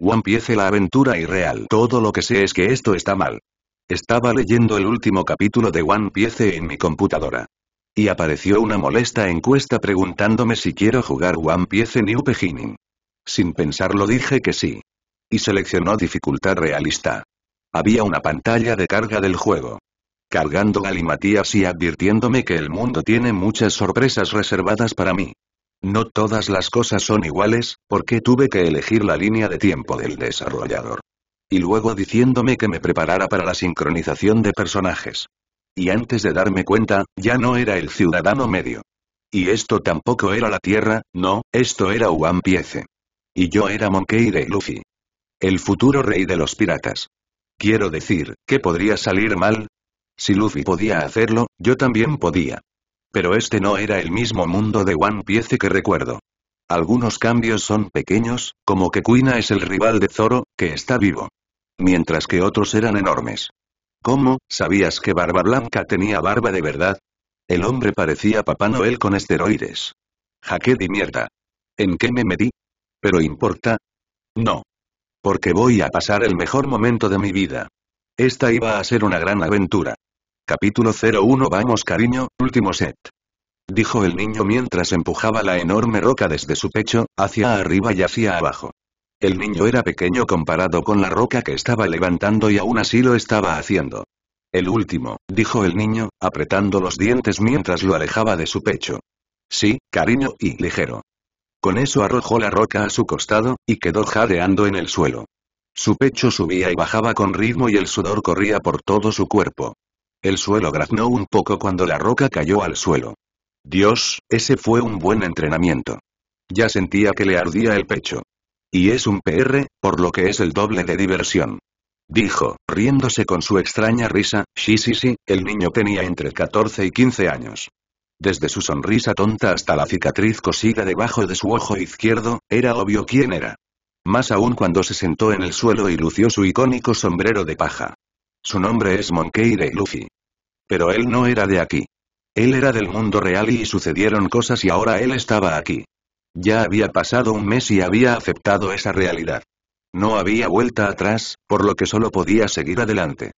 One Piece la aventura irreal. Todo lo que sé es que esto está mal. Estaba leyendo el último capítulo de One Piece en mi computadora. Y apareció una molesta encuesta preguntándome si quiero jugar One Piece New Beginning. Sin pensarlo dije que sí. Y seleccionó dificultad realista. Había una pantalla de carga del juego. Cargando Galimatías y advirtiéndome que el mundo tiene muchas sorpresas reservadas para mí. No todas las cosas son iguales, porque tuve que elegir la línea de tiempo del desarrollador. Y luego diciéndome que me preparara para la sincronización de personajes. Y antes de darme cuenta, ya no era el ciudadano medio. Y esto tampoco era la Tierra, no, esto era One Piece. Y yo era Monkey de Luffy. El futuro rey de los piratas. Quiero decir, ¿qué podría salir mal? Si Luffy podía hacerlo, yo también podía. Pero este no era el mismo mundo de One Piece que recuerdo. Algunos cambios son pequeños, como que Kuina es el rival de Zoro, que está vivo. Mientras que otros eran enormes. ¿Cómo, sabías que Barba Blanca tenía barba de verdad? El hombre parecía Papá Noel con esteroides. Jaque de mierda. ¿En qué me medí? ¿Pero importa? No. Porque voy a pasar el mejor momento de mi vida. Esta iba a ser una gran aventura. Capítulo 01 Vamos cariño, último set. Dijo el niño mientras empujaba la enorme roca desde su pecho, hacia arriba y hacia abajo. El niño era pequeño comparado con la roca que estaba levantando y aún así lo estaba haciendo. El último, dijo el niño, apretando los dientes mientras lo alejaba de su pecho. Sí, cariño y ligero. Con eso arrojó la roca a su costado, y quedó jadeando en el suelo. Su pecho subía y bajaba con ritmo y el sudor corría por todo su cuerpo. El suelo graznó un poco cuando la roca cayó al suelo. Dios, ese fue un buen entrenamiento. Ya sentía que le ardía el pecho. Y es un PR, por lo que es el doble de diversión. Dijo, riéndose con su extraña risa, sí sí sí, el niño tenía entre 14 y 15 años. Desde su sonrisa tonta hasta la cicatriz cosida debajo de su ojo izquierdo, era obvio quién era. Más aún cuando se sentó en el suelo y lució su icónico sombrero de paja. Su nombre es Monkey de Luffy. Pero él no era de aquí. Él era del mundo real y sucedieron cosas y ahora él estaba aquí. Ya había pasado un mes y había aceptado esa realidad. No había vuelta atrás, por lo que solo podía seguir adelante.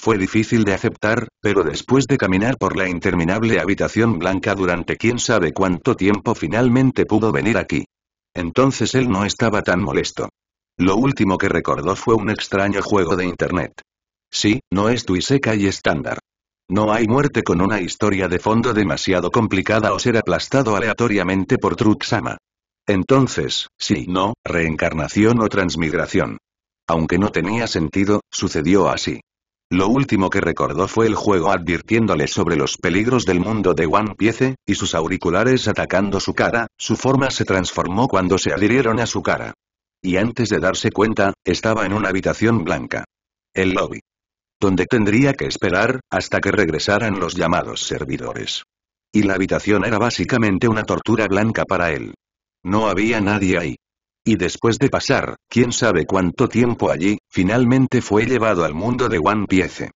Fue difícil de aceptar, pero después de caminar por la interminable habitación blanca durante quién sabe cuánto tiempo finalmente pudo venir aquí. Entonces él no estaba tan molesto. Lo último que recordó fue un extraño juego de internet. Sí, no es seca y estándar. No hay muerte con una historia de fondo demasiado complicada o ser aplastado aleatoriamente por Truxama. Entonces, sí, no, reencarnación o transmigración. Aunque no tenía sentido, sucedió así. Lo último que recordó fue el juego advirtiéndole sobre los peligros del mundo de One Piece, y sus auriculares atacando su cara, su forma se transformó cuando se adhirieron a su cara. Y antes de darse cuenta, estaba en una habitación blanca. El lobby donde tendría que esperar, hasta que regresaran los llamados servidores. Y la habitación era básicamente una tortura blanca para él. No había nadie ahí. Y después de pasar, quién sabe cuánto tiempo allí, finalmente fue llevado al mundo de One Piece.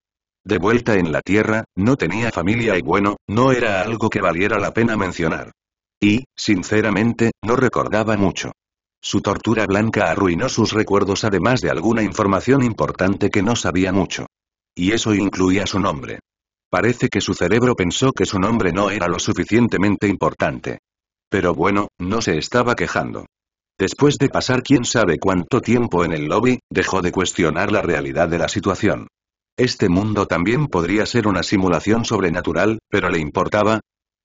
De vuelta en la Tierra, no tenía familia y bueno, no era algo que valiera la pena mencionar. Y, sinceramente, no recordaba mucho. Su tortura blanca arruinó sus recuerdos además de alguna información importante que no sabía mucho. Y eso incluía su nombre. Parece que su cerebro pensó que su nombre no era lo suficientemente importante. Pero bueno, no se estaba quejando. Después de pasar quién sabe cuánto tiempo en el lobby, dejó de cuestionar la realidad de la situación. Este mundo también podría ser una simulación sobrenatural, pero le importaba.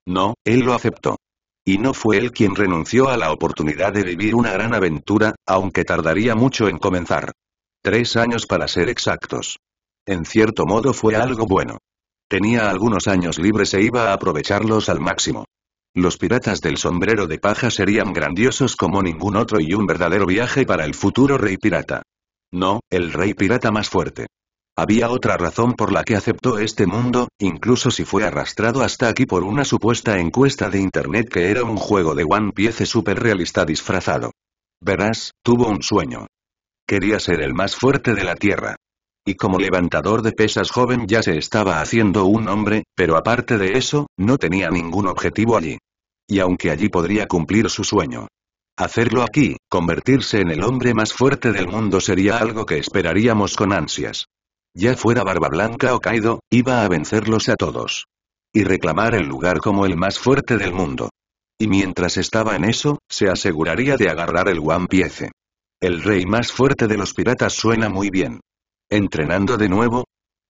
No, él lo aceptó. Y no fue él quien renunció a la oportunidad de vivir una gran aventura, aunque tardaría mucho en comenzar. Tres años para ser exactos. En cierto modo fue algo bueno. Tenía algunos años libres e iba a aprovecharlos al máximo. Los piratas del sombrero de paja serían grandiosos como ningún otro y un verdadero viaje para el futuro rey pirata. No, el rey pirata más fuerte. Había otra razón por la que aceptó este mundo, incluso si fue arrastrado hasta aquí por una supuesta encuesta de internet que era un juego de One Piece super realista disfrazado. Verás, tuvo un sueño. Quería ser el más fuerte de la Tierra. Y como levantador de pesas joven ya se estaba haciendo un hombre, pero aparte de eso, no tenía ningún objetivo allí. Y aunque allí podría cumplir su sueño. Hacerlo aquí, convertirse en el hombre más fuerte del mundo sería algo que esperaríamos con ansias. Ya fuera Barba Blanca o Kaido, iba a vencerlos a todos. Y reclamar el lugar como el más fuerte del mundo. Y mientras estaba en eso, se aseguraría de agarrar el One Piece. El rey más fuerte de los piratas suena muy bien. ¿Entrenando de nuevo?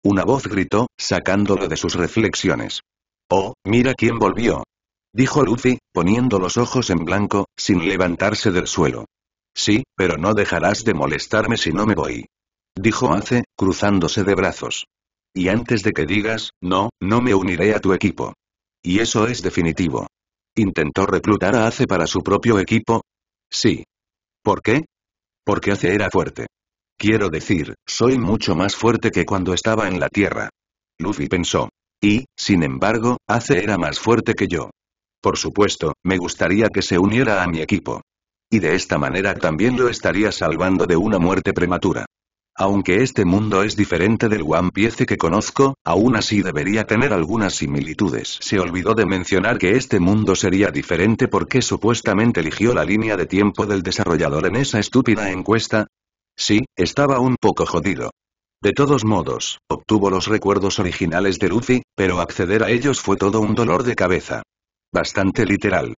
Una voz gritó, sacándolo de sus reflexiones. Oh, mira quién volvió. Dijo Lucy, poniendo los ojos en blanco, sin levantarse del suelo. Sí, pero no dejarás de molestarme si no me voy. Dijo Ace, cruzándose de brazos. Y antes de que digas, no, no me uniré a tu equipo. Y eso es definitivo. ¿Intentó reclutar a Ace para su propio equipo? Sí. ¿Por qué? Porque Ace era fuerte. Quiero decir, soy mucho más fuerte que cuando estaba en la Tierra. Luffy pensó. Y, sin embargo, Hace era más fuerte que yo. Por supuesto, me gustaría que se uniera a mi equipo. Y de esta manera también lo estaría salvando de una muerte prematura. Aunque este mundo es diferente del One Piece que conozco, aún así debería tener algunas similitudes. Se olvidó de mencionar que este mundo sería diferente porque supuestamente eligió la línea de tiempo del desarrollador en esa estúpida encuesta, Sí, estaba un poco jodido. De todos modos, obtuvo los recuerdos originales de Luffy, pero acceder a ellos fue todo un dolor de cabeza. Bastante literal.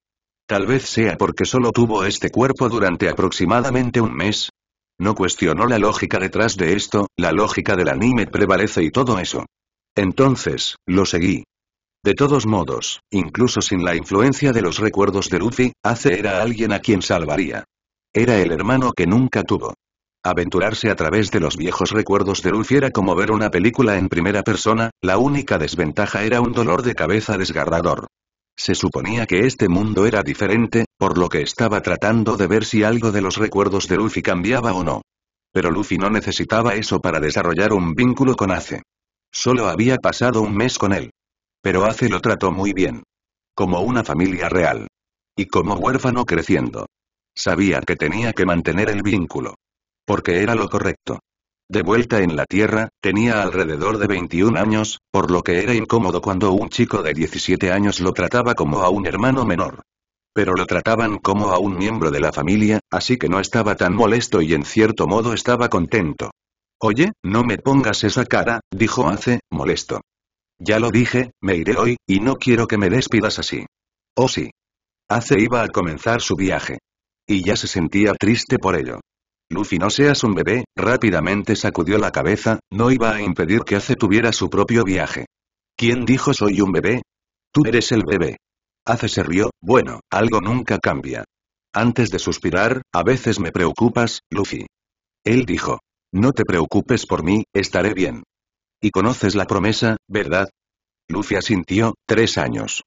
Tal vez sea porque solo tuvo este cuerpo durante aproximadamente un mes. No cuestionó la lógica detrás de esto, la lógica del anime prevalece y todo eso. Entonces, lo seguí. De todos modos, incluso sin la influencia de los recuerdos de Luffy, Ace era alguien a quien salvaría. Era el hermano que nunca tuvo. Aventurarse a través de los viejos recuerdos de Luffy era como ver una película en primera persona, la única desventaja era un dolor de cabeza desgarrador. Se suponía que este mundo era diferente, por lo que estaba tratando de ver si algo de los recuerdos de Luffy cambiaba o no. Pero Luffy no necesitaba eso para desarrollar un vínculo con Ace. Solo había pasado un mes con él. Pero Ace lo trató muy bien. Como una familia real. Y como huérfano creciendo. Sabía que tenía que mantener el vínculo porque era lo correcto. De vuelta en la Tierra, tenía alrededor de 21 años, por lo que era incómodo cuando un chico de 17 años lo trataba como a un hermano menor. Pero lo trataban como a un miembro de la familia, así que no estaba tan molesto y en cierto modo estaba contento. Oye, no me pongas esa cara, dijo Ace, molesto. Ya lo dije, me iré hoy, y no quiero que me despidas así. Oh sí. Ace iba a comenzar su viaje. Y ya se sentía triste por ello. Luffy no seas un bebé, rápidamente sacudió la cabeza, no iba a impedir que Ace tuviera su propio viaje. ¿Quién dijo soy un bebé? Tú eres el bebé. Ace se rió, bueno, algo nunca cambia. Antes de suspirar, a veces me preocupas, Luffy. Él dijo. No te preocupes por mí, estaré bien. Y conoces la promesa, ¿verdad? Luffy asintió, tres años.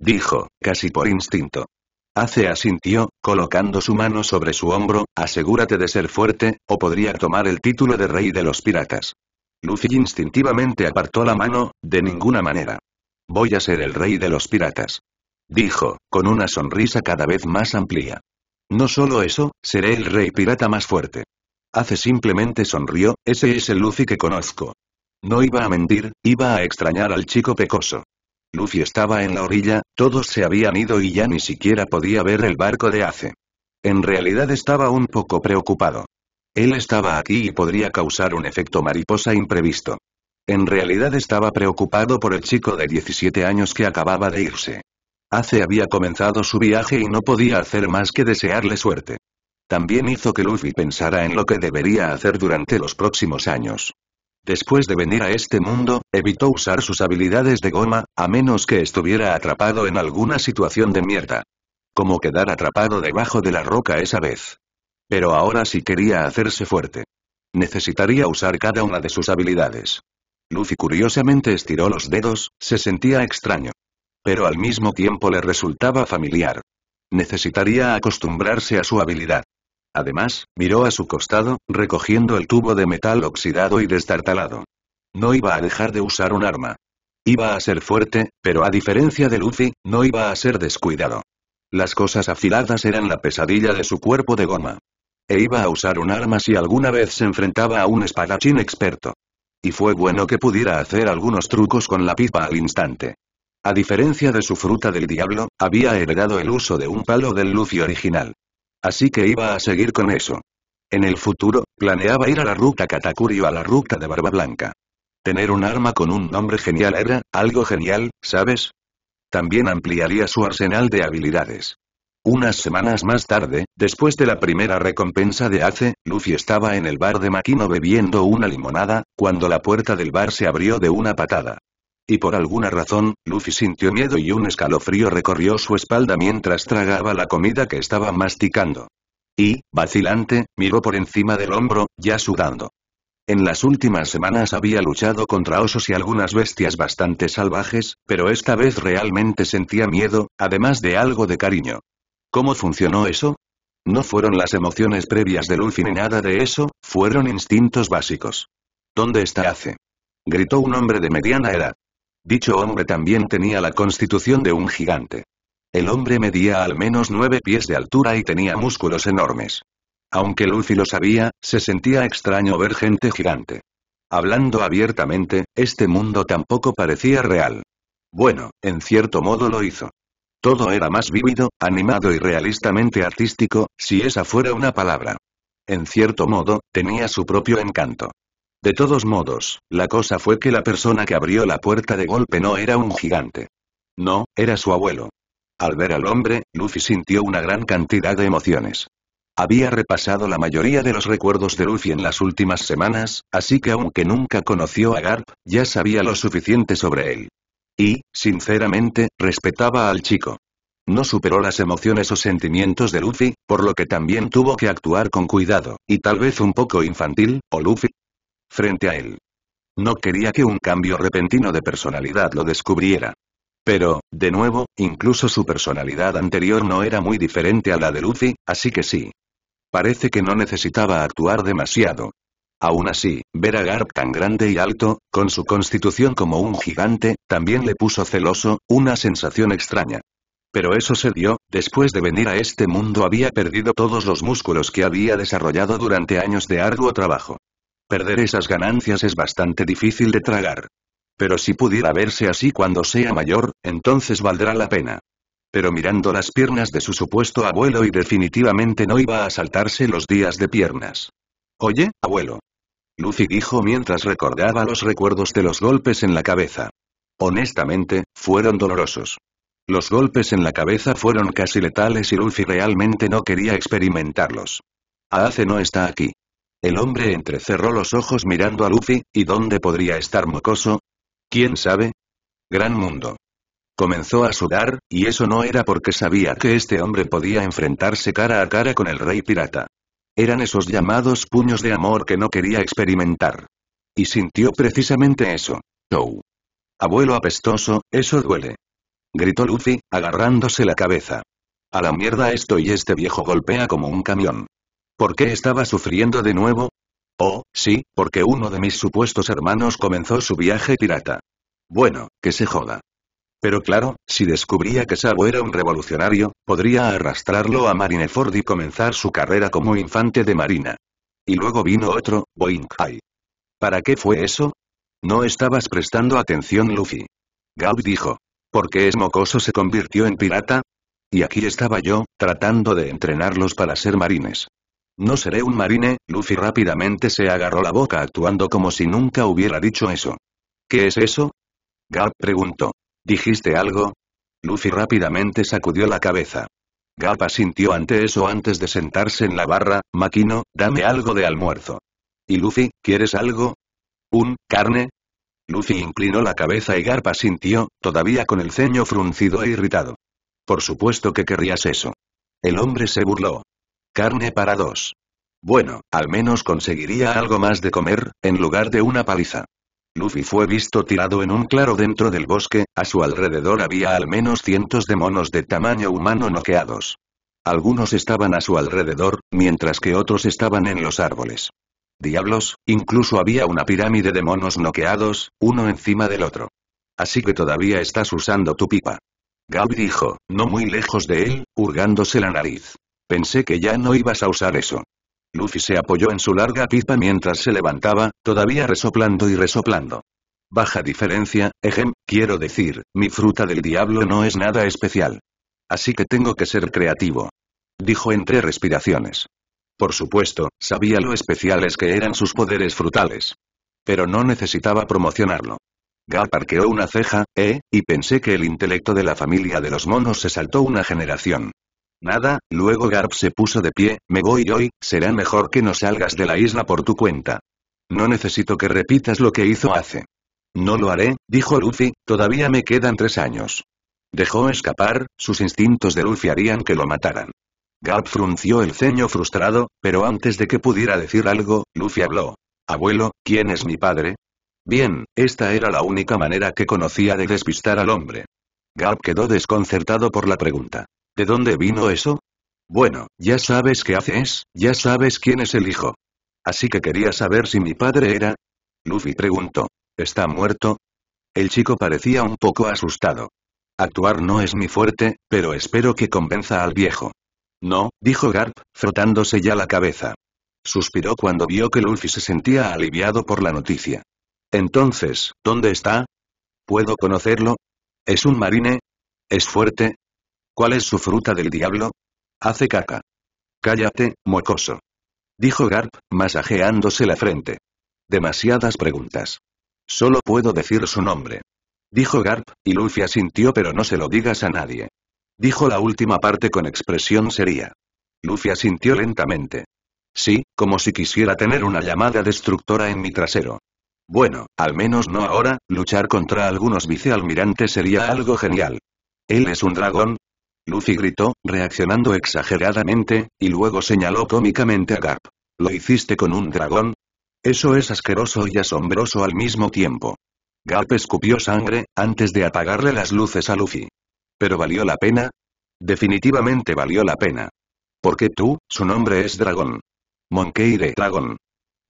Dijo, casi por instinto. Ace asintió, colocando su mano sobre su hombro, asegúrate de ser fuerte, o podría tomar el título de rey de los piratas. Luffy instintivamente apartó la mano, de ninguna manera. Voy a ser el rey de los piratas. Dijo, con una sonrisa cada vez más amplia. No solo eso, seré el rey pirata más fuerte. Hace simplemente sonrió, ese es el Luffy que conozco. No iba a mentir, iba a extrañar al chico pecoso. Luffy estaba en la orilla, todos se habían ido y ya ni siquiera podía ver el barco de Ace. En realidad estaba un poco preocupado. Él estaba aquí y podría causar un efecto mariposa imprevisto. En realidad estaba preocupado por el chico de 17 años que acababa de irse. Ace había comenzado su viaje y no podía hacer más que desearle suerte. También hizo que Luffy pensara en lo que debería hacer durante los próximos años. Después de venir a este mundo, evitó usar sus habilidades de goma, a menos que estuviera atrapado en alguna situación de mierda. Como quedar atrapado debajo de la roca esa vez. Pero ahora sí quería hacerse fuerte. Necesitaría usar cada una de sus habilidades. Lucy curiosamente estiró los dedos, se sentía extraño. Pero al mismo tiempo le resultaba familiar. Necesitaría acostumbrarse a su habilidad. Además, miró a su costado, recogiendo el tubo de metal oxidado y destartalado. No iba a dejar de usar un arma. Iba a ser fuerte, pero a diferencia de Luffy, no iba a ser descuidado. Las cosas afiladas eran la pesadilla de su cuerpo de goma. E iba a usar un arma si alguna vez se enfrentaba a un espadachín experto. Y fue bueno que pudiera hacer algunos trucos con la pipa al instante. A diferencia de su fruta del diablo, había heredado el uso de un palo del Luffy original. Así que iba a seguir con eso. En el futuro, planeaba ir a la ruta Katakuri o a la ruta de Barba Blanca. Tener un arma con un nombre genial era, algo genial, ¿sabes? También ampliaría su arsenal de habilidades. Unas semanas más tarde, después de la primera recompensa de Ace, Luffy estaba en el bar de Makino bebiendo una limonada, cuando la puerta del bar se abrió de una patada. Y por alguna razón, Luffy sintió miedo y un escalofrío recorrió su espalda mientras tragaba la comida que estaba masticando. Y, vacilante, miró por encima del hombro, ya sudando. En las últimas semanas había luchado contra osos y algunas bestias bastante salvajes, pero esta vez realmente sentía miedo, además de algo de cariño. ¿Cómo funcionó eso? No fueron las emociones previas de Luffy ni nada de eso, fueron instintos básicos. ¿Dónde está Ace? Gritó un hombre de mediana edad. Dicho hombre también tenía la constitución de un gigante. El hombre medía al menos nueve pies de altura y tenía músculos enormes. Aunque Luffy lo sabía, se sentía extraño ver gente gigante. Hablando abiertamente, este mundo tampoco parecía real. Bueno, en cierto modo lo hizo. Todo era más vívido, animado y realistamente artístico, si esa fuera una palabra. En cierto modo, tenía su propio encanto. De todos modos, la cosa fue que la persona que abrió la puerta de golpe no era un gigante. No, era su abuelo. Al ver al hombre, Luffy sintió una gran cantidad de emociones. Había repasado la mayoría de los recuerdos de Luffy en las últimas semanas, así que aunque nunca conoció a Garp, ya sabía lo suficiente sobre él. Y, sinceramente, respetaba al chico. No superó las emociones o sentimientos de Luffy, por lo que también tuvo que actuar con cuidado, y tal vez un poco infantil, o Luffy, frente a él. No quería que un cambio repentino de personalidad lo descubriera. Pero, de nuevo, incluso su personalidad anterior no era muy diferente a la de Luffy, así que sí. Parece que no necesitaba actuar demasiado. Aún así, ver a Garp tan grande y alto, con su constitución como un gigante, también le puso celoso, una sensación extraña. Pero eso se dio, después de venir a este mundo había perdido todos los músculos que había desarrollado durante años de arduo trabajo. Perder esas ganancias es bastante difícil de tragar. Pero si pudiera verse así cuando sea mayor, entonces valdrá la pena. Pero mirando las piernas de su supuesto abuelo y definitivamente no iba a saltarse los días de piernas. Oye, abuelo. Lucy dijo mientras recordaba los recuerdos de los golpes en la cabeza. Honestamente, fueron dolorosos. Los golpes en la cabeza fueron casi letales y Lucy realmente no quería experimentarlos. Aace no está aquí. El hombre entrecerró los ojos mirando a Luffy, ¿y dónde podría estar mocoso? ¿Quién sabe? Gran mundo. Comenzó a sudar, y eso no era porque sabía que este hombre podía enfrentarse cara a cara con el rey pirata. Eran esos llamados puños de amor que no quería experimentar. Y sintió precisamente eso. ¡Tow! Abuelo apestoso, eso duele. Gritó Luffy, agarrándose la cabeza. A la mierda esto y este viejo golpea como un camión. ¿Por qué estaba sufriendo de nuevo? Oh, sí, porque uno de mis supuestos hermanos comenzó su viaje pirata. Bueno, que se joda. Pero claro, si descubría que Sabo era un revolucionario, podría arrastrarlo a Marineford y comenzar su carrera como infante de marina. Y luego vino otro, Boinkai. ¿Para qué fue eso? No estabas prestando atención, Luffy. Gau dijo. ¿Por qué mocoso se convirtió en pirata? Y aquí estaba yo, tratando de entrenarlos para ser marines. No seré un marine, Luffy rápidamente se agarró la boca actuando como si nunca hubiera dicho eso. ¿Qué es eso? Garp preguntó. ¿Dijiste algo? Luffy rápidamente sacudió la cabeza. Garp asintió ante eso antes de sentarse en la barra, maquino, dame algo de almuerzo. ¿Y Luffy, quieres algo? ¿Un, carne? Luffy inclinó la cabeza y Garpa sintió, todavía con el ceño fruncido e irritado. Por supuesto que querrías eso. El hombre se burló. Carne para dos. Bueno, al menos conseguiría algo más de comer, en lugar de una paliza. Luffy fue visto tirado en un claro dentro del bosque, a su alrededor había al menos cientos de monos de tamaño humano noqueados. Algunos estaban a su alrededor, mientras que otros estaban en los árboles. Diablos, incluso había una pirámide de monos noqueados, uno encima del otro. Así que todavía estás usando tu pipa. Gabi dijo, no muy lejos de él, hurgándose la nariz pensé que ya no ibas a usar eso. Luffy se apoyó en su larga pipa mientras se levantaba, todavía resoplando y resoplando. Baja diferencia, ejem, quiero decir, mi fruta del diablo no es nada especial. Así que tengo que ser creativo. Dijo entre respiraciones. Por supuesto, sabía lo especiales que eran sus poderes frutales. Pero no necesitaba promocionarlo. Garp parqueó una ceja, eh, y pensé que el intelecto de la familia de los monos se saltó una generación. Nada, luego Garp se puso de pie, me voy hoy, será mejor que no salgas de la isla por tu cuenta. No necesito que repitas lo que hizo hace. No lo haré, dijo Luffy, todavía me quedan tres años. Dejó escapar, sus instintos de Luffy harían que lo mataran. Garp frunció el ceño frustrado, pero antes de que pudiera decir algo, Luffy habló. Abuelo, ¿quién es mi padre? Bien, esta era la única manera que conocía de despistar al hombre. Garp quedó desconcertado por la pregunta. ¿De dónde vino eso? Bueno, ya sabes qué haces, ya sabes quién es el hijo. Así que quería saber si mi padre era... Luffy preguntó. ¿Está muerto? El chico parecía un poco asustado. Actuar no es mi fuerte, pero espero que convenza al viejo. No, dijo Garp, frotándose ya la cabeza. Suspiró cuando vio que Luffy se sentía aliviado por la noticia. Entonces, ¿dónde está? ¿Puedo conocerlo? ¿Es un marine? ¿Es fuerte? ¿Cuál es su fruta del diablo? Hace caca. Cállate, mocoso. Dijo Garp, masajeándose la frente. Demasiadas preguntas. Solo puedo decir su nombre. Dijo Garp, y Luffy asintió pero no se lo digas a nadie. Dijo la última parte con expresión seria. Luffy asintió lentamente. Sí, como si quisiera tener una llamada destructora en mi trasero. Bueno, al menos no ahora, luchar contra algunos vicealmirantes sería algo genial. Él es un dragón, Lucy gritó, reaccionando exageradamente, y luego señaló cómicamente a Garp. ¿Lo hiciste con un dragón? Eso es asqueroso y asombroso al mismo tiempo. Garp escupió sangre, antes de apagarle las luces a Luffy. ¿Pero valió la pena? Definitivamente valió la pena. Porque tú, su nombre es Dragón. Monkey de Dragón.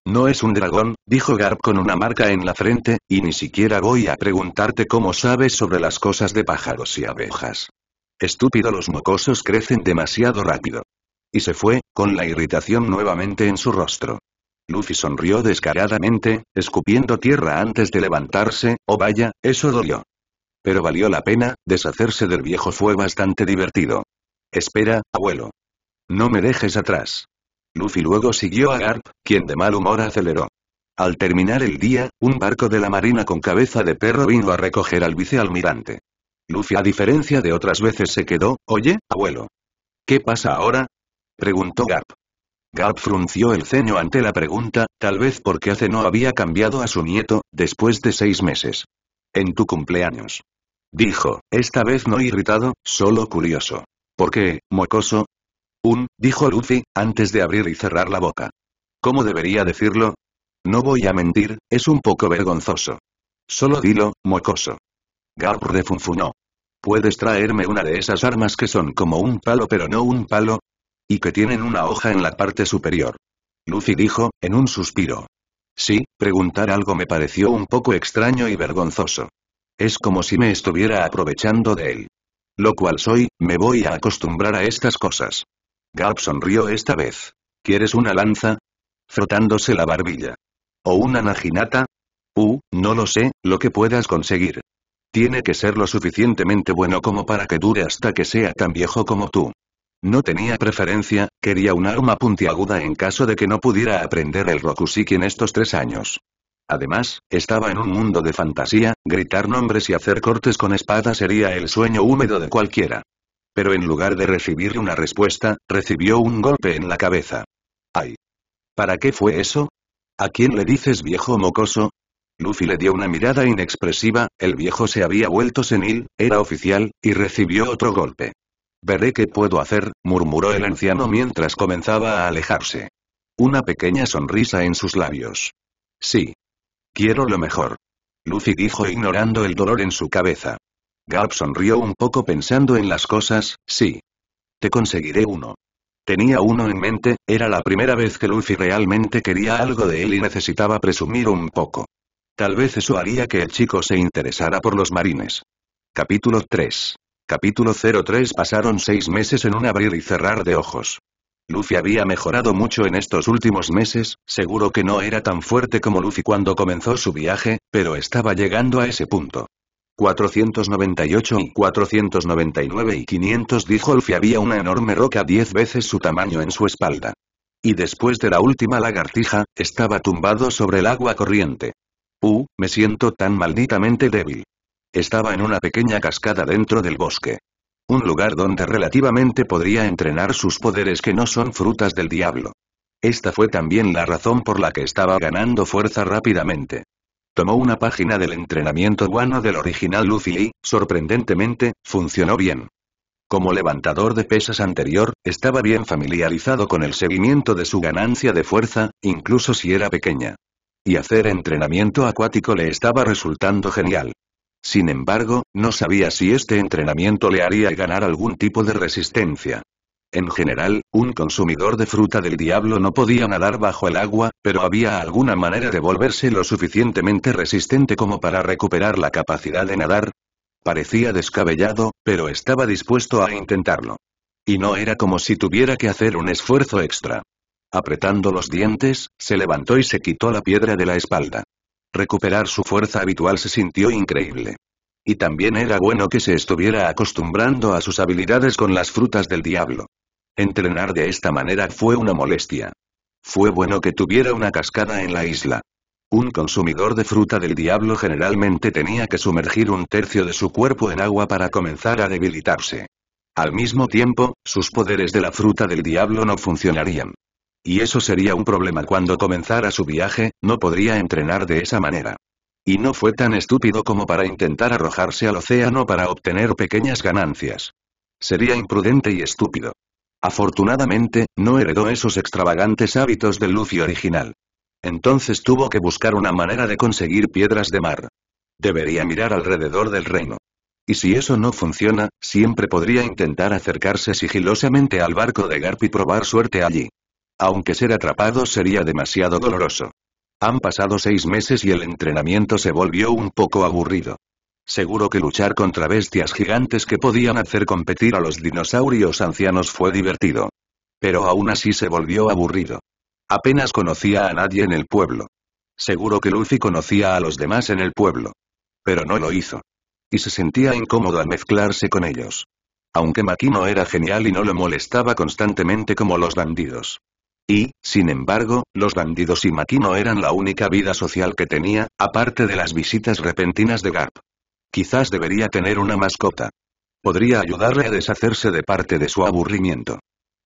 No es un dragón, dijo Garp con una marca en la frente, y ni siquiera voy a preguntarte cómo sabes sobre las cosas de pájaros y abejas. Estúpido, los mocosos crecen demasiado rápido. Y se fue, con la irritación nuevamente en su rostro. Luffy sonrió descaradamente, escupiendo tierra antes de levantarse, oh vaya, eso dolió. Pero valió la pena, deshacerse del viejo fue bastante divertido. Espera, abuelo. No me dejes atrás. Luffy luego siguió a Garp, quien de mal humor aceleró. Al terminar el día, un barco de la marina con cabeza de perro vino a recoger al vicealmirante. Luffy a diferencia de otras veces se quedó, oye, abuelo. ¿Qué pasa ahora? Preguntó Garp. Garp frunció el ceño ante la pregunta, tal vez porque hace no había cambiado a su nieto, después de seis meses. En tu cumpleaños. Dijo, esta vez no irritado, solo curioso. ¿Por qué, mocoso? Un, dijo Luffy, antes de abrir y cerrar la boca. ¿Cómo debería decirlo? No voy a mentir, es un poco vergonzoso. Solo dilo, mocoso. Garp refunfunó. ¿Puedes traerme una de esas armas que son como un palo pero no un palo? Y que tienen una hoja en la parte superior. Lucy dijo, en un suspiro. Sí, preguntar algo me pareció un poco extraño y vergonzoso. Es como si me estuviera aprovechando de él. Lo cual soy, me voy a acostumbrar a estas cosas. Gab sonrió esta vez. ¿Quieres una lanza? Frotándose la barbilla. ¿O una naginata? Uh, no lo sé, lo que puedas conseguir. Tiene que ser lo suficientemente bueno como para que dure hasta que sea tan viejo como tú. No tenía preferencia, quería un arma puntiaguda en caso de que no pudiera aprender el Rokusiki en estos tres años. Además, estaba en un mundo de fantasía, gritar nombres y hacer cortes con espada sería el sueño húmedo de cualquiera. Pero en lugar de recibir una respuesta, recibió un golpe en la cabeza. ¡Ay! ¿Para qué fue eso? ¿A quién le dices viejo mocoso? Luffy le dio una mirada inexpresiva, el viejo se había vuelto senil, era oficial, y recibió otro golpe. Veré qué puedo hacer, murmuró el anciano mientras comenzaba a alejarse. Una pequeña sonrisa en sus labios. Sí. Quiero lo mejor. Luffy dijo ignorando el dolor en su cabeza. Garp sonrió un poco pensando en las cosas, sí. Te conseguiré uno. Tenía uno en mente, era la primera vez que Luffy realmente quería algo de él y necesitaba presumir un poco. Tal vez eso haría que el chico se interesara por los marines. Capítulo 3. Capítulo 03 Pasaron seis meses en un abrir y cerrar de ojos. Luffy había mejorado mucho en estos últimos meses, seguro que no era tan fuerte como Luffy cuando comenzó su viaje, pero estaba llegando a ese punto. 498 y 499 y 500 dijo Luffy había una enorme roca diez veces su tamaño en su espalda. Y después de la última lagartija, estaba tumbado sobre el agua corriente. Uh, me siento tan malditamente débil. Estaba en una pequeña cascada dentro del bosque. Un lugar donde relativamente podría entrenar sus poderes que no son frutas del diablo. Esta fue también la razón por la que estaba ganando fuerza rápidamente. Tomó una página del entrenamiento guano del original Lucy y, sorprendentemente, funcionó bien. Como levantador de pesas anterior, estaba bien familiarizado con el seguimiento de su ganancia de fuerza, incluso si era pequeña y hacer entrenamiento acuático le estaba resultando genial. Sin embargo, no sabía si este entrenamiento le haría ganar algún tipo de resistencia. En general, un consumidor de fruta del diablo no podía nadar bajo el agua, pero había alguna manera de volverse lo suficientemente resistente como para recuperar la capacidad de nadar. Parecía descabellado, pero estaba dispuesto a intentarlo. Y no era como si tuviera que hacer un esfuerzo extra. Apretando los dientes, se levantó y se quitó la piedra de la espalda. Recuperar su fuerza habitual se sintió increíble. Y también era bueno que se estuviera acostumbrando a sus habilidades con las frutas del diablo. Entrenar de esta manera fue una molestia. Fue bueno que tuviera una cascada en la isla. Un consumidor de fruta del diablo generalmente tenía que sumergir un tercio de su cuerpo en agua para comenzar a debilitarse. Al mismo tiempo, sus poderes de la fruta del diablo no funcionarían. Y eso sería un problema cuando comenzara su viaje, no podría entrenar de esa manera. Y no fue tan estúpido como para intentar arrojarse al océano para obtener pequeñas ganancias. Sería imprudente y estúpido. Afortunadamente, no heredó esos extravagantes hábitos del Lucio original. Entonces tuvo que buscar una manera de conseguir piedras de mar. Debería mirar alrededor del reino. Y si eso no funciona, siempre podría intentar acercarse sigilosamente al barco de Garp y probar suerte allí aunque ser atrapado sería demasiado doloroso. Han pasado seis meses y el entrenamiento se volvió un poco aburrido. Seguro que luchar contra bestias gigantes que podían hacer competir a los dinosaurios ancianos fue divertido. Pero aún así se volvió aburrido. Apenas conocía a nadie en el pueblo. Seguro que Luffy conocía a los demás en el pueblo. Pero no lo hizo. Y se sentía incómodo al mezclarse con ellos. Aunque Makino era genial y no lo molestaba constantemente como los bandidos. Y, sin embargo, los bandidos y no eran la única vida social que tenía, aparte de las visitas repentinas de Gap. Quizás debería tener una mascota. Podría ayudarle a deshacerse de parte de su aburrimiento.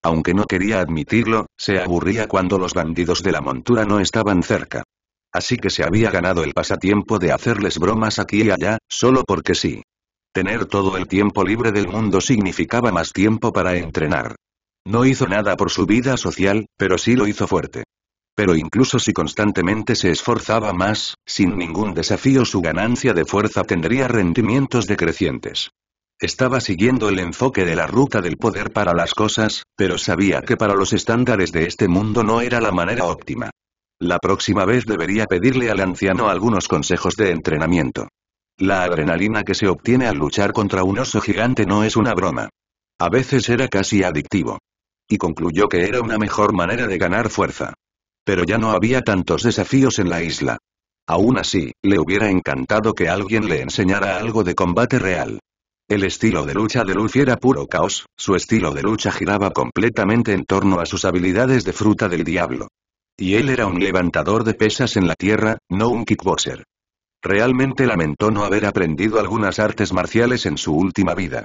Aunque no quería admitirlo, se aburría cuando los bandidos de la montura no estaban cerca. Así que se había ganado el pasatiempo de hacerles bromas aquí y allá, solo porque sí. Tener todo el tiempo libre del mundo significaba más tiempo para entrenar. No hizo nada por su vida social, pero sí lo hizo fuerte. Pero incluso si constantemente se esforzaba más, sin ningún desafío su ganancia de fuerza tendría rendimientos decrecientes. Estaba siguiendo el enfoque de la ruta del poder para las cosas, pero sabía que para los estándares de este mundo no era la manera óptima. La próxima vez debería pedirle al anciano algunos consejos de entrenamiento. La adrenalina que se obtiene al luchar contra un oso gigante no es una broma. A veces era casi adictivo y concluyó que era una mejor manera de ganar fuerza. Pero ya no había tantos desafíos en la isla. Aún así, le hubiera encantado que alguien le enseñara algo de combate real. El estilo de lucha de Luffy era puro caos, su estilo de lucha giraba completamente en torno a sus habilidades de fruta del diablo. Y él era un levantador de pesas en la tierra, no un kickboxer. Realmente lamentó no haber aprendido algunas artes marciales en su última vida.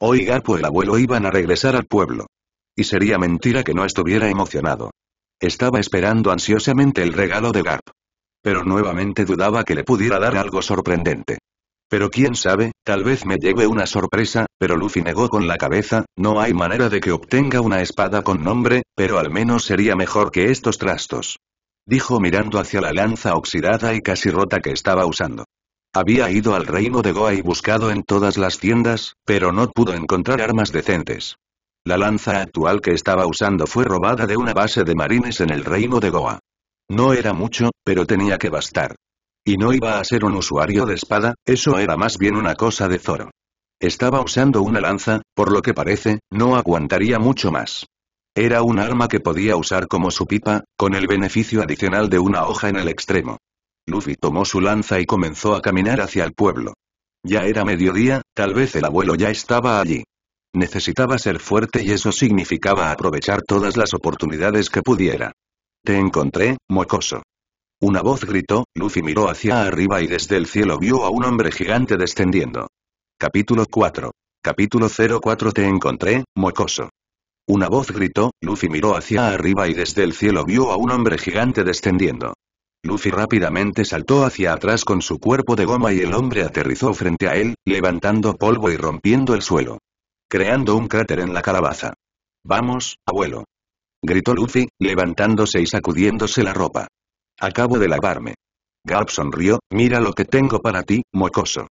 Hoy Garpo pues el abuelo iban a regresar al pueblo. Y sería mentira que no estuviera emocionado. Estaba esperando ansiosamente el regalo de Garp. Pero nuevamente dudaba que le pudiera dar algo sorprendente. Pero quién sabe, tal vez me lleve una sorpresa, pero Luffy negó con la cabeza, no hay manera de que obtenga una espada con nombre, pero al menos sería mejor que estos trastos. Dijo mirando hacia la lanza oxidada y casi rota que estaba usando. Había ido al reino de Goa y buscado en todas las tiendas, pero no pudo encontrar armas decentes. La lanza actual que estaba usando fue robada de una base de marines en el reino de Goa. No era mucho, pero tenía que bastar. Y no iba a ser un usuario de espada, eso era más bien una cosa de Zoro. Estaba usando una lanza, por lo que parece, no aguantaría mucho más. Era un arma que podía usar como su pipa, con el beneficio adicional de una hoja en el extremo. Luffy tomó su lanza y comenzó a caminar hacia el pueblo. Ya era mediodía, tal vez el abuelo ya estaba allí. Necesitaba ser fuerte y eso significaba aprovechar todas las oportunidades que pudiera. Te encontré, mocoso. Una voz gritó, Luffy miró hacia arriba y desde el cielo vio a un hombre gigante descendiendo. Capítulo 4. Capítulo 04 Te encontré, mocoso. Una voz gritó, Luffy miró hacia arriba y desde el cielo vio a un hombre gigante descendiendo. Luffy rápidamente saltó hacia atrás con su cuerpo de goma y el hombre aterrizó frente a él, levantando polvo y rompiendo el suelo creando un cráter en la calabaza. Vamos, abuelo. Gritó Luffy, levantándose y sacudiéndose la ropa. Acabo de lavarme. Gab sonrió, mira lo que tengo para ti, mocoso.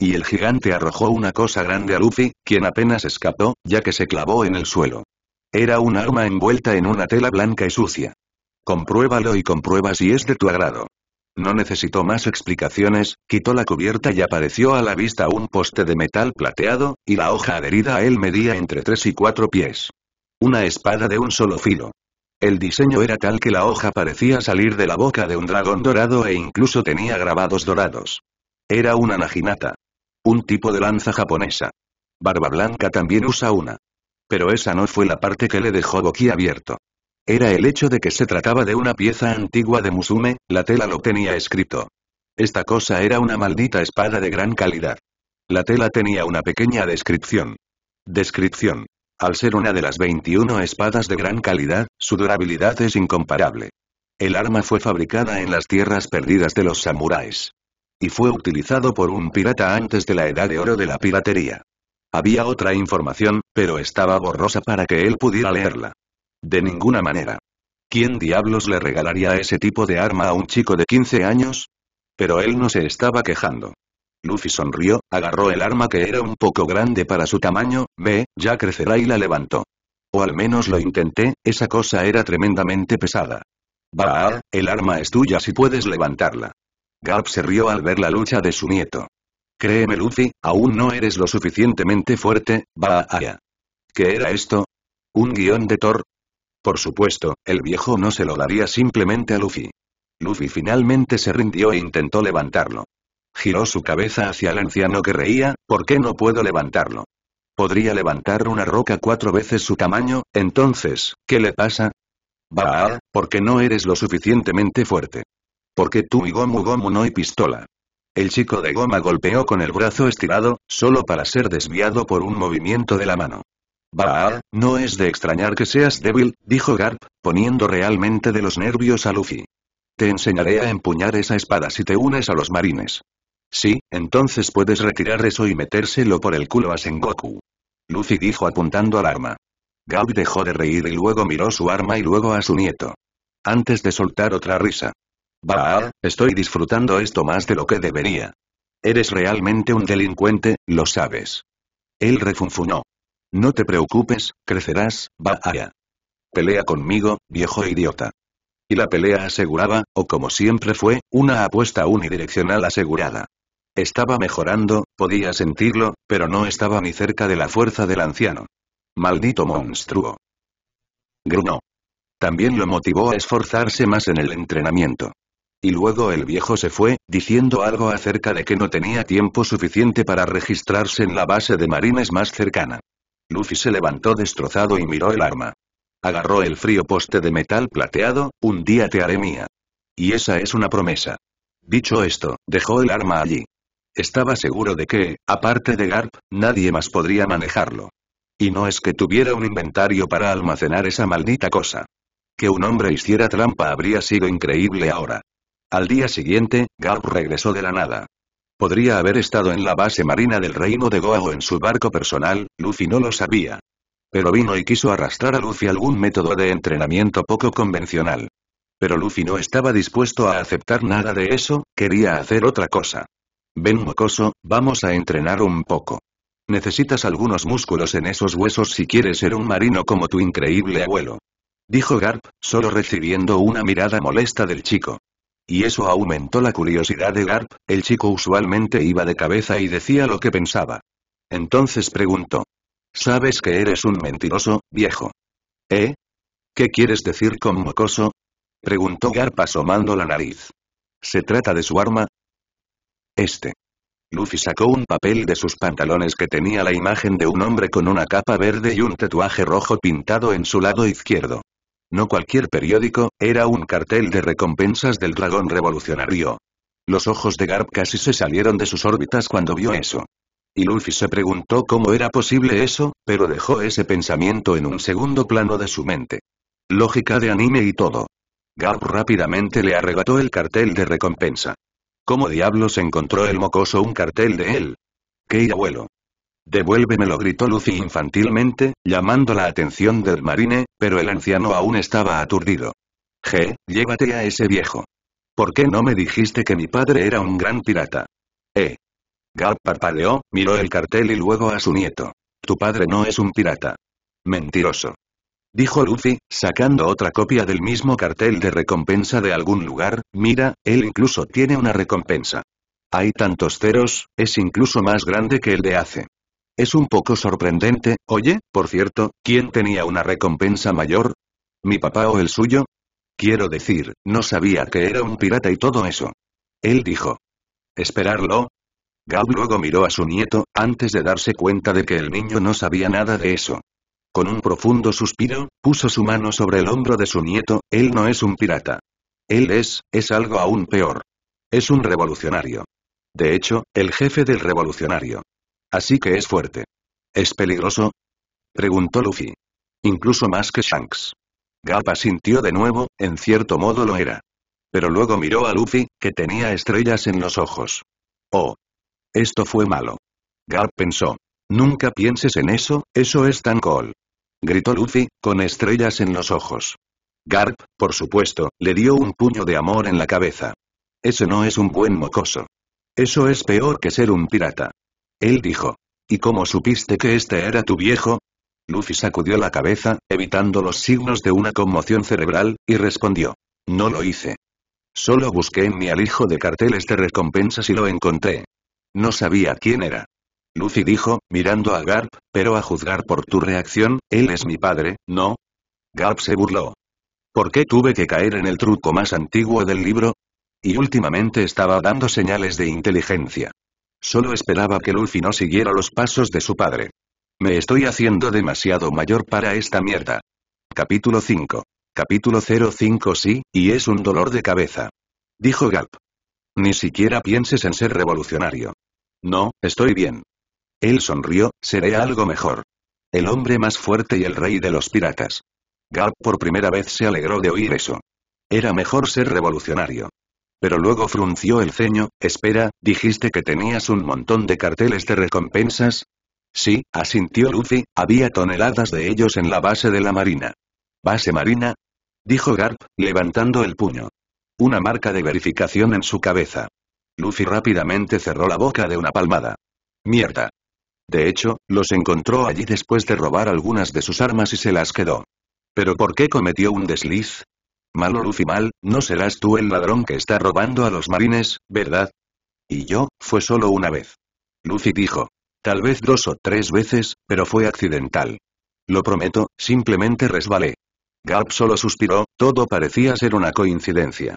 Y el gigante arrojó una cosa grande a Luffy, quien apenas escapó, ya que se clavó en el suelo. Era un arma envuelta en una tela blanca y sucia. Compruébalo y comprueba si es de tu agrado. No necesitó más explicaciones, quitó la cubierta y apareció a la vista un poste de metal plateado, y la hoja adherida a él medía entre tres y cuatro pies. Una espada de un solo filo. El diseño era tal que la hoja parecía salir de la boca de un dragón dorado e incluso tenía grabados dorados. Era una naginata. Un tipo de lanza japonesa. Barba Blanca también usa una. Pero esa no fue la parte que le dejó boquiabierto era el hecho de que se trataba de una pieza antigua de Musume, la tela lo tenía escrito. Esta cosa era una maldita espada de gran calidad. La tela tenía una pequeña descripción. Descripción. Al ser una de las 21 espadas de gran calidad, su durabilidad es incomparable. El arma fue fabricada en las tierras perdidas de los samuráis. Y fue utilizado por un pirata antes de la edad de oro de la piratería. Había otra información, pero estaba borrosa para que él pudiera leerla. De ninguna manera. ¿Quién diablos le regalaría ese tipo de arma a un chico de 15 años? Pero él no se estaba quejando. Luffy sonrió, agarró el arma que era un poco grande para su tamaño, ve, ya crecerá y la levantó. O al menos lo intenté, esa cosa era tremendamente pesada. Baal, el arma es tuya si puedes levantarla. Garp se rió al ver la lucha de su nieto. Créeme Luffy, aún no eres lo suficientemente fuerte, Baal. ¿Qué era esto? ¿Un guión de Thor? Por supuesto, el viejo no se lo daría simplemente a Luffy. Luffy finalmente se rindió e intentó levantarlo. Giró su cabeza hacia el anciano que reía, ¿por qué no puedo levantarlo? Podría levantar una roca cuatro veces su tamaño, entonces, ¿qué le pasa? Bah, porque no eres lo suficientemente fuerte. Porque tú y Gomu Gomu no hay pistola. El chico de goma golpeó con el brazo estirado, solo para ser desviado por un movimiento de la mano. Baar, no es de extrañar que seas débil, dijo Garp, poniendo realmente de los nervios a Luffy. Te enseñaré a empuñar esa espada si te unes a los marines. Sí, entonces puedes retirar eso y metérselo por el culo a Sengoku. Luffy dijo apuntando al arma. Garp dejó de reír y luego miró su arma y luego a su nieto. Antes de soltar otra risa. Baar, estoy disfrutando esto más de lo que debería. Eres realmente un delincuente, lo sabes. Él refunfuñó. No te preocupes, crecerás, va allá. Pelea conmigo, viejo idiota. Y la pelea aseguraba, o como siempre fue, una apuesta unidireccional asegurada. Estaba mejorando, podía sentirlo, pero no estaba ni cerca de la fuerza del anciano. Maldito monstruo. Grunó. También lo motivó a esforzarse más en el entrenamiento. Y luego el viejo se fue, diciendo algo acerca de que no tenía tiempo suficiente para registrarse en la base de marines más cercana. Luffy se levantó destrozado y miró el arma. Agarró el frío poste de metal plateado, un día te haré mía. Y esa es una promesa. Dicho esto, dejó el arma allí. Estaba seguro de que, aparte de Garp, nadie más podría manejarlo. Y no es que tuviera un inventario para almacenar esa maldita cosa. Que un hombre hiciera trampa habría sido increíble ahora. Al día siguiente, Garp regresó de la nada. Podría haber estado en la base marina del reino de Goa o en su barco personal, Luffy no lo sabía. Pero vino y quiso arrastrar a Luffy algún método de entrenamiento poco convencional. Pero Luffy no estaba dispuesto a aceptar nada de eso, quería hacer otra cosa. Ven mocoso, vamos a entrenar un poco. Necesitas algunos músculos en esos huesos si quieres ser un marino como tu increíble abuelo. Dijo Garp, solo recibiendo una mirada molesta del chico. Y eso aumentó la curiosidad de Garp, el chico usualmente iba de cabeza y decía lo que pensaba. Entonces preguntó. ¿Sabes que eres un mentiroso, viejo? ¿Eh? ¿Qué quieres decir con mocoso? Preguntó Garp asomando la nariz. ¿Se trata de su arma? Este. Luffy sacó un papel de sus pantalones que tenía la imagen de un hombre con una capa verde y un tatuaje rojo pintado en su lado izquierdo. No cualquier periódico, era un cartel de recompensas del dragón revolucionario. Los ojos de Garp casi se salieron de sus órbitas cuando vio eso. Y Luffy se preguntó cómo era posible eso, pero dejó ese pensamiento en un segundo plano de su mente. Lógica de anime y todo. Garp rápidamente le arrebató el cartel de recompensa. ¿Cómo diablos encontró el mocoso un cartel de él? ¡Qué abuelo! Devuélvemelo, gritó Lucy infantilmente, llamando la atención del marine, pero el anciano aún estaba aturdido. G, llévate a ese viejo. ¿Por qué no me dijiste que mi padre era un gran pirata? Eh. Gap parpadeó, miró el cartel y luego a su nieto. Tu padre no es un pirata. Mentiroso. Dijo Lucy, sacando otra copia del mismo cartel de recompensa de algún lugar, mira, él incluso tiene una recompensa. Hay tantos ceros, es incluso más grande que el de hace. Es un poco sorprendente, oye, por cierto, ¿quién tenía una recompensa mayor? ¿Mi papá o el suyo? Quiero decir, no sabía que era un pirata y todo eso. Él dijo. ¿Esperarlo? Gab luego miró a su nieto, antes de darse cuenta de que el niño no sabía nada de eso. Con un profundo suspiro, puso su mano sobre el hombro de su nieto, él no es un pirata. Él es, es algo aún peor. Es un revolucionario. De hecho, el jefe del revolucionario. Así que es fuerte. ¿Es peligroso? Preguntó Luffy. Incluso más que Shanks. Garp sintió de nuevo, en cierto modo lo era. Pero luego miró a Luffy, que tenía estrellas en los ojos. Oh. Esto fue malo. Garp pensó. Nunca pienses en eso, eso es tan cool. Gritó Luffy, con estrellas en los ojos. Garp, por supuesto, le dio un puño de amor en la cabeza. Ese no es un buen mocoso. Eso es peor que ser un pirata. Él dijo. ¿Y cómo supiste que este era tu viejo? Lucy sacudió la cabeza, evitando los signos de una conmoción cerebral, y respondió. No lo hice. Solo busqué en mi alijo de carteles de recompensas y lo encontré. No sabía quién era. Lucy dijo, mirando a Garp, pero a juzgar por tu reacción, él es mi padre, ¿no? Garp se burló. ¿Por qué tuve que caer en el truco más antiguo del libro? Y últimamente estaba dando señales de inteligencia. Solo esperaba que Luffy no siguiera los pasos de su padre. Me estoy haciendo demasiado mayor para esta mierda. Capítulo 5. Capítulo 05 Sí, y es un dolor de cabeza. Dijo Gap. Ni siquiera pienses en ser revolucionario. No, estoy bien. Él sonrió, seré algo mejor. El hombre más fuerte y el rey de los piratas. Gap por primera vez se alegró de oír eso. Era mejor ser revolucionario. Pero luego frunció el ceño, espera, dijiste que tenías un montón de carteles de recompensas. Sí, asintió Luffy, había toneladas de ellos en la base de la marina. ¿Base marina? Dijo Garp, levantando el puño. Una marca de verificación en su cabeza. Luffy rápidamente cerró la boca de una palmada. Mierda. De hecho, los encontró allí después de robar algunas de sus armas y se las quedó. ¿Pero por qué cometió un desliz? Malo Luffy mal, no serás tú el ladrón que está robando a los marines, ¿verdad? Y yo, fue solo una vez. Luffy dijo. Tal vez dos o tres veces, pero fue accidental. Lo prometo, simplemente resbalé. Garp solo suspiró, todo parecía ser una coincidencia.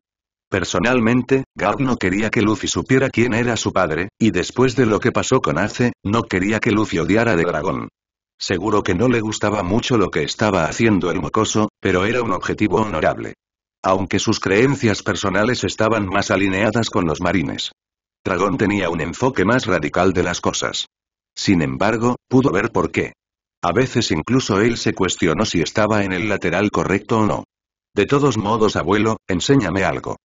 Personalmente, Garp no quería que Luffy supiera quién era su padre, y después de lo que pasó con Ace, no quería que Luffy odiara de dragón. Seguro que no le gustaba mucho lo que estaba haciendo el mocoso, pero era un objetivo honorable. Aunque sus creencias personales estaban más alineadas con los marines. Dragón tenía un enfoque más radical de las cosas. Sin embargo, pudo ver por qué. A veces incluso él se cuestionó si estaba en el lateral correcto o no. De todos modos, abuelo, enséñame algo.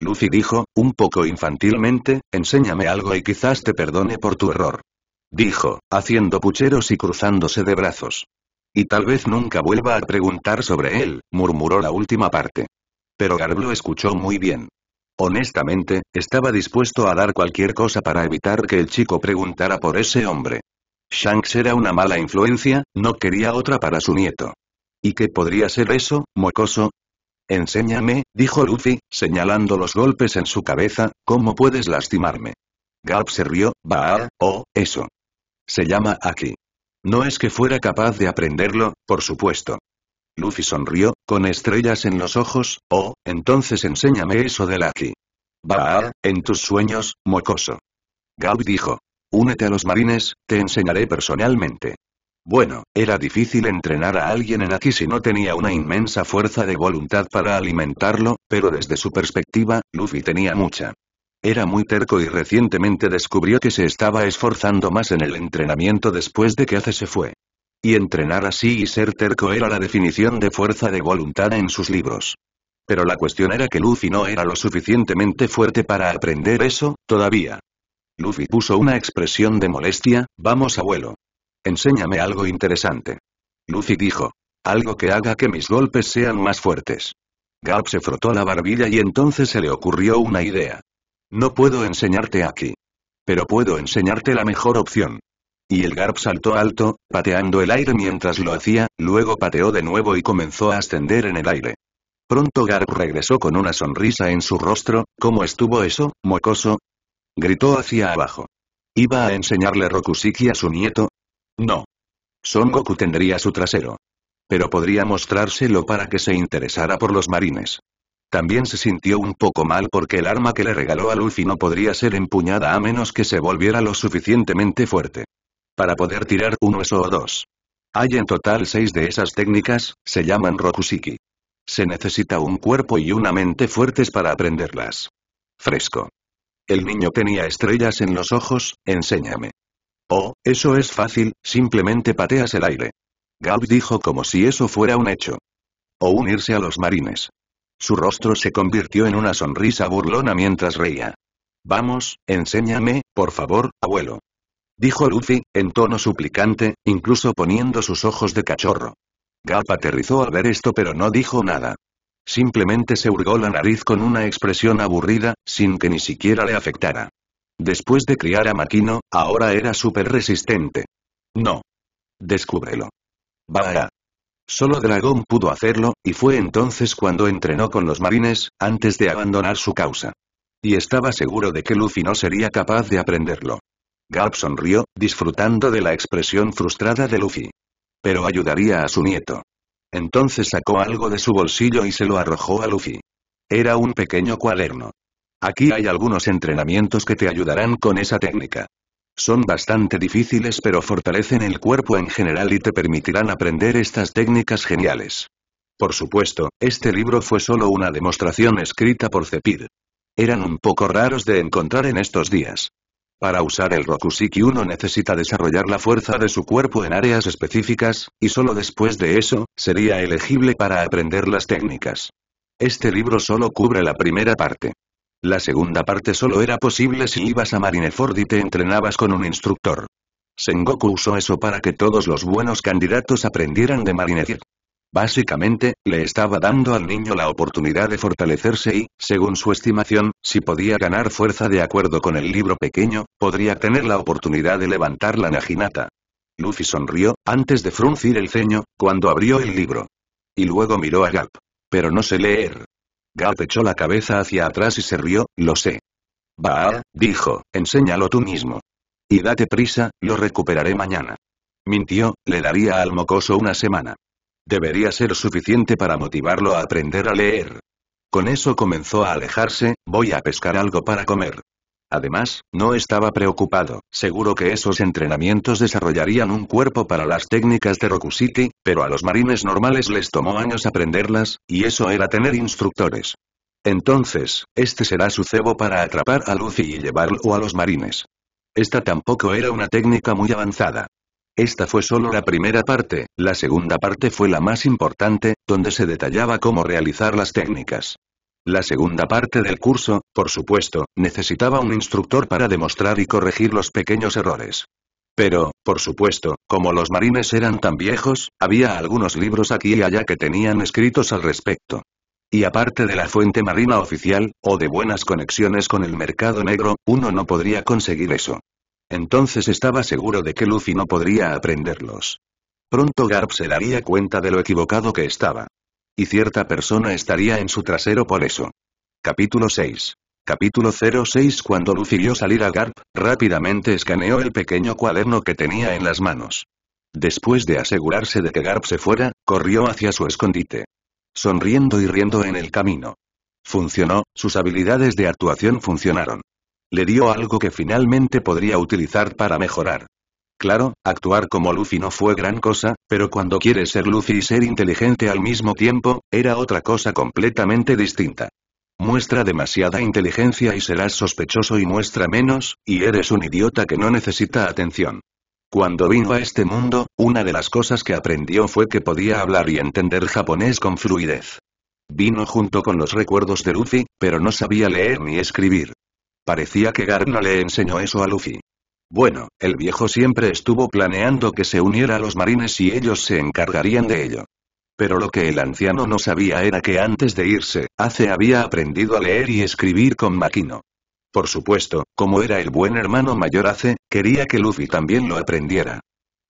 Lucy dijo, un poco infantilmente, enséñame algo y quizás te perdone por tu error dijo, haciendo pucheros y cruzándose de brazos. Y tal vez nunca vuelva a preguntar sobre él, murmuró la última parte. Pero Garblo escuchó muy bien. Honestamente, estaba dispuesto a dar cualquier cosa para evitar que el chico preguntara por ese hombre. Shanks era una mala influencia, no quería otra para su nieto. ¿Y qué podría ser eso, mocoso? Enséñame, dijo Luffy, señalando los golpes en su cabeza, ¿cómo puedes lastimarme? Garb se rió, bah, oh, eso. Se llama Aki. No es que fuera capaz de aprenderlo, por supuesto. Luffy sonrió, con estrellas en los ojos, oh, entonces enséñame eso del Aki. Bah, en tus sueños, mocoso. Gaud dijo. Únete a los marines, te enseñaré personalmente. Bueno, era difícil entrenar a alguien en aquí si no tenía una inmensa fuerza de voluntad para alimentarlo, pero desde su perspectiva, Luffy tenía mucha. Era muy terco y recientemente descubrió que se estaba esforzando más en el entrenamiento después de que hace se fue. Y entrenar así y ser terco era la definición de fuerza de voluntad en sus libros. Pero la cuestión era que Luffy no era lo suficientemente fuerte para aprender eso, todavía. Luffy puso una expresión de molestia, vamos abuelo. Enséñame algo interesante. Luffy dijo. Algo que haga que mis golpes sean más fuertes. Garp se frotó la barbilla y entonces se le ocurrió una idea. No puedo enseñarte aquí. Pero puedo enseñarte la mejor opción. Y el Garp saltó alto, pateando el aire mientras lo hacía, luego pateó de nuevo y comenzó a ascender en el aire. Pronto Garp regresó con una sonrisa en su rostro, ¿cómo estuvo eso, mocoso? Gritó hacia abajo. ¿Iba a enseñarle Rokusiki a su nieto? No. Son Goku tendría su trasero. Pero podría mostrárselo para que se interesara por los marines. También se sintió un poco mal porque el arma que le regaló a Luffy no podría ser empuñada a menos que se volviera lo suficientemente fuerte. Para poder tirar un hueso o dos. Hay en total seis de esas técnicas, se llaman Rokusiki. Se necesita un cuerpo y una mente fuertes para aprenderlas. Fresco. El niño tenía estrellas en los ojos, enséñame. Oh, eso es fácil, simplemente pateas el aire. Galp dijo como si eso fuera un hecho. O unirse a los marines. Su rostro se convirtió en una sonrisa burlona mientras reía. Vamos, enséñame, por favor, abuelo. Dijo Luffy, en tono suplicante, incluso poniendo sus ojos de cachorro. Gap aterrizó al ver esto pero no dijo nada. Simplemente se hurgó la nariz con una expresión aburrida, sin que ni siquiera le afectara. Después de criar a Makino, ahora era súper resistente. No. Descúbrelo. Vaya. Solo Dragón pudo hacerlo, y fue entonces cuando entrenó con los marines, antes de abandonar su causa. Y estaba seguro de que Luffy no sería capaz de aprenderlo. Garp sonrió, disfrutando de la expresión frustrada de Luffy. Pero ayudaría a su nieto. Entonces sacó algo de su bolsillo y se lo arrojó a Luffy. Era un pequeño cuaderno. Aquí hay algunos entrenamientos que te ayudarán con esa técnica. Son bastante difíciles pero fortalecen el cuerpo en general y te permitirán aprender estas técnicas geniales. Por supuesto, este libro fue solo una demostración escrita por Cepid. Eran un poco raros de encontrar en estos días. Para usar el Rokusiki uno necesita desarrollar la fuerza de su cuerpo en áreas específicas, y solo después de eso, sería elegible para aprender las técnicas. Este libro solo cubre la primera parte. La segunda parte solo era posible si ibas a Marineford y te entrenabas con un instructor. Sengoku usó eso para que todos los buenos candidatos aprendieran de Marineford. Básicamente, le estaba dando al niño la oportunidad de fortalecerse y, según su estimación, si podía ganar fuerza de acuerdo con el libro pequeño, podría tener la oportunidad de levantar la najinata. Luffy sonrió, antes de fruncir el ceño, cuando abrió el libro. Y luego miró a Gap. Pero no sé leer. Gap echó la cabeza hacia atrás y se rió, lo sé. Va, dijo, enséñalo tú mismo. Y date prisa, lo recuperaré mañana. Mintió, le daría al mocoso una semana. Debería ser suficiente para motivarlo a aprender a leer. Con eso comenzó a alejarse, voy a pescar algo para comer. Además, no estaba preocupado, seguro que esos entrenamientos desarrollarían un cuerpo para las técnicas de City, pero a los marines normales les tomó años aprenderlas, y eso era tener instructores. Entonces, este será su cebo para atrapar a Lucy y llevarlo a los marines. Esta tampoco era una técnica muy avanzada. Esta fue solo la primera parte, la segunda parte fue la más importante, donde se detallaba cómo realizar las técnicas. La segunda parte del curso, por supuesto, necesitaba un instructor para demostrar y corregir los pequeños errores. Pero, por supuesto, como los marines eran tan viejos, había algunos libros aquí y allá que tenían escritos al respecto. Y aparte de la fuente marina oficial, o de buenas conexiones con el mercado negro, uno no podría conseguir eso. Entonces estaba seguro de que Luffy no podría aprenderlos. Pronto Garp se daría cuenta de lo equivocado que estaba. Y cierta persona estaría en su trasero por eso. Capítulo 6. Capítulo 06 Cuando Luffy salir a Garp, rápidamente escaneó el pequeño cuaderno que tenía en las manos. Después de asegurarse de que Garp se fuera, corrió hacia su escondite. Sonriendo y riendo en el camino. Funcionó, sus habilidades de actuación funcionaron. Le dio algo que finalmente podría utilizar para mejorar. Claro, actuar como Luffy no fue gran cosa, pero cuando quieres ser Luffy y ser inteligente al mismo tiempo, era otra cosa completamente distinta. Muestra demasiada inteligencia y serás sospechoso y muestra menos, y eres un idiota que no necesita atención. Cuando vino a este mundo, una de las cosas que aprendió fue que podía hablar y entender japonés con fluidez. Vino junto con los recuerdos de Luffy, pero no sabía leer ni escribir. Parecía que Garp le enseñó eso a Luffy. Bueno, el viejo siempre estuvo planeando que se uniera a los marines y ellos se encargarían de ello. Pero lo que el anciano no sabía era que antes de irse, Ace había aprendido a leer y escribir con Makino. Por supuesto, como era el buen hermano mayor Ace, quería que Luffy también lo aprendiera.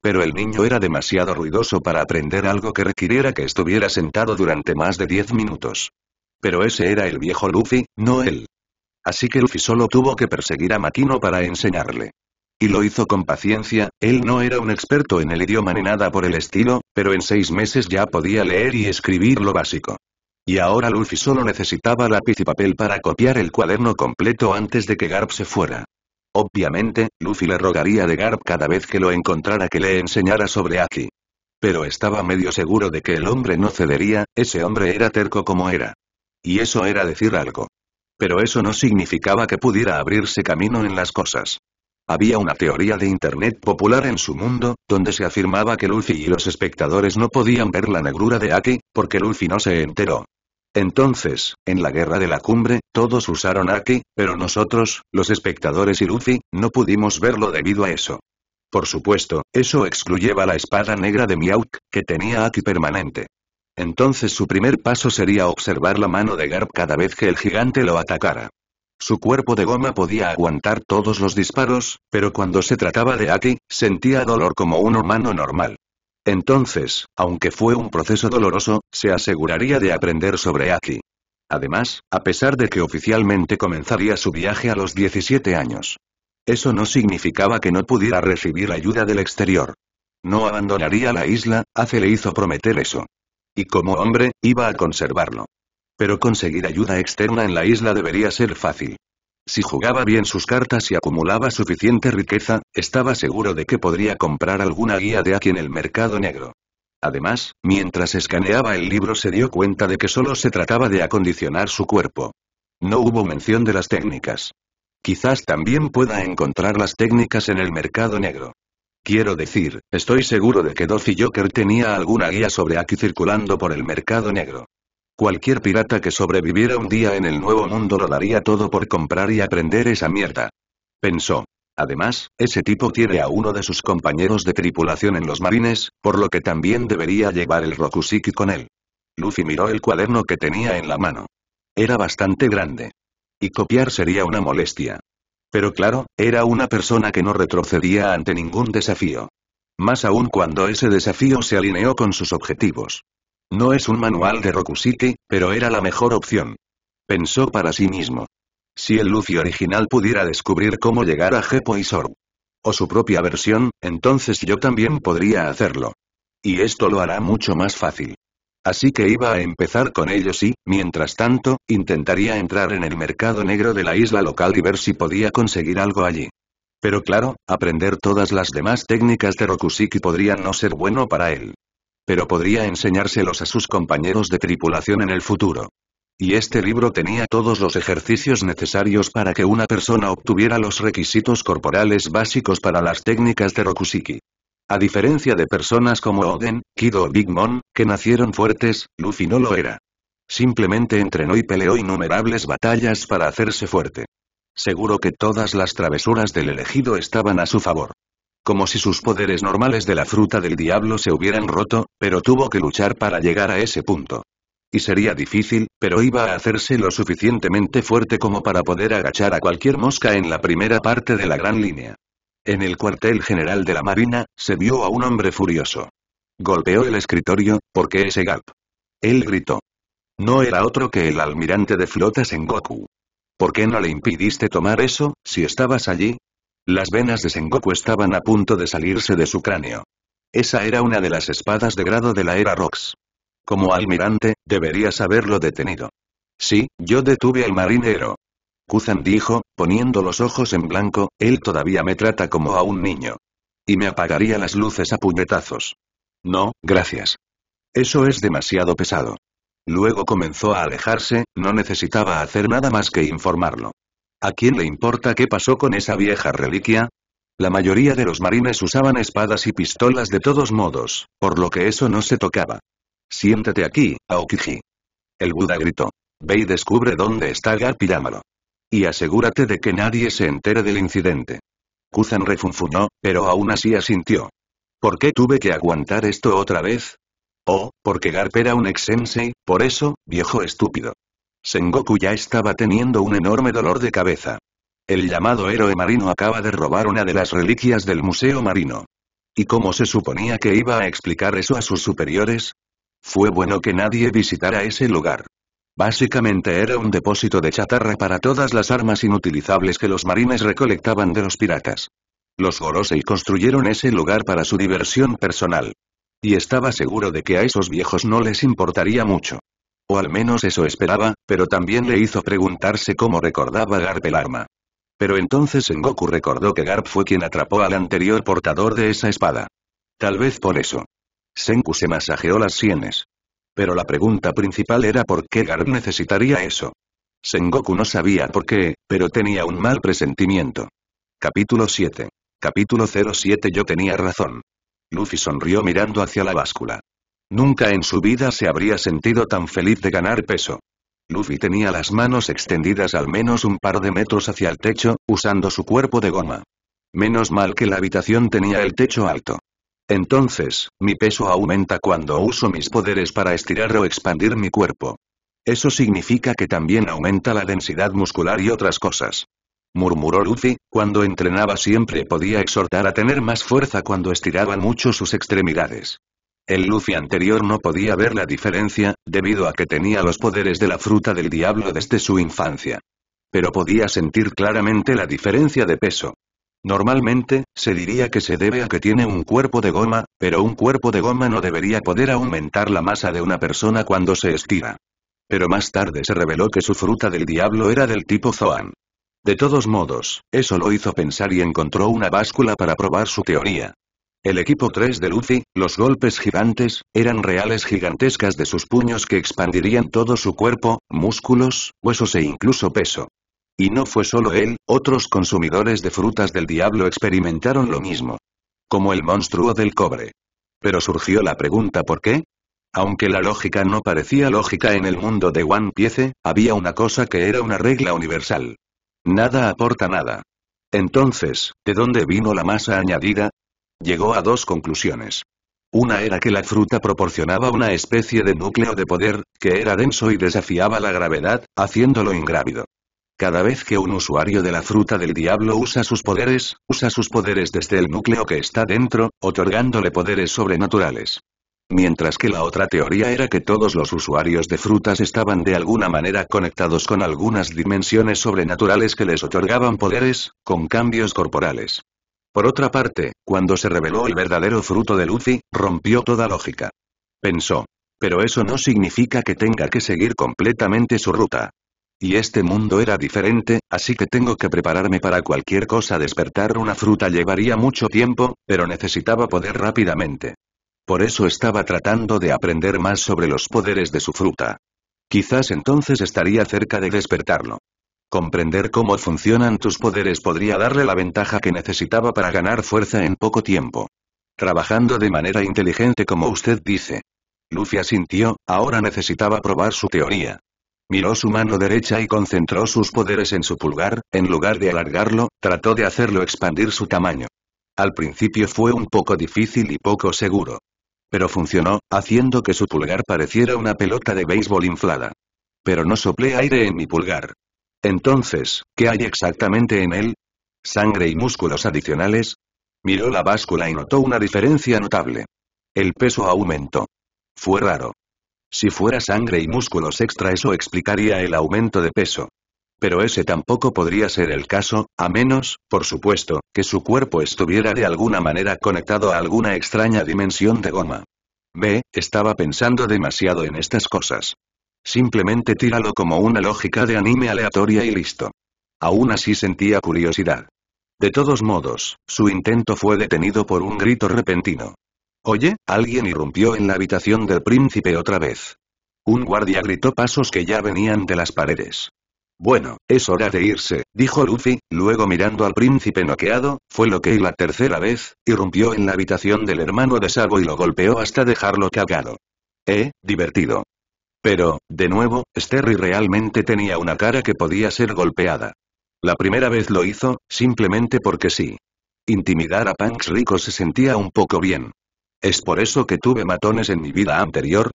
Pero el niño era demasiado ruidoso para aprender algo que requiriera que estuviera sentado durante más de diez minutos. Pero ese era el viejo Luffy, no él. Así que Luffy solo tuvo que perseguir a Makino para enseñarle. Y lo hizo con paciencia, él no era un experto en el idioma ni nada por el estilo, pero en seis meses ya podía leer y escribir lo básico. Y ahora Luffy solo necesitaba lápiz y papel para copiar el cuaderno completo antes de que Garp se fuera. Obviamente, Luffy le rogaría de Garp cada vez que lo encontrara que le enseñara sobre Aki. Pero estaba medio seguro de que el hombre no cedería, ese hombre era terco como era. Y eso era decir algo. Pero eso no significaba que pudiera abrirse camino en las cosas. Había una teoría de Internet popular en su mundo, donde se afirmaba que Luffy y los espectadores no podían ver la negrura de Aki, porque Luffy no se enteró. Entonces, en la guerra de la cumbre, todos usaron Aki, pero nosotros, los espectadores y Luffy, no pudimos verlo debido a eso. Por supuesto, eso excluyeba la espada negra de Mihawk, que tenía Aki permanente. Entonces su primer paso sería observar la mano de Garp cada vez que el gigante lo atacara. Su cuerpo de goma podía aguantar todos los disparos, pero cuando se trataba de Aki, sentía dolor como un humano normal. Entonces, aunque fue un proceso doloroso, se aseguraría de aprender sobre Aki. Además, a pesar de que oficialmente comenzaría su viaje a los 17 años. Eso no significaba que no pudiera recibir ayuda del exterior. No abandonaría la isla, Ace le hizo prometer eso. Y como hombre, iba a conservarlo. Pero conseguir ayuda externa en la isla debería ser fácil. Si jugaba bien sus cartas y acumulaba suficiente riqueza, estaba seguro de que podría comprar alguna guía de aquí en el mercado negro. Además, mientras escaneaba el libro se dio cuenta de que solo se trataba de acondicionar su cuerpo. No hubo mención de las técnicas. Quizás también pueda encontrar las técnicas en el mercado negro. Quiero decir, estoy seguro de que y Joker tenía alguna guía sobre aquí circulando por el mercado negro. Cualquier pirata que sobreviviera un día en el Nuevo Mundo lo daría todo por comprar y aprender esa mierda. Pensó. Además, ese tipo tiene a uno de sus compañeros de tripulación en los marines, por lo que también debería llevar el Rokusiki con él. Lucy miró el cuaderno que tenía en la mano. Era bastante grande. Y copiar sería una molestia. Pero claro, era una persona que no retrocedía ante ningún desafío. Más aún cuando ese desafío se alineó con sus objetivos. No es un manual de Rokushiki, pero era la mejor opción. Pensó para sí mismo. Si el Luffy original pudiera descubrir cómo llegar a Gepo y O su propia versión, entonces yo también podría hacerlo. Y esto lo hará mucho más fácil. Así que iba a empezar con ellos y, mientras tanto, intentaría entrar en el mercado negro de la isla local y ver si podía conseguir algo allí. Pero claro, aprender todas las demás técnicas de Rokushiki podría no ser bueno para él pero podría enseñárselos a sus compañeros de tripulación en el futuro. Y este libro tenía todos los ejercicios necesarios para que una persona obtuviera los requisitos corporales básicos para las técnicas de Rokusiki. A diferencia de personas como Oden, Kido o Big Mom, que nacieron fuertes, Luffy no lo era. Simplemente entrenó y peleó innumerables batallas para hacerse fuerte. Seguro que todas las travesuras del elegido estaban a su favor como si sus poderes normales de la fruta del diablo se hubieran roto, pero tuvo que luchar para llegar a ese punto. Y sería difícil, pero iba a hacerse lo suficientemente fuerte como para poder agachar a cualquier mosca en la primera parte de la gran línea. En el cuartel general de la Marina, se vio a un hombre furioso. Golpeó el escritorio, porque ese gap. Él gritó. No era otro que el almirante de flotas en Goku. ¿Por qué no le impidiste tomar eso, si estabas allí? Las venas de Sengoku estaban a punto de salirse de su cráneo. Esa era una de las espadas de grado de la era Rox. Como almirante, deberías haberlo detenido. Sí, yo detuve al marinero. Kuzan dijo, poniendo los ojos en blanco, él todavía me trata como a un niño. Y me apagaría las luces a puñetazos. No, gracias. Eso es demasiado pesado. Luego comenzó a alejarse, no necesitaba hacer nada más que informarlo. ¿A quién le importa qué pasó con esa vieja reliquia? La mayoría de los marines usaban espadas y pistolas de todos modos, por lo que eso no se tocaba. Siéntate aquí, Aokiji. El Buda gritó. Ve y descubre dónde está y Y asegúrate de que nadie se entere del incidente. Kuzan refunfuñó, pero aún así asintió. ¿Por qué tuve que aguantar esto otra vez? Oh, porque Garp era un ex por eso, viejo estúpido. Sengoku ya estaba teniendo un enorme dolor de cabeza. El llamado héroe marino acaba de robar una de las reliquias del Museo Marino. ¿Y cómo se suponía que iba a explicar eso a sus superiores? Fue bueno que nadie visitara ese lugar. Básicamente era un depósito de chatarra para todas las armas inutilizables que los marines recolectaban de los piratas. Los Gorosei construyeron ese lugar para su diversión personal. Y estaba seguro de que a esos viejos no les importaría mucho. O al menos eso esperaba, pero también le hizo preguntarse cómo recordaba Garp el arma. Pero entonces Sengoku recordó que Garp fue quien atrapó al anterior portador de esa espada. Tal vez por eso. Senku se masajeó las sienes. Pero la pregunta principal era por qué Garp necesitaría eso. Sengoku no sabía por qué, pero tenía un mal presentimiento. Capítulo 7. Capítulo 07 Yo tenía razón. Luffy sonrió mirando hacia la báscula. Nunca en su vida se habría sentido tan feliz de ganar peso. Luffy tenía las manos extendidas al menos un par de metros hacia el techo, usando su cuerpo de goma. Menos mal que la habitación tenía el techo alto. Entonces, mi peso aumenta cuando uso mis poderes para estirar o expandir mi cuerpo. Eso significa que también aumenta la densidad muscular y otras cosas. Murmuró Luffy, cuando entrenaba siempre podía exhortar a tener más fuerza cuando estiraba mucho sus extremidades. El Luffy anterior no podía ver la diferencia, debido a que tenía los poderes de la fruta del diablo desde su infancia. Pero podía sentir claramente la diferencia de peso. Normalmente, se diría que se debe a que tiene un cuerpo de goma, pero un cuerpo de goma no debería poder aumentar la masa de una persona cuando se estira. Pero más tarde se reveló que su fruta del diablo era del tipo Zoan. De todos modos, eso lo hizo pensar y encontró una báscula para probar su teoría. El equipo 3 de Luffy, los golpes gigantes, eran reales gigantescas de sus puños que expandirían todo su cuerpo, músculos, huesos e incluso peso. Y no fue solo él, otros consumidores de frutas del diablo experimentaron lo mismo. Como el monstruo del cobre. Pero surgió la pregunta ¿por qué? Aunque la lógica no parecía lógica en el mundo de One Piece, había una cosa que era una regla universal. Nada aporta nada. Entonces, ¿de dónde vino la masa añadida? Llegó a dos conclusiones. Una era que la fruta proporcionaba una especie de núcleo de poder, que era denso y desafiaba la gravedad, haciéndolo ingrávido. Cada vez que un usuario de la fruta del diablo usa sus poderes, usa sus poderes desde el núcleo que está dentro, otorgándole poderes sobrenaturales. Mientras que la otra teoría era que todos los usuarios de frutas estaban de alguna manera conectados con algunas dimensiones sobrenaturales que les otorgaban poderes, con cambios corporales. Por otra parte, cuando se reveló el verdadero fruto de Lucy, rompió toda lógica. Pensó. Pero eso no significa que tenga que seguir completamente su ruta. Y este mundo era diferente, así que tengo que prepararme para cualquier cosa. Despertar una fruta llevaría mucho tiempo, pero necesitaba poder rápidamente. Por eso estaba tratando de aprender más sobre los poderes de su fruta. Quizás entonces estaría cerca de despertarlo. Comprender cómo funcionan tus poderes podría darle la ventaja que necesitaba para ganar fuerza en poco tiempo. Trabajando de manera inteligente como usted dice. Lucia sintió ahora necesitaba probar su teoría. Miró su mano derecha y concentró sus poderes en su pulgar, en lugar de alargarlo, trató de hacerlo expandir su tamaño. Al principio fue un poco difícil y poco seguro. Pero funcionó, haciendo que su pulgar pareciera una pelota de béisbol inflada. Pero no soplé aire en mi pulgar. Entonces, ¿qué hay exactamente en él? ¿Sangre y músculos adicionales? Miró la báscula y notó una diferencia notable. El peso aumentó. Fue raro. Si fuera sangre y músculos extra eso explicaría el aumento de peso. Pero ese tampoco podría ser el caso, a menos, por supuesto, que su cuerpo estuviera de alguna manera conectado a alguna extraña dimensión de goma. B, estaba pensando demasiado en estas cosas. Simplemente tíralo como una lógica de anime aleatoria y listo. Aún así sentía curiosidad. De todos modos, su intento fue detenido por un grito repentino. Oye, alguien irrumpió en la habitación del príncipe otra vez. Un guardia gritó pasos que ya venían de las paredes. Bueno, es hora de irse, dijo Luffy, luego mirando al príncipe noqueado, fue lo que y la tercera vez, irrumpió en la habitación del hermano de Sabo y lo golpeó hasta dejarlo cagado. Eh, divertido. Pero, de nuevo, Sterry realmente tenía una cara que podía ser golpeada. La primera vez lo hizo, simplemente porque sí. Intimidar a Punks Rico se sentía un poco bien. ¿Es por eso que tuve matones en mi vida anterior?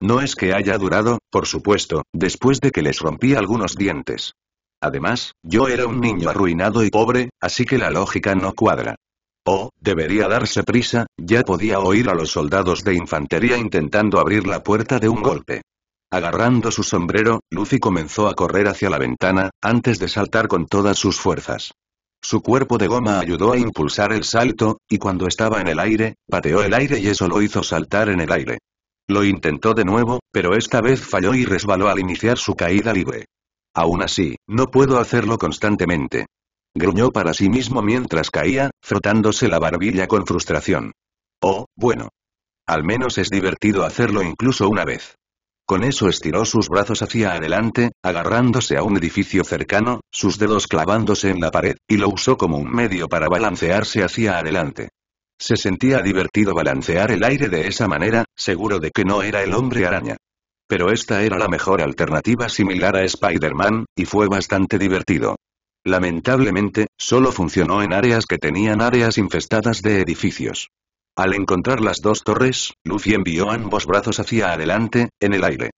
No es que haya durado, por supuesto, después de que les rompí algunos dientes. Además, yo era un niño arruinado y pobre, así que la lógica no cuadra. Oh, debería darse prisa, ya podía oír a los soldados de infantería intentando abrir la puerta de un golpe. Agarrando su sombrero, Lucy comenzó a correr hacia la ventana, antes de saltar con todas sus fuerzas. Su cuerpo de goma ayudó a impulsar el salto, y cuando estaba en el aire, pateó el aire y eso lo hizo saltar en el aire. Lo intentó de nuevo, pero esta vez falló y resbaló al iniciar su caída libre. Aún así, no puedo hacerlo constantemente. Gruñó para sí mismo mientras caía, frotándose la barbilla con frustración. Oh, bueno. Al menos es divertido hacerlo incluso una vez. Con eso estiró sus brazos hacia adelante, agarrándose a un edificio cercano, sus dedos clavándose en la pared, y lo usó como un medio para balancearse hacia adelante. Se sentía divertido balancear el aire de esa manera, seguro de que no era el hombre araña. Pero esta era la mejor alternativa similar a Spider-Man, y fue bastante divertido. Lamentablemente, solo funcionó en áreas que tenían áreas infestadas de edificios. Al encontrar las dos torres, Luffy envió ambos brazos hacia adelante, en el aire.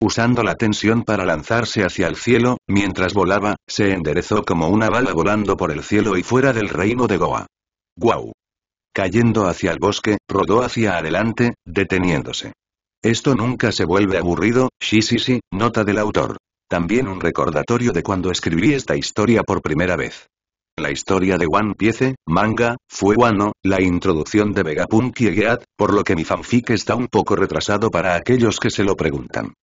Usando la tensión para lanzarse hacia el cielo, mientras volaba, se enderezó como una bala volando por el cielo y fuera del reino de Goa. ¡Guau! Cayendo hacia el bosque, rodó hacia adelante, deteniéndose. Esto nunca se vuelve aburrido, sí sí sí, nota del autor. También un recordatorio de cuando escribí esta historia por primera vez. La historia de One Piece, manga, fue Wano, la introducción de Vegapunk y Geat, por lo que mi fanfic está un poco retrasado para aquellos que se lo preguntan.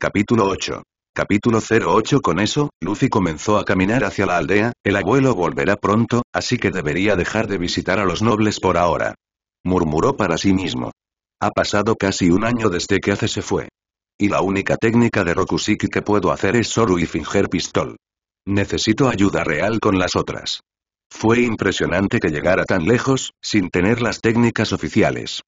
Capítulo 8. Capítulo 08 Con eso, Luffy comenzó a caminar hacia la aldea, el abuelo volverá pronto, así que debería dejar de visitar a los nobles por ahora. Murmuró para sí mismo. Ha pasado casi un año desde que hace se fue. Y la única técnica de rokushiki que puedo hacer es Soru y finger pistol. Necesito ayuda real con las otras. Fue impresionante que llegara tan lejos, sin tener las técnicas oficiales.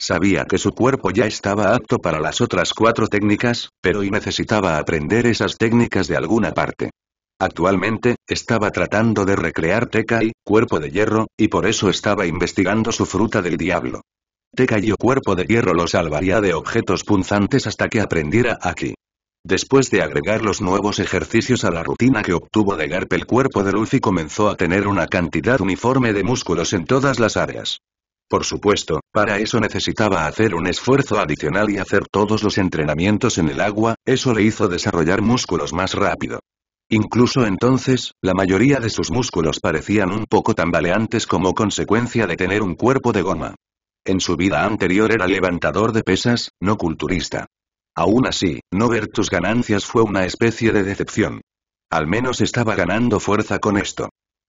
Sabía que su cuerpo ya estaba apto para las otras cuatro técnicas, pero y necesitaba aprender esas técnicas de alguna parte. Actualmente, estaba tratando de recrear Tekai, cuerpo de hierro, y por eso estaba investigando su fruta del diablo. Tekai o cuerpo de hierro lo salvaría de objetos punzantes hasta que aprendiera aquí. Después de agregar los nuevos ejercicios a la rutina que obtuvo de Garp el cuerpo de Luffy comenzó a tener una cantidad uniforme de músculos en todas las áreas. Por supuesto, para eso necesitaba hacer un esfuerzo adicional y hacer todos los entrenamientos en el agua, eso le hizo desarrollar músculos más rápido. Incluso entonces, la mayoría de sus músculos parecían un poco tambaleantes como consecuencia de tener un cuerpo de goma. En su vida anterior era levantador de pesas, no culturista. Aún así, no ver tus ganancias fue una especie de decepción. Al menos estaba ganando fuerza con esto.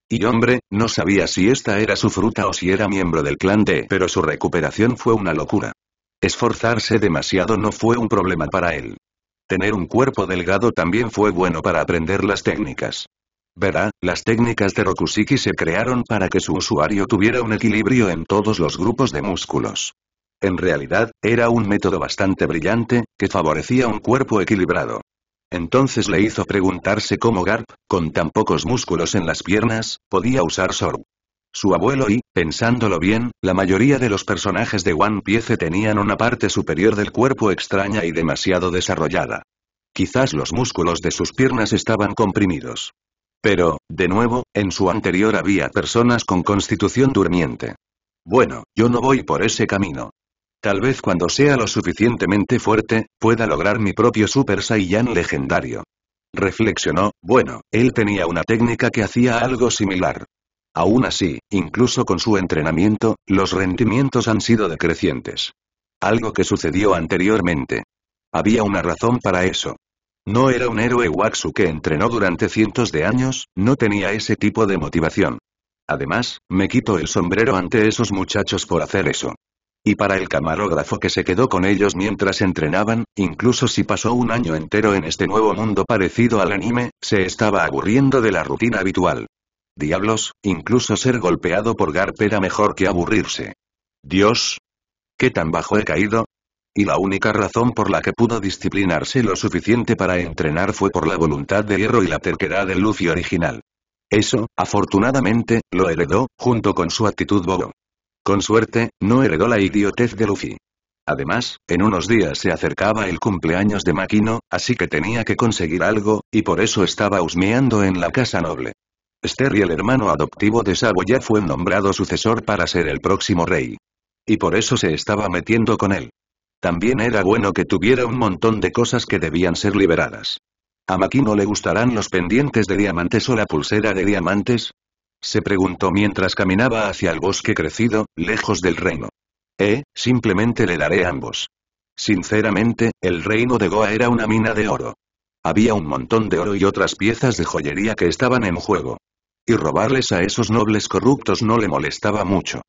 Y hombre, no sabía si esta era su fruta o si era miembro del clan D, pero su recuperación fue una locura. Esforzarse demasiado no fue un problema para él. Tener un cuerpo delgado también fue bueno para aprender las técnicas. Verá, las técnicas de Rokusiki se crearon para que su usuario tuviera un equilibrio en todos los grupos de músculos. En realidad, era un método bastante brillante, que favorecía un cuerpo equilibrado. Entonces le hizo preguntarse cómo Garp, con tan pocos músculos en las piernas, podía usar Sor. Su abuelo y, pensándolo bien, la mayoría de los personajes de One Piece tenían una parte superior del cuerpo extraña y demasiado desarrollada. Quizás los músculos de sus piernas estaban comprimidos. Pero, de nuevo, en su anterior había personas con constitución durmiente. Bueno, yo no voy por ese camino. Tal vez cuando sea lo suficientemente fuerte, pueda lograr mi propio Super Saiyan legendario. Reflexionó, bueno, él tenía una técnica que hacía algo similar. Aún así, incluso con su entrenamiento, los rendimientos han sido decrecientes. Algo que sucedió anteriormente. Había una razón para eso. No era un héroe Waksu que entrenó durante cientos de años, no tenía ese tipo de motivación. Además, me quito el sombrero ante esos muchachos por hacer eso. Y para el camarógrafo que se quedó con ellos mientras entrenaban, incluso si pasó un año entero en este nuevo mundo parecido al anime, se estaba aburriendo de la rutina habitual. Diablos, incluso ser golpeado por Garp era mejor que aburrirse. Dios. ¿Qué tan bajo he caído? Y la única razón por la que pudo disciplinarse lo suficiente para entrenar fue por la voluntad de hierro y la terquedad del Luffy original. Eso, afortunadamente, lo heredó, junto con su actitud bobo. Con suerte, no heredó la idiotez de Luffy. Además, en unos días se acercaba el cumpleaños de Makino, así que tenía que conseguir algo, y por eso estaba husmeando en la casa noble. Esther y el hermano adoptivo de Sabo fue nombrado sucesor para ser el próximo rey. Y por eso se estaba metiendo con él. También era bueno que tuviera un montón de cosas que debían ser liberadas. A Makino le gustarán los pendientes de diamantes o la pulsera de diamantes, se preguntó mientras caminaba hacia el bosque crecido, lejos del reino. Eh, simplemente le daré ambos. Sinceramente, el reino de Goa era una mina de oro. Había un montón de oro y otras piezas de joyería que estaban en juego. Y robarles a esos nobles corruptos no le molestaba mucho.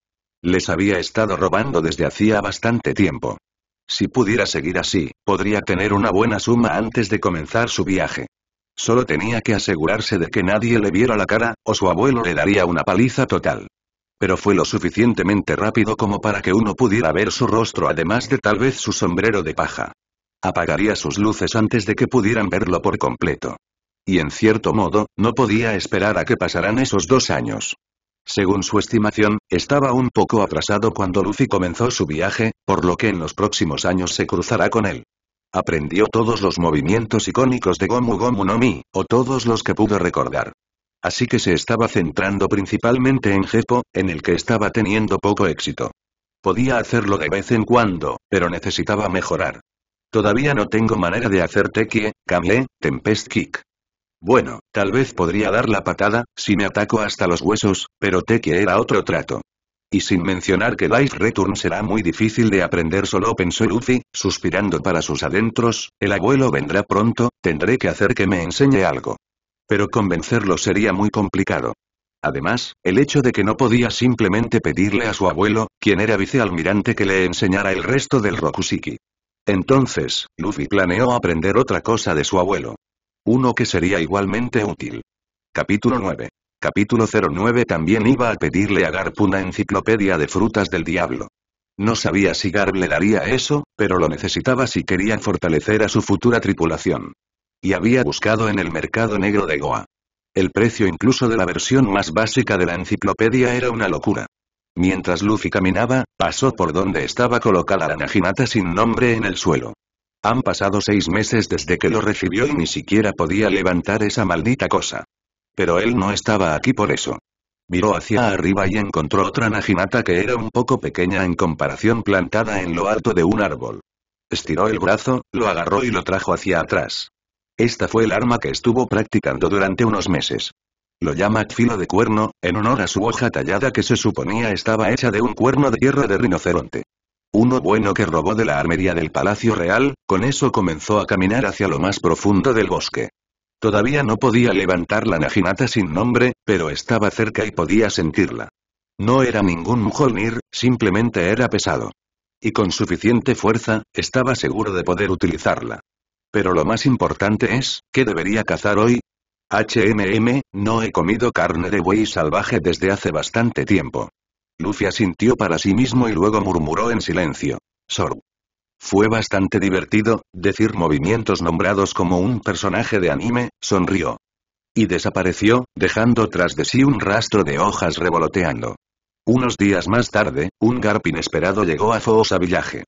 Les había estado robando desde hacía bastante tiempo. Si pudiera seguir así, podría tener una buena suma antes de comenzar su viaje. Solo tenía que asegurarse de que nadie le viera la cara, o su abuelo le daría una paliza total. Pero fue lo suficientemente rápido como para que uno pudiera ver su rostro además de tal vez su sombrero de paja. Apagaría sus luces antes de que pudieran verlo por completo. Y en cierto modo, no podía esperar a que pasaran esos dos años. Según su estimación, estaba un poco atrasado cuando Luffy comenzó su viaje, por lo que en los próximos años se cruzará con él. Aprendió todos los movimientos icónicos de Gomu Gomu no Mi, o todos los que pudo recordar. Así que se estaba centrando principalmente en Gepo, en el que estaba teniendo poco éxito. Podía hacerlo de vez en cuando, pero necesitaba mejorar. Todavía no tengo manera de hacer Tekie, Kamie, Tempest Kick. Bueno, tal vez podría dar la patada, si me ataco hasta los huesos, pero Tekie era otro trato. Y sin mencionar que Life Return será muy difícil de aprender solo pensó Luffy, suspirando para sus adentros, el abuelo vendrá pronto, tendré que hacer que me enseñe algo. Pero convencerlo sería muy complicado. Además, el hecho de que no podía simplemente pedirle a su abuelo, quien era vicealmirante que le enseñara el resto del Rokusiki. Entonces, Luffy planeó aprender otra cosa de su abuelo. Uno que sería igualmente útil. Capítulo 9. Capítulo 09 También iba a pedirle a Garp una enciclopedia de frutas del diablo. No sabía si Garp le daría eso, pero lo necesitaba si quería fortalecer a su futura tripulación. Y había buscado en el mercado negro de Goa. El precio incluso de la versión más básica de la enciclopedia era una locura. Mientras Luffy caminaba, pasó por donde estaba colocada la Naginata sin nombre en el suelo. Han pasado seis meses desde que lo recibió y ni siquiera podía levantar esa maldita cosa. Pero él no estaba aquí por eso. Miró hacia arriba y encontró otra najinata que era un poco pequeña en comparación plantada en lo alto de un árbol. Estiró el brazo, lo agarró y lo trajo hacia atrás. Esta fue el arma que estuvo practicando durante unos meses. Lo llama filo de cuerno, en honor a su hoja tallada que se suponía estaba hecha de un cuerno de hierro de rinoceronte. Uno bueno que robó de la armería del Palacio Real, con eso comenzó a caminar hacia lo más profundo del bosque. Todavía no podía levantar la najinata sin nombre, pero estaba cerca y podía sentirla. No era ningún Mjolnir, simplemente era pesado. Y con suficiente fuerza, estaba seguro de poder utilizarla. Pero lo más importante es, ¿qué debería cazar hoy? HMM, no he comido carne de buey salvaje desde hace bastante tiempo. Lucia sintió para sí mismo y luego murmuró en silencio. Sorb. Fue bastante divertido, decir movimientos nombrados como un personaje de anime, sonrió. Y desapareció, dejando tras de sí un rastro de hojas revoloteando. Unos días más tarde, un garp inesperado llegó a Foosa Village.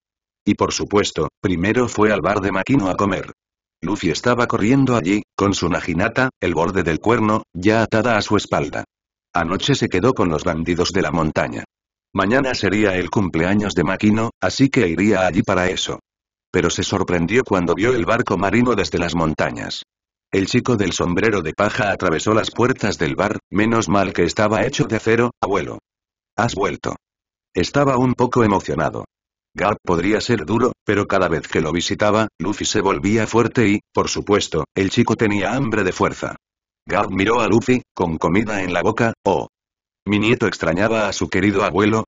Y por supuesto, primero fue al bar de Makino a comer. Luffy estaba corriendo allí, con su naginata, el borde del cuerno, ya atada a su espalda. Anoche se quedó con los bandidos de la montaña. Mañana sería el cumpleaños de Makino, así que iría allí para eso. Pero se sorprendió cuando vio el barco marino desde las montañas. El chico del sombrero de paja atravesó las puertas del bar, menos mal que estaba hecho de acero, abuelo. Has vuelto. Estaba un poco emocionado. Gab podría ser duro, pero cada vez que lo visitaba, Luffy se volvía fuerte y, por supuesto, el chico tenía hambre de fuerza. Gab miró a Luffy, con comida en la boca, oh. Mi nieto extrañaba a su querido abuelo,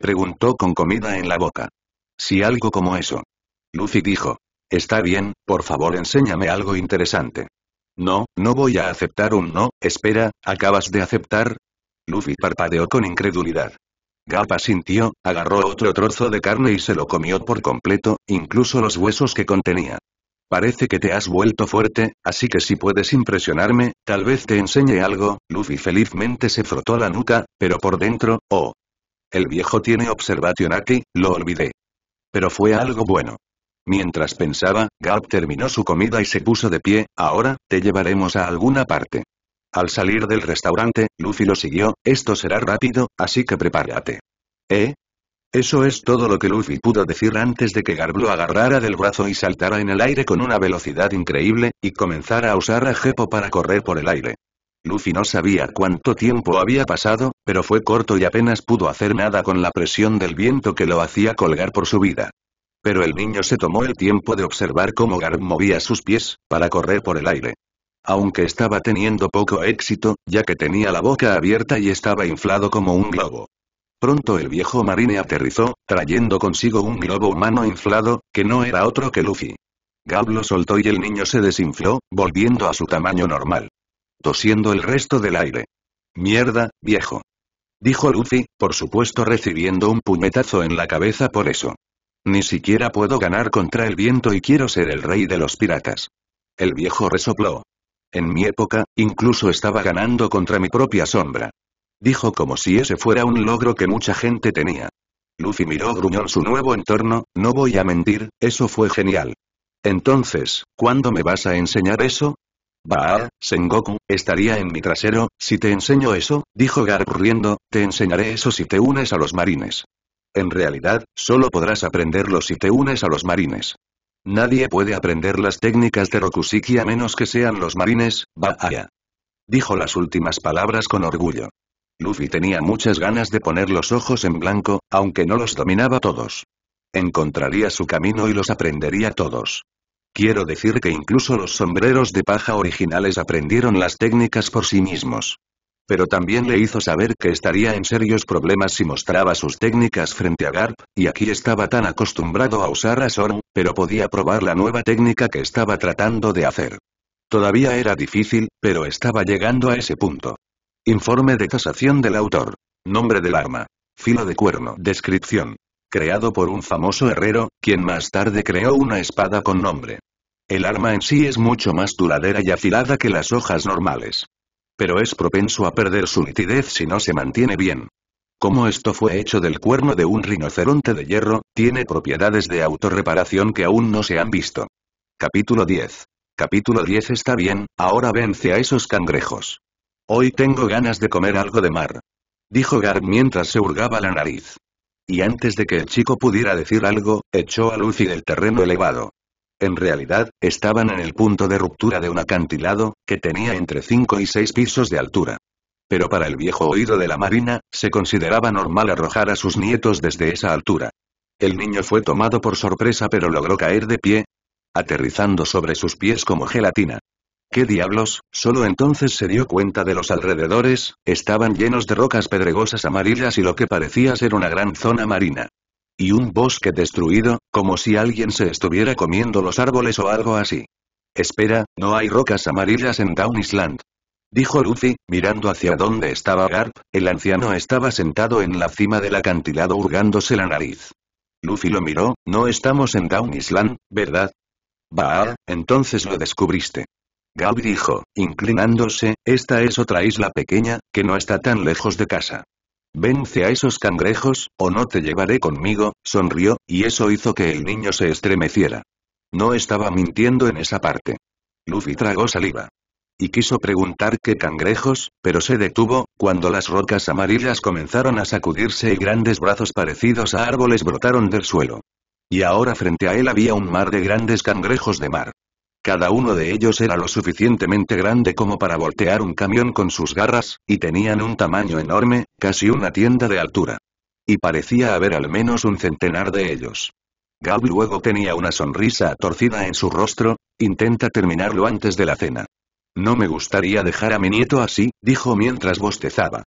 Preguntó con comida en la boca. Si algo como eso. Luffy dijo. Está bien, por favor enséñame algo interesante. No, no voy a aceptar un no, espera, ¿acabas de aceptar? Luffy parpadeó con incredulidad. Gapa sintió, agarró otro trozo de carne y se lo comió por completo, incluso los huesos que contenía. Parece que te has vuelto fuerte, así que si puedes impresionarme, tal vez te enseñe algo, Luffy felizmente se frotó la nuca, pero por dentro, oh, el viejo tiene observación aquí, lo olvidé. Pero fue algo bueno. Mientras pensaba, Gap terminó su comida y se puso de pie, ahora, te llevaremos a alguna parte. Al salir del restaurante, Luffy lo siguió, esto será rápido, así que prepárate. ¿Eh? Eso es todo lo que Luffy pudo decir antes de que Garb lo agarrara del brazo y saltara en el aire con una velocidad increíble, y comenzara a usar a Jeppo para correr por el aire. Luffy no sabía cuánto tiempo había pasado, pero fue corto y apenas pudo hacer nada con la presión del viento que lo hacía colgar por su vida. Pero el niño se tomó el tiempo de observar cómo Garb movía sus pies, para correr por el aire. Aunque estaba teniendo poco éxito, ya que tenía la boca abierta y estaba inflado como un globo. Pronto el viejo marine aterrizó, trayendo consigo un globo humano inflado, que no era otro que Luffy. Gab lo soltó y el niño se desinfló, volviendo a su tamaño normal tosiendo el resto del aire. Mierda, viejo. Dijo Luffy, por supuesto recibiendo un puñetazo en la cabeza por eso. Ni siquiera puedo ganar contra el viento y quiero ser el rey de los piratas. El viejo resopló. En mi época, incluso estaba ganando contra mi propia sombra. Dijo como si ese fuera un logro que mucha gente tenía. Luffy miró gruñón su nuevo entorno, no voy a mentir, eso fue genial. Entonces, ¿cuándo me vas a enseñar eso? Sen Sengoku, estaría en mi trasero, si te enseño eso, dijo Gar riendo, te enseñaré eso si te unes a los marines. En realidad, solo podrás aprenderlo si te unes a los marines. Nadie puede aprender las técnicas de Rokushiki a menos que sean los marines, Baaya. Dijo las últimas palabras con orgullo. Luffy tenía muchas ganas de poner los ojos en blanco, aunque no los dominaba todos. Encontraría su camino y los aprendería todos. Quiero decir que incluso los sombreros de paja originales aprendieron las técnicas por sí mismos. Pero también le hizo saber que estaría en serios problemas si mostraba sus técnicas frente a Garp, y aquí estaba tan acostumbrado a usar a Sorn, pero podía probar la nueva técnica que estaba tratando de hacer. Todavía era difícil, pero estaba llegando a ese punto. Informe de casación del autor. Nombre del arma. Filo de cuerno. Descripción creado por un famoso herrero, quien más tarde creó una espada con nombre. El arma en sí es mucho más duradera y afilada que las hojas normales. Pero es propenso a perder su nitidez si no se mantiene bien. Como esto fue hecho del cuerno de un rinoceronte de hierro, tiene propiedades de autorreparación que aún no se han visto. Capítulo 10. Capítulo 10 está bien, ahora vence a esos cangrejos. Hoy tengo ganas de comer algo de mar. Dijo Gar mientras se hurgaba la nariz. Y antes de que el chico pudiera decir algo, echó a Lucy del terreno elevado. En realidad, estaban en el punto de ruptura de un acantilado, que tenía entre 5 y 6 pisos de altura. Pero para el viejo oído de la marina, se consideraba normal arrojar a sus nietos desde esa altura. El niño fue tomado por sorpresa pero logró caer de pie, aterrizando sobre sus pies como gelatina. ¿Qué diablos? Solo entonces se dio cuenta de los alrededores, estaban llenos de rocas pedregosas amarillas y lo que parecía ser una gran zona marina. Y un bosque destruido, como si alguien se estuviera comiendo los árboles o algo así. Espera, no hay rocas amarillas en Down Island. Dijo Luffy, mirando hacia donde estaba Garp, el anciano estaba sentado en la cima del acantilado hurgándose la nariz. Luffy lo miró, no estamos en Down Island, ¿verdad? Bah, entonces lo descubriste. Garp dijo, inclinándose, esta es otra isla pequeña, que no está tan lejos de casa. Vence a esos cangrejos, o no te llevaré conmigo, sonrió, y eso hizo que el niño se estremeciera. No estaba mintiendo en esa parte. Luffy tragó saliva. Y quiso preguntar qué cangrejos, pero se detuvo, cuando las rocas amarillas comenzaron a sacudirse y grandes brazos parecidos a árboles brotaron del suelo. Y ahora frente a él había un mar de grandes cangrejos de mar. Cada uno de ellos era lo suficientemente grande como para voltear un camión con sus garras, y tenían un tamaño enorme, casi una tienda de altura. Y parecía haber al menos un centenar de ellos. Gab luego tenía una sonrisa torcida en su rostro, intenta terminarlo antes de la cena. No me gustaría dejar a mi nieto así, dijo mientras bostezaba.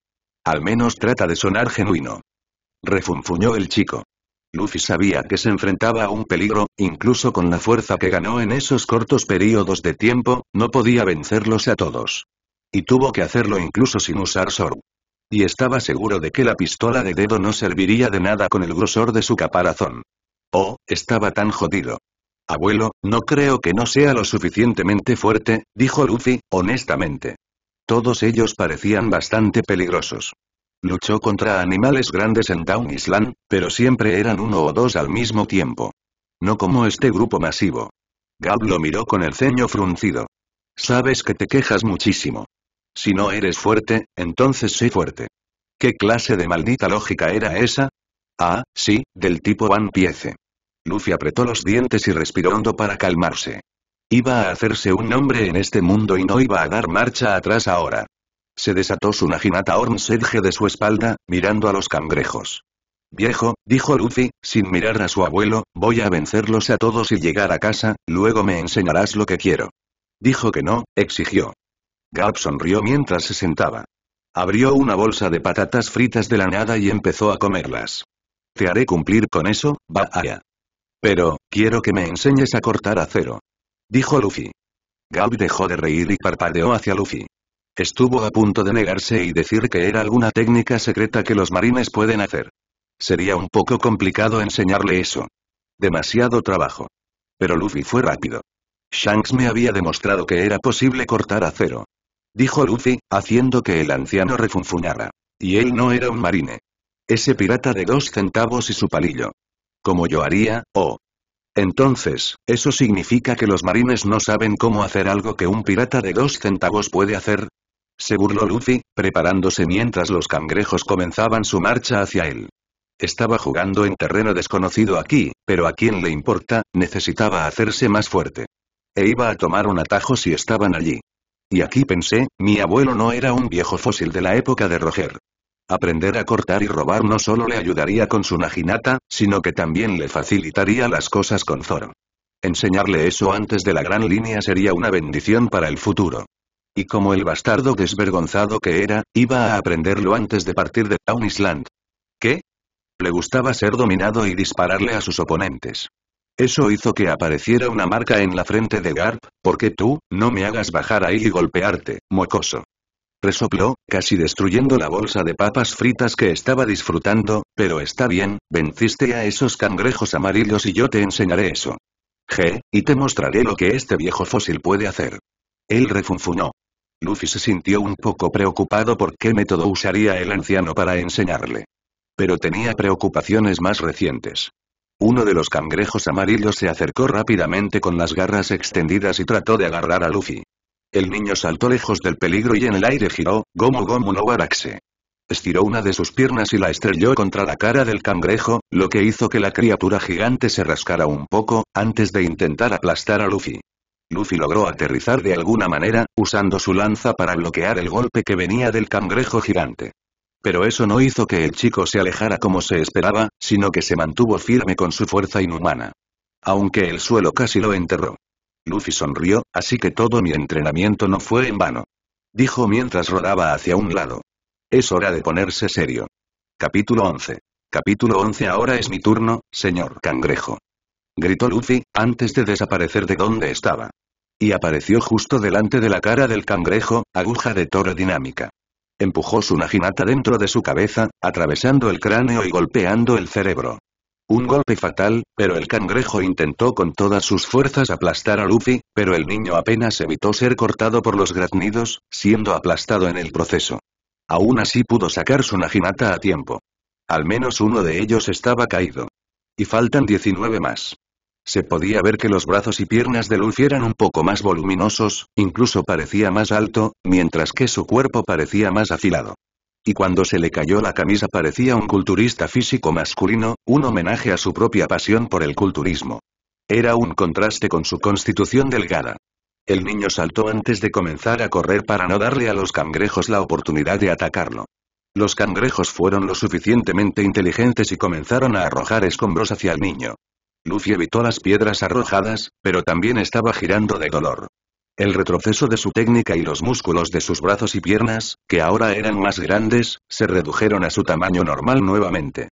Al menos trata de sonar genuino. Refunfuñó el chico. Luffy sabía que se enfrentaba a un peligro, incluso con la fuerza que ganó en esos cortos períodos de tiempo, no podía vencerlos a todos. Y tuvo que hacerlo incluso sin usar Soru. Y estaba seguro de que la pistola de dedo no serviría de nada con el grosor de su caparazón. Oh, estaba tan jodido. Abuelo, no creo que no sea lo suficientemente fuerte, dijo Luffy, honestamente. Todos ellos parecían bastante peligrosos. Luchó contra animales grandes en Down Island, pero siempre eran uno o dos al mismo tiempo. No como este grupo masivo. Gab lo miró con el ceño fruncido. Sabes que te quejas muchísimo. Si no eres fuerte, entonces sé fuerte. ¿Qué clase de maldita lógica era esa? Ah, sí, del tipo One Piece. Luffy apretó los dientes y respiró hondo para calmarse. Iba a hacerse un nombre en este mundo y no iba a dar marcha atrás ahora. Se desató su naginata Ormsedge de su espalda, mirando a los cangrejos. Viejo, dijo Luffy, sin mirar a su abuelo, voy a vencerlos a todos y llegar a casa, luego me enseñarás lo que quiero. Dijo que no, exigió. Gab sonrió mientras se sentaba. Abrió una bolsa de patatas fritas de la nada y empezó a comerlas. Te haré cumplir con eso, vaya Pero, quiero que me enseñes a cortar acero. Dijo Luffy. Gab dejó de reír y parpadeó hacia Luffy. Estuvo a punto de negarse y decir que era alguna técnica secreta que los marines pueden hacer. Sería un poco complicado enseñarle eso. Demasiado trabajo. Pero Luffy fue rápido. Shanks me había demostrado que era posible cortar acero. Dijo Luffy, haciendo que el anciano refunfunara. Y él no era un marine. Ese pirata de dos centavos y su palillo. Como yo haría, oh, entonces, ¿eso significa que los marines no saben cómo hacer algo que un pirata de dos centavos puede hacer? Se burló Luffy, preparándose mientras los cangrejos comenzaban su marcha hacia él. Estaba jugando en terreno desconocido aquí, pero a quién le importa, necesitaba hacerse más fuerte. E iba a tomar un atajo si estaban allí. Y aquí pensé, mi abuelo no era un viejo fósil de la época de Roger. Aprender a cortar y robar no solo le ayudaría con su najinata, sino que también le facilitaría las cosas con Zoro. Enseñarle eso antes de la gran línea sería una bendición para el futuro. Y como el bastardo desvergonzado que era, iba a aprenderlo antes de partir de Town Island. ¿Qué? Le gustaba ser dominado y dispararle a sus oponentes. Eso hizo que apareciera una marca en la frente de Garp, porque tú, no me hagas bajar ahí y golpearte, mocoso resopló, casi destruyendo la bolsa de papas fritas que estaba disfrutando, pero está bien, venciste a esos cangrejos amarillos y yo te enseñaré eso. Je, y te mostraré lo que este viejo fósil puede hacer. Él refunfunó. Luffy se sintió un poco preocupado por qué método usaría el anciano para enseñarle. Pero tenía preocupaciones más recientes. Uno de los cangrejos amarillos se acercó rápidamente con las garras extendidas y trató de agarrar a Luffy. El niño saltó lejos del peligro y en el aire giró, Gomu Gomu no Baraxe. Estiró una de sus piernas y la estrelló contra la cara del cangrejo, lo que hizo que la criatura gigante se rascara un poco, antes de intentar aplastar a Luffy. Luffy logró aterrizar de alguna manera, usando su lanza para bloquear el golpe que venía del cangrejo gigante. Pero eso no hizo que el chico se alejara como se esperaba, sino que se mantuvo firme con su fuerza inhumana. Aunque el suelo casi lo enterró. Luffy sonrió, así que todo mi entrenamiento no fue en vano. Dijo mientras rodaba hacia un lado. Es hora de ponerse serio. Capítulo 11. Capítulo 11 Ahora es mi turno, señor cangrejo. Gritó Luffy, antes de desaparecer de donde estaba. Y apareció justo delante de la cara del cangrejo, aguja de toro dinámica. Empujó su naginata dentro de su cabeza, atravesando el cráneo y golpeando el cerebro. Un golpe fatal, pero el cangrejo intentó con todas sus fuerzas aplastar a Luffy, pero el niño apenas evitó ser cortado por los graznidos, siendo aplastado en el proceso. Aún así pudo sacar su Naginata a tiempo. Al menos uno de ellos estaba caído. Y faltan 19 más. Se podía ver que los brazos y piernas de Luffy eran un poco más voluminosos, incluso parecía más alto, mientras que su cuerpo parecía más afilado. Y cuando se le cayó la camisa parecía un culturista físico masculino, un homenaje a su propia pasión por el culturismo. Era un contraste con su constitución delgada. El niño saltó antes de comenzar a correr para no darle a los cangrejos la oportunidad de atacarlo. Los cangrejos fueron lo suficientemente inteligentes y comenzaron a arrojar escombros hacia el niño. Lucy evitó las piedras arrojadas, pero también estaba girando de dolor. El retroceso de su técnica y los músculos de sus brazos y piernas, que ahora eran más grandes, se redujeron a su tamaño normal nuevamente.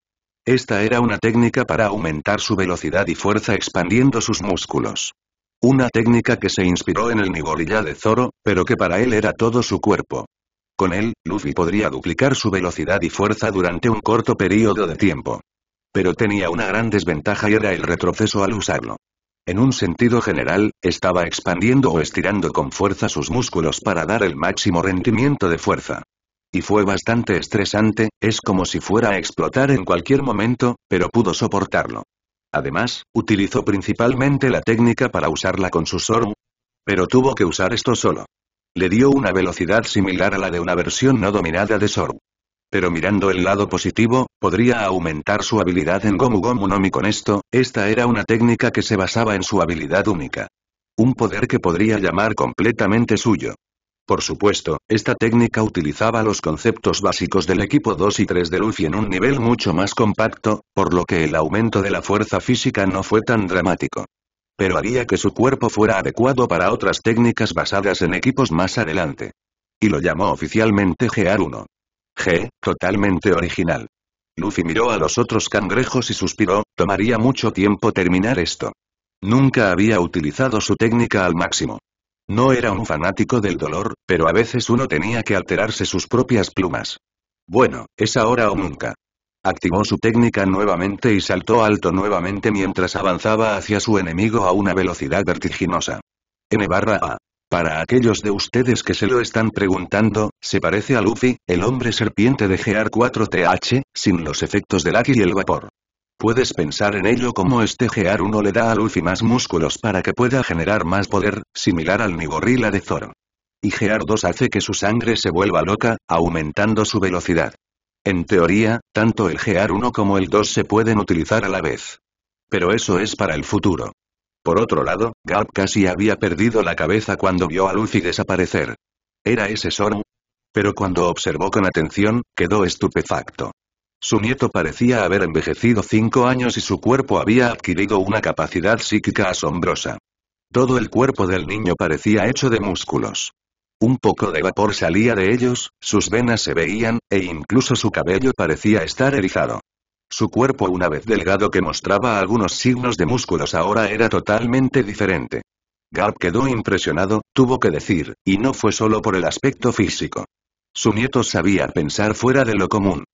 Esta era una técnica para aumentar su velocidad y fuerza expandiendo sus músculos. Una técnica que se inspiró en el Nigorilla de Zoro, pero que para él era todo su cuerpo. Con él, Luffy podría duplicar su velocidad y fuerza durante un corto periodo de tiempo. Pero tenía una gran desventaja y era el retroceso al usarlo. En un sentido general, estaba expandiendo o estirando con fuerza sus músculos para dar el máximo rendimiento de fuerza. Y fue bastante estresante, es como si fuera a explotar en cualquier momento, pero pudo soportarlo. Además, utilizó principalmente la técnica para usarla con su Sorm. Pero tuvo que usar esto solo. Le dio una velocidad similar a la de una versión no dominada de Sorm. Pero mirando el lado positivo, podría aumentar su habilidad en Gomu Gomu no Mi con esto, esta era una técnica que se basaba en su habilidad única. Un poder que podría llamar completamente suyo. Por supuesto, esta técnica utilizaba los conceptos básicos del equipo 2 y 3 de Luffy en un nivel mucho más compacto, por lo que el aumento de la fuerza física no fue tan dramático. Pero haría que su cuerpo fuera adecuado para otras técnicas basadas en equipos más adelante. Y lo llamó oficialmente Gear 1. G, totalmente original. Lucy miró a los otros cangrejos y suspiró, tomaría mucho tiempo terminar esto. Nunca había utilizado su técnica al máximo. No era un fanático del dolor, pero a veces uno tenía que alterarse sus propias plumas. Bueno, es ahora o nunca. Activó su técnica nuevamente y saltó alto nuevamente mientras avanzaba hacia su enemigo a una velocidad vertiginosa. N barra A. Para aquellos de ustedes que se lo están preguntando, se parece a Luffy, el hombre serpiente de Gear 4TH, sin los efectos del Aki y el vapor. Puedes pensar en ello como este Gear 1 le da a Luffy más músculos para que pueda generar más poder, similar al Niborila de Zoro. Y Gear 2 hace que su sangre se vuelva loca, aumentando su velocidad. En teoría, tanto el Gear 1 como el 2 se pueden utilizar a la vez. Pero eso es para el futuro. Por otro lado, Gab casi había perdido la cabeza cuando vio a Luffy desaparecer. ¿Era ese son, Pero cuando observó con atención, quedó estupefacto. Su nieto parecía haber envejecido cinco años y su cuerpo había adquirido una capacidad psíquica asombrosa. Todo el cuerpo del niño parecía hecho de músculos. Un poco de vapor salía de ellos, sus venas se veían, e incluso su cabello parecía estar erizado. Su cuerpo una vez delgado que mostraba algunos signos de músculos ahora era totalmente diferente. Garp quedó impresionado, tuvo que decir, y no fue solo por el aspecto físico. Su nieto sabía pensar fuera de lo común.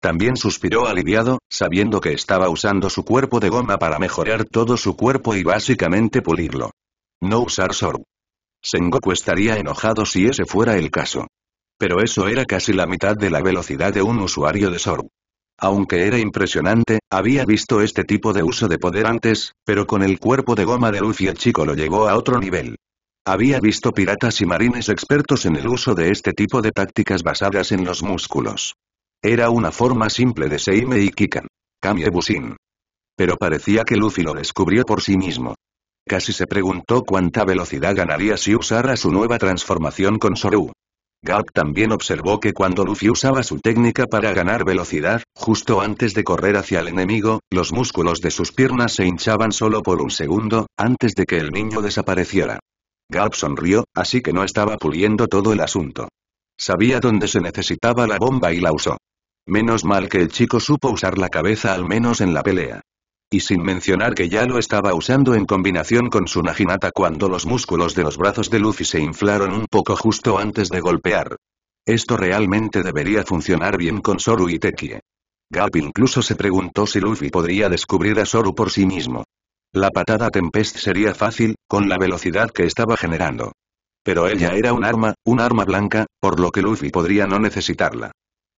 También suspiró aliviado, sabiendo que estaba usando su cuerpo de goma para mejorar todo su cuerpo y básicamente pulirlo. No usar Sorb. Sengoku estaría enojado si ese fuera el caso. Pero eso era casi la mitad de la velocidad de un usuario de Sorb. Aunque era impresionante, había visto este tipo de uso de poder antes, pero con el cuerpo de goma de Luffy el chico lo llevó a otro nivel. Había visto piratas y marines expertos en el uso de este tipo de tácticas basadas en los músculos. Era una forma simple de Seime y Kikan. Kame Busin. Pero parecía que Luffy lo descubrió por sí mismo. Casi se preguntó cuánta velocidad ganaría si usara su nueva transformación con Soru. Gap también observó que cuando Luffy usaba su técnica para ganar velocidad, justo antes de correr hacia el enemigo, los músculos de sus piernas se hinchaban solo por un segundo, antes de que el niño desapareciera. Gap sonrió, así que no estaba puliendo todo el asunto. Sabía dónde se necesitaba la bomba y la usó. Menos mal que el chico supo usar la cabeza al menos en la pelea y sin mencionar que ya lo estaba usando en combinación con su najinata cuando los músculos de los brazos de Luffy se inflaron un poco justo antes de golpear. Esto realmente debería funcionar bien con Soru y Tekie. Gap incluso se preguntó si Luffy podría descubrir a Soru por sí mismo. La patada Tempest sería fácil, con la velocidad que estaba generando. Pero ella era un arma, un arma blanca, por lo que Luffy podría no necesitarla.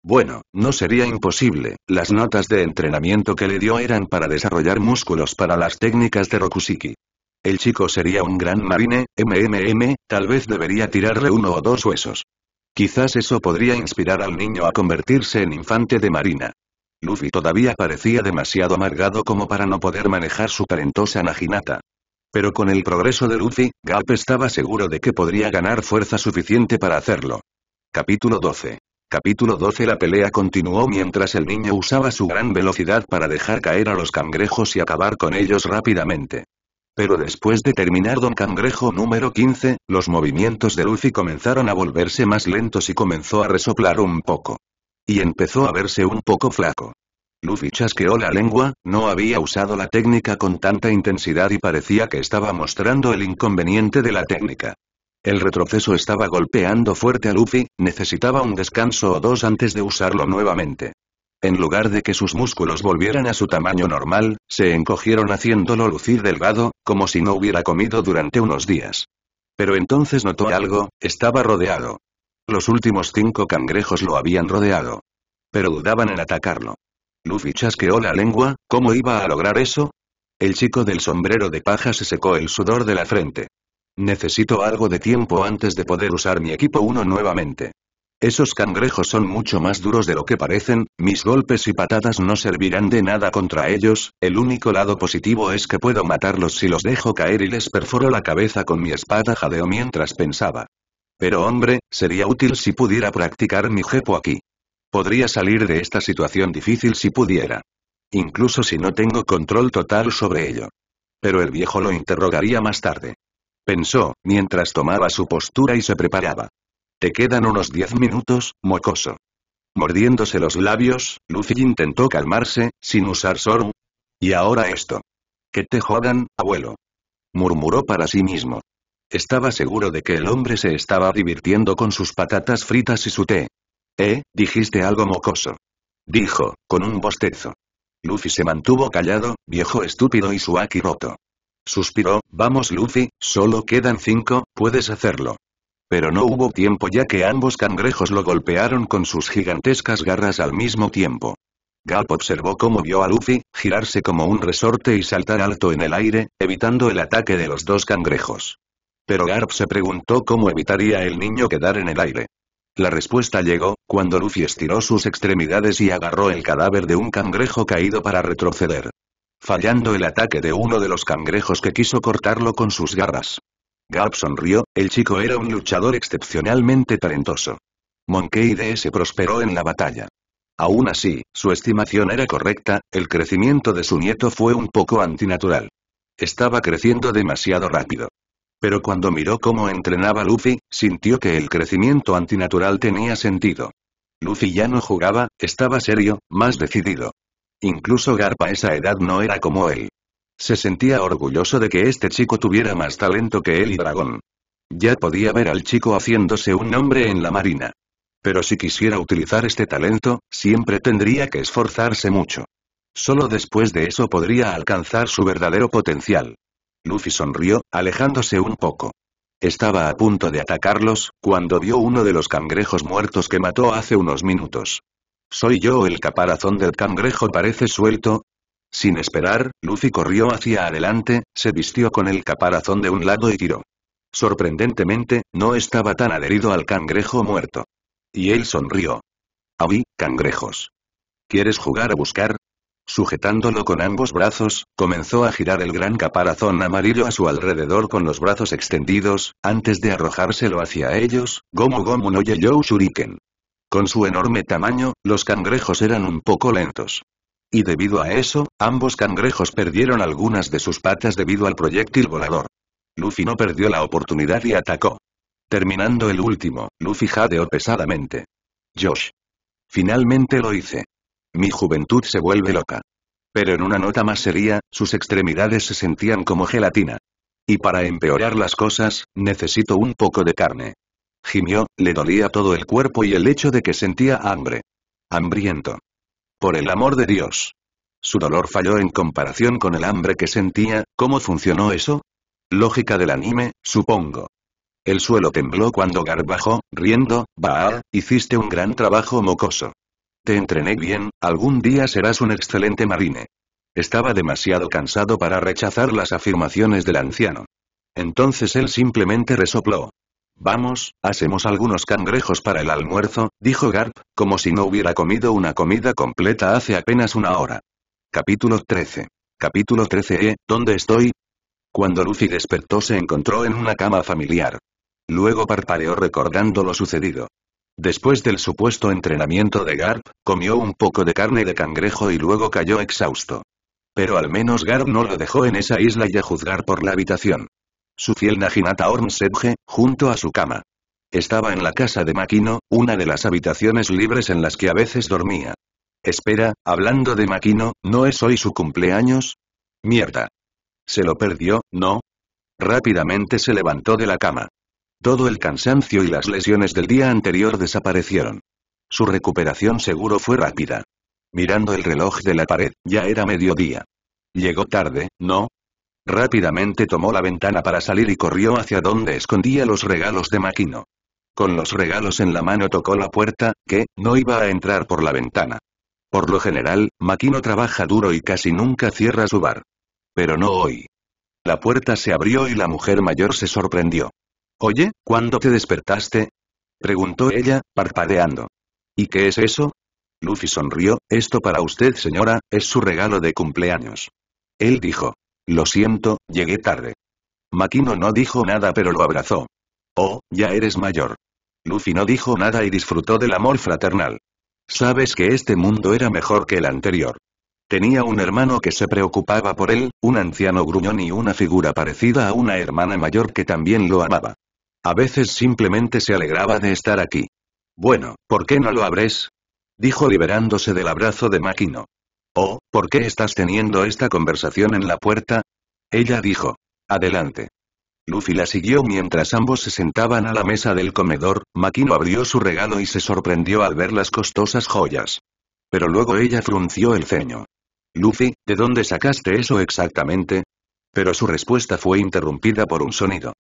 Bueno, no sería imposible, las notas de entrenamiento que le dio eran para desarrollar músculos para las técnicas de Rokusiki. El chico sería un gran marine, MMM, tal vez debería tirarle uno o dos huesos. Quizás eso podría inspirar al niño a convertirse en infante de marina. Luffy todavía parecía demasiado amargado como para no poder manejar su talentosa najinata. Pero con el progreso de Luffy, Gap estaba seguro de que podría ganar fuerza suficiente para hacerlo. Capítulo 12 Capítulo 12 La pelea continuó mientras el niño usaba su gran velocidad para dejar caer a los cangrejos y acabar con ellos rápidamente. Pero después de terminar Don Cangrejo número 15, los movimientos de Luffy comenzaron a volverse más lentos y comenzó a resoplar un poco. Y empezó a verse un poco flaco. Luffy chasqueó la lengua, no había usado la técnica con tanta intensidad y parecía que estaba mostrando el inconveniente de la técnica. El retroceso estaba golpeando fuerte a Luffy, necesitaba un descanso o dos antes de usarlo nuevamente. En lugar de que sus músculos volvieran a su tamaño normal, se encogieron haciéndolo lucir delgado, como si no hubiera comido durante unos días. Pero entonces notó algo, estaba rodeado. Los últimos cinco cangrejos lo habían rodeado. Pero dudaban en atacarlo. Luffy chasqueó la lengua, ¿cómo iba a lograr eso? El chico del sombrero de paja se secó el sudor de la frente. Necesito algo de tiempo antes de poder usar mi equipo 1 nuevamente. Esos cangrejos son mucho más duros de lo que parecen, mis golpes y patadas no servirán de nada contra ellos, el único lado positivo es que puedo matarlos si los dejo caer y les perforo la cabeza con mi espada jadeo mientras pensaba. Pero hombre, sería útil si pudiera practicar mi jepo aquí. Podría salir de esta situación difícil si pudiera. Incluso si no tengo control total sobre ello. Pero el viejo lo interrogaría más tarde pensó, mientras tomaba su postura y se preparaba. Te quedan unos diez minutos, mocoso. Mordiéndose los labios, Lucy intentó calmarse, sin usar Soru. Y ahora esto. Que te jodan, abuelo. Murmuró para sí mismo. Estaba seguro de que el hombre se estaba divirtiendo con sus patatas fritas y su té. ¿Eh? Dijiste algo mocoso. Dijo, con un bostezo. Luffy se mantuvo callado, viejo estúpido y su roto. Suspiró, vamos Luffy, solo quedan cinco, puedes hacerlo. Pero no hubo tiempo ya que ambos cangrejos lo golpearon con sus gigantescas garras al mismo tiempo. Garp observó cómo vio a Luffy, girarse como un resorte y saltar alto en el aire, evitando el ataque de los dos cangrejos. Pero Garp se preguntó cómo evitaría el niño quedar en el aire. La respuesta llegó, cuando Luffy estiró sus extremidades y agarró el cadáver de un cangrejo caído para retroceder fallando el ataque de uno de los cangrejos que quiso cortarlo con sus garras. Garp sonrió, el chico era un luchador excepcionalmente talentoso. Monkey se prosperó en la batalla. Aún así, su estimación era correcta, el crecimiento de su nieto fue un poco antinatural. Estaba creciendo demasiado rápido. Pero cuando miró cómo entrenaba Luffy, sintió que el crecimiento antinatural tenía sentido. Luffy ya no jugaba, estaba serio, más decidido. Incluso Garpa a esa edad no era como él. Se sentía orgulloso de que este chico tuviera más talento que él y Dragón. Ya podía ver al chico haciéndose un nombre en la marina. Pero si quisiera utilizar este talento, siempre tendría que esforzarse mucho. Solo después de eso podría alcanzar su verdadero potencial. Luffy sonrió, alejándose un poco. Estaba a punto de atacarlos, cuando vio uno de los cangrejos muertos que mató hace unos minutos. ¿Soy yo el caparazón del cangrejo parece suelto? Sin esperar, Lucy corrió hacia adelante, se vistió con el caparazón de un lado y tiró. Sorprendentemente, no estaba tan adherido al cangrejo muerto. Y él sonrió. Avi, cangrejos. ¿Quieres jugar a buscar? Sujetándolo con ambos brazos, comenzó a girar el gran caparazón amarillo a su alrededor con los brazos extendidos, antes de arrojárselo hacia ellos, Gomu Gomu no yo Shuriken. Con su enorme tamaño, los cangrejos eran un poco lentos. Y debido a eso, ambos cangrejos perdieron algunas de sus patas debido al proyectil volador. Luffy no perdió la oportunidad y atacó. Terminando el último, Luffy jadeó pesadamente. Josh. Finalmente lo hice. Mi juventud se vuelve loca. Pero en una nota más seria, sus extremidades se sentían como gelatina. Y para empeorar las cosas, necesito un poco de carne. Gimió, le dolía todo el cuerpo y el hecho de que sentía hambre. Hambriento. Por el amor de Dios. Su dolor falló en comparación con el hambre que sentía, ¿cómo funcionó eso? Lógica del anime, supongo. El suelo tembló cuando garbajó, riendo, Baal, hiciste un gran trabajo mocoso. Te entrené bien, algún día serás un excelente marine. Estaba demasiado cansado para rechazar las afirmaciones del anciano. Entonces él simplemente resopló. Vamos, hacemos algunos cangrejos para el almuerzo, dijo Garp, como si no hubiera comido una comida completa hace apenas una hora. Capítulo 13. Capítulo 13 ¿eh? ¿dónde estoy? Cuando Lucy despertó se encontró en una cama familiar. Luego parpadeó recordando lo sucedido. Después del supuesto entrenamiento de Garp, comió un poco de carne de cangrejo y luego cayó exhausto. Pero al menos Garp no lo dejó en esa isla y a juzgar por la habitación. Su fiel Naginata Ormsedge, junto a su cama. Estaba en la casa de Makino, una de las habitaciones libres en las que a veces dormía. Espera, hablando de Makino, ¿no es hoy su cumpleaños? Mierda. Se lo perdió, ¿no? Rápidamente se levantó de la cama. Todo el cansancio y las lesiones del día anterior desaparecieron. Su recuperación seguro fue rápida. Mirando el reloj de la pared, ya era mediodía. Llegó tarde, ¿no? Rápidamente tomó la ventana para salir y corrió hacia donde escondía los regalos de Maquino. Con los regalos en la mano tocó la puerta, que, no iba a entrar por la ventana. Por lo general, Maquino trabaja duro y casi nunca cierra su bar. Pero no hoy. La puerta se abrió y la mujer mayor se sorprendió. Oye, ¿cuándo te despertaste? Preguntó ella, parpadeando. ¿Y qué es eso? Luffy sonrió, esto para usted señora, es su regalo de cumpleaños. Él dijo, lo siento, llegué tarde. Makino no dijo nada pero lo abrazó. Oh, ya eres mayor. Luffy no dijo nada y disfrutó del amor fraternal. Sabes que este mundo era mejor que el anterior. Tenía un hermano que se preocupaba por él, un anciano gruñón y una figura parecida a una hermana mayor que también lo amaba. A veces simplemente se alegraba de estar aquí. Bueno, ¿por qué no lo abres? Dijo liberándose del abrazo de Makino. Oh, ¿por qué estás teniendo esta conversación en la puerta? Ella dijo. Adelante. Luffy la siguió mientras ambos se sentaban a la mesa del comedor, Makino abrió su regalo y se sorprendió al ver las costosas joyas. Pero luego ella frunció el ceño. Luffy, ¿de dónde sacaste eso exactamente? Pero su respuesta fue interrumpida por un sonido.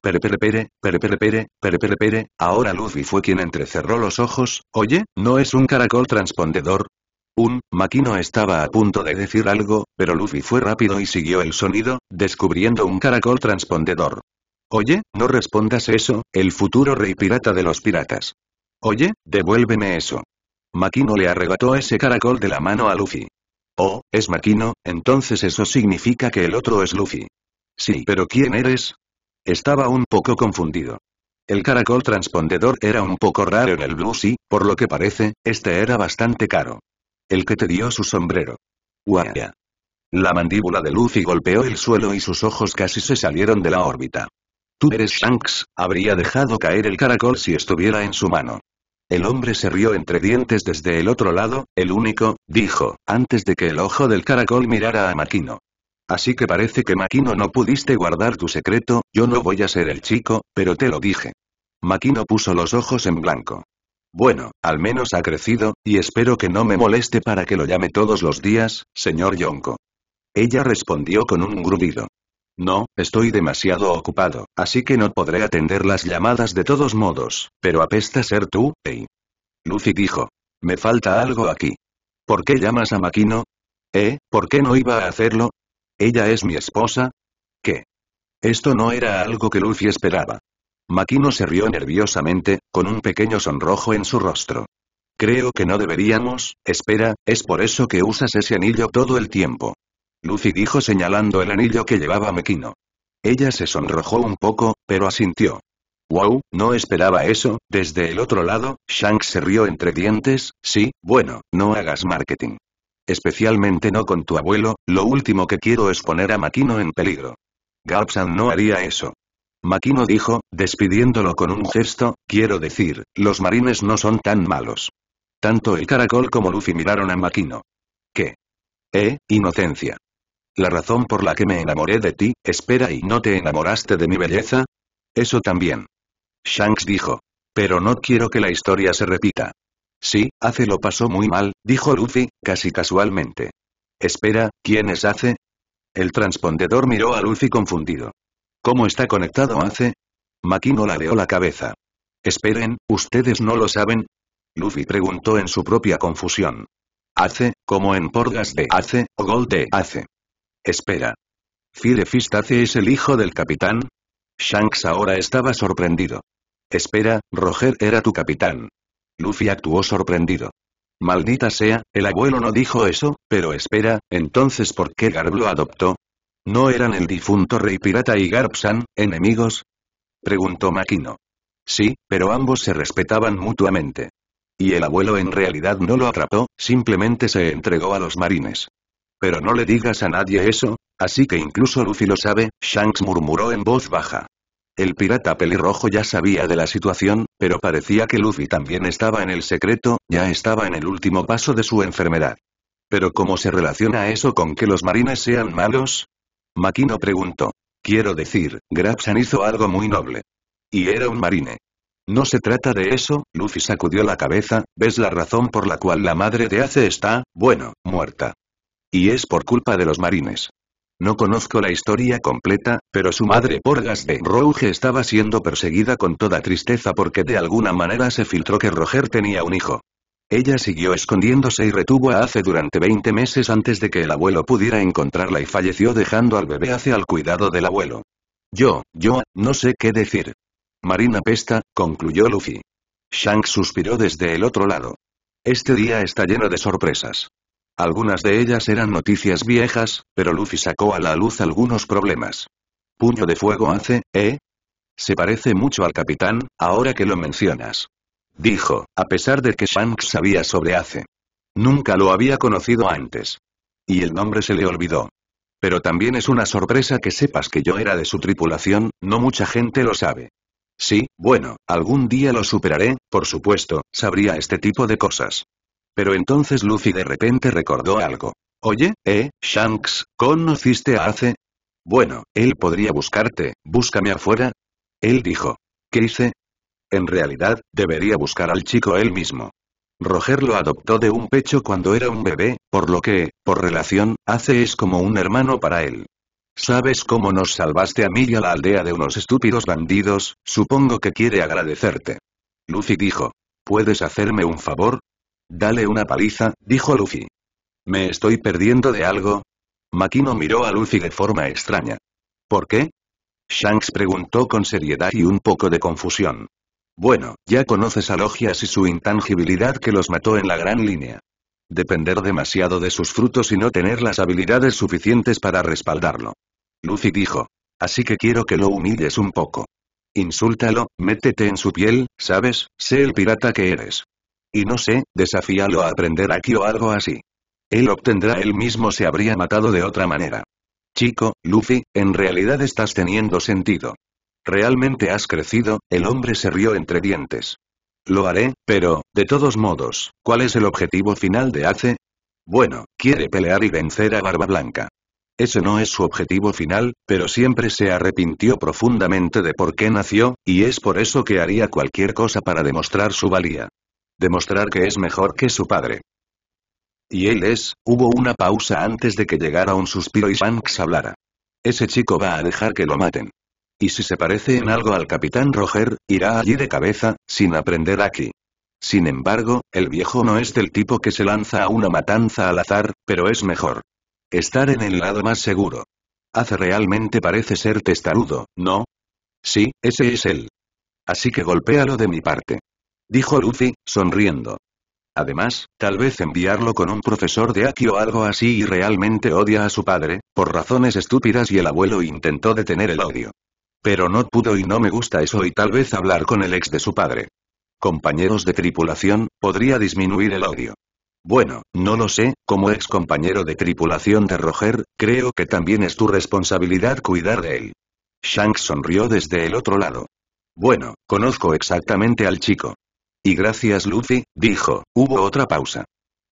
Pereperepere, pereperepere, pereperepere, ahora Luffy fue quien entrecerró los ojos, oye, ¿no es un caracol transpondedor? Makino estaba a punto de decir algo, pero Luffy fue rápido y siguió el sonido, descubriendo un caracol transpondedor. Oye, no respondas eso, el futuro rey pirata de los piratas. Oye, devuélveme eso. Makino le arrebató ese caracol de la mano a Luffy. Oh, es Makino, entonces eso significa que el otro es Luffy. Sí, pero ¿quién eres? Estaba un poco confundido. El caracol transpondedor era un poco raro en el Blue y, por lo que parece, este era bastante caro. El que te dio su sombrero. Guaya. La mandíbula de y golpeó el suelo y sus ojos casi se salieron de la órbita. Tú eres Shanks, habría dejado caer el caracol si estuviera en su mano. El hombre se rió entre dientes desde el otro lado, el único, dijo, antes de que el ojo del caracol mirara a Makino. Así que parece que Makino no pudiste guardar tu secreto, yo no voy a ser el chico, pero te lo dije. Makino puso los ojos en blanco. Bueno, al menos ha crecido, y espero que no me moleste para que lo llame todos los días, señor Yonko. Ella respondió con un gruñido. No, estoy demasiado ocupado, así que no podré atender las llamadas de todos modos, pero apesta ser tú, hey. Lucy dijo. Me falta algo aquí. ¿Por qué llamas a Makino? ¿Eh? ¿Por qué no iba a hacerlo? ¿Ella es mi esposa? ¿Qué? Esto no era algo que Lucy esperaba. Makino se rió nerviosamente, con un pequeño sonrojo en su rostro. Creo que no deberíamos, espera, es por eso que usas ese anillo todo el tiempo. Lucy dijo señalando el anillo que llevaba Makino. Ella se sonrojó un poco, pero asintió. Wow, no esperaba eso, desde el otro lado, Shanks se rió entre dientes, sí, bueno, no hagas marketing. Especialmente no con tu abuelo, lo último que quiero es poner a Makino en peligro. Gabsan no haría eso. Makino dijo, despidiéndolo con un gesto, quiero decir, los marines no son tan malos. Tanto el caracol como Luffy miraron a Makino. ¿Qué? Eh, inocencia. La razón por la que me enamoré de ti, espera y no te enamoraste de mi belleza? Eso también. Shanks dijo. Pero no quiero que la historia se repita. Sí, hace lo pasó muy mal, dijo Luffy, casi casualmente. Espera, ¿quién es hace? El transpondedor miró a Luffy confundido. ¿Cómo está conectado hace? Makino ladeó la cabeza. Esperen, ¿ustedes no lo saben? Luffy preguntó en su propia confusión. Hace, como en Porgas de Hace, o gol de Hace. Espera. ¿Firefist Hace es el hijo del capitán? Shanks ahora estaba sorprendido. Espera, Roger era tu capitán. Luffy actuó sorprendido. Maldita sea, el abuelo no dijo eso, pero espera, entonces ¿por qué Garblo adoptó? ¿No eran el difunto Rey Pirata y Garpsan, enemigos? Preguntó Makino. Sí, pero ambos se respetaban mutuamente. Y el abuelo en realidad no lo atrapó, simplemente se entregó a los marines. Pero no le digas a nadie eso, así que incluso Luffy lo sabe, Shanks murmuró en voz baja. El pirata pelirrojo ya sabía de la situación, pero parecía que Luffy también estaba en el secreto, ya estaba en el último paso de su enfermedad. Pero ¿cómo se relaciona eso con que los marines sean malos? Makino preguntó. Quiero decir, Grabsan hizo algo muy noble. Y era un marine. No se trata de eso, Luffy sacudió la cabeza, ves la razón por la cual la madre de Ace está, bueno, muerta. Y es por culpa de los marines. No conozco la historia completa, pero su madre Porgas de Rouge estaba siendo perseguida con toda tristeza porque de alguna manera se filtró que Roger tenía un hijo. Ella siguió escondiéndose y retuvo a Ace durante 20 meses antes de que el abuelo pudiera encontrarla y falleció dejando al bebé Ace al cuidado del abuelo. Yo, yo, no sé qué decir. Marina pesta, concluyó Luffy. Shanks suspiró desde el otro lado. Este día está lleno de sorpresas. Algunas de ellas eran noticias viejas, pero Luffy sacó a la luz algunos problemas. Puño de fuego Ace, ¿eh? Se parece mucho al capitán, ahora que lo mencionas. Dijo, a pesar de que Shanks sabía sobre Ace. Nunca lo había conocido antes. Y el nombre se le olvidó. Pero también es una sorpresa que sepas que yo era de su tripulación, no mucha gente lo sabe. Sí, bueno, algún día lo superaré, por supuesto, sabría este tipo de cosas. Pero entonces Lucy de repente recordó algo. Oye, eh, Shanks, ¿conociste a Ace? Bueno, él podría buscarte, búscame afuera. Él dijo. ¿Qué hice? en realidad, debería buscar al chico él mismo. Roger lo adoptó de un pecho cuando era un bebé, por lo que, por relación, hace es como un hermano para él. ¿Sabes cómo nos salvaste a mí y a la aldea de unos estúpidos bandidos? Supongo que quiere agradecerte. Luffy dijo. ¿Puedes hacerme un favor? Dale una paliza, dijo Luffy. ¿Me estoy perdiendo de algo? Makino miró a Luffy de forma extraña. ¿Por qué? Shanks preguntó con seriedad y un poco de confusión. Bueno, ya conoces a Logias y su intangibilidad que los mató en la gran línea. Depender demasiado de sus frutos y no tener las habilidades suficientes para respaldarlo. Luffy dijo. Así que quiero que lo humilles un poco. Insúltalo, métete en su piel, ¿sabes? Sé el pirata que eres. Y no sé, desafíalo a aprender aquí o algo así. Él obtendrá él mismo se habría matado de otra manera. Chico, Luffy, en realidad estás teniendo sentido. Realmente has crecido, el hombre se rió entre dientes. Lo haré, pero, de todos modos, ¿cuál es el objetivo final de Ace? Bueno, quiere pelear y vencer a Barba Blanca. Ese no es su objetivo final, pero siempre se arrepintió profundamente de por qué nació, y es por eso que haría cualquier cosa para demostrar su valía. Demostrar que es mejor que su padre. Y él es, hubo una pausa antes de que llegara un suspiro y Shanks hablara. Ese chico va a dejar que lo maten y si se parece en algo al capitán Roger, irá allí de cabeza, sin aprender aquí. Sin embargo, el viejo no es del tipo que se lanza a una matanza al azar, pero es mejor. Estar en el lado más seguro. Hace realmente parece ser testarudo, ¿no? Sí, ese es él. Así que golpéalo de mi parte. Dijo Luffy, sonriendo. Además, tal vez enviarlo con un profesor de aquí o algo así y realmente odia a su padre, por razones estúpidas y el abuelo intentó detener el odio. Pero no pudo y no me gusta eso y tal vez hablar con el ex de su padre. Compañeros de tripulación, podría disminuir el odio. Bueno, no lo sé, como ex compañero de tripulación de Roger, creo que también es tu responsabilidad cuidar de él. Shanks sonrió desde el otro lado. Bueno, conozco exactamente al chico. Y gracias Luffy, dijo, hubo otra pausa.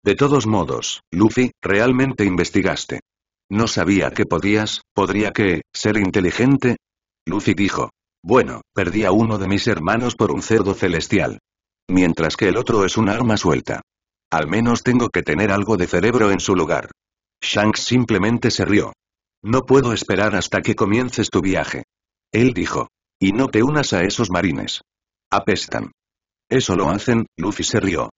De todos modos, Luffy, realmente investigaste. No sabía que podías, podría que, ser inteligente, Luffy dijo. Bueno, perdí a uno de mis hermanos por un cerdo celestial. Mientras que el otro es un arma suelta. Al menos tengo que tener algo de cerebro en su lugar. Shanks simplemente se rió. No puedo esperar hasta que comiences tu viaje. Él dijo. Y no te unas a esos marines. Apestan. Eso lo hacen, Luffy se rió.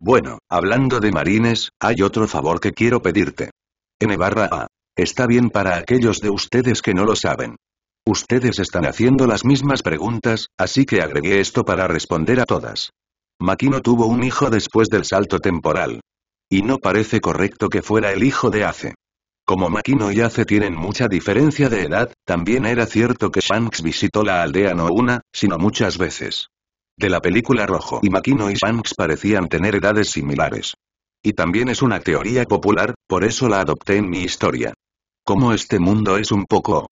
Bueno, hablando de marines, hay otro favor que quiero pedirte. N barra A. Está bien para aquellos de ustedes que no lo saben. Ustedes están haciendo las mismas preguntas, así que agregué esto para responder a todas. Makino tuvo un hijo después del salto temporal. Y no parece correcto que fuera el hijo de Ace. Como Makino y Ace tienen mucha diferencia de edad, también era cierto que Shanks visitó la aldea no una, sino muchas veces. De la película Rojo y Makino y Shanks parecían tener edades similares. Y también es una teoría popular, por eso la adopté en mi historia. Como este mundo es un poco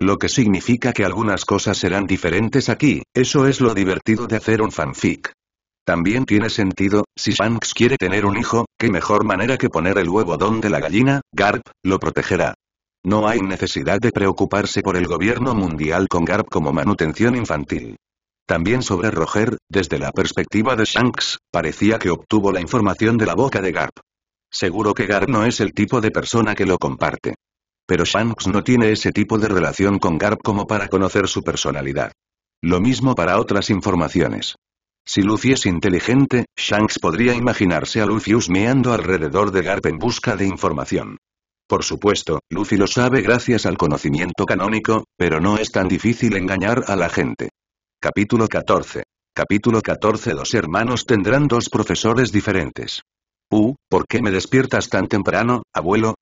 lo que significa que algunas cosas serán diferentes aquí, eso es lo divertido de hacer un fanfic. También tiene sentido, si Shanks quiere tener un hijo, qué mejor manera que poner el huevo donde la gallina, Garp, lo protegerá. No hay necesidad de preocuparse por el gobierno mundial con Garp como manutención infantil. También sobre Roger, desde la perspectiva de Shanks, parecía que obtuvo la información de la boca de Garp. Seguro que Garp no es el tipo de persona que lo comparte. Pero Shanks no tiene ese tipo de relación con Garp como para conocer su personalidad. Lo mismo para otras informaciones. Si Luffy es inteligente, Shanks podría imaginarse a Luffy husmeando alrededor de Garp en busca de información. Por supuesto, Luffy lo sabe gracias al conocimiento canónico, pero no es tan difícil engañar a la gente. Capítulo 14. Capítulo 14 Dos hermanos tendrán dos profesores diferentes. Uh, ¿por qué me despiertas tan temprano, abuelo?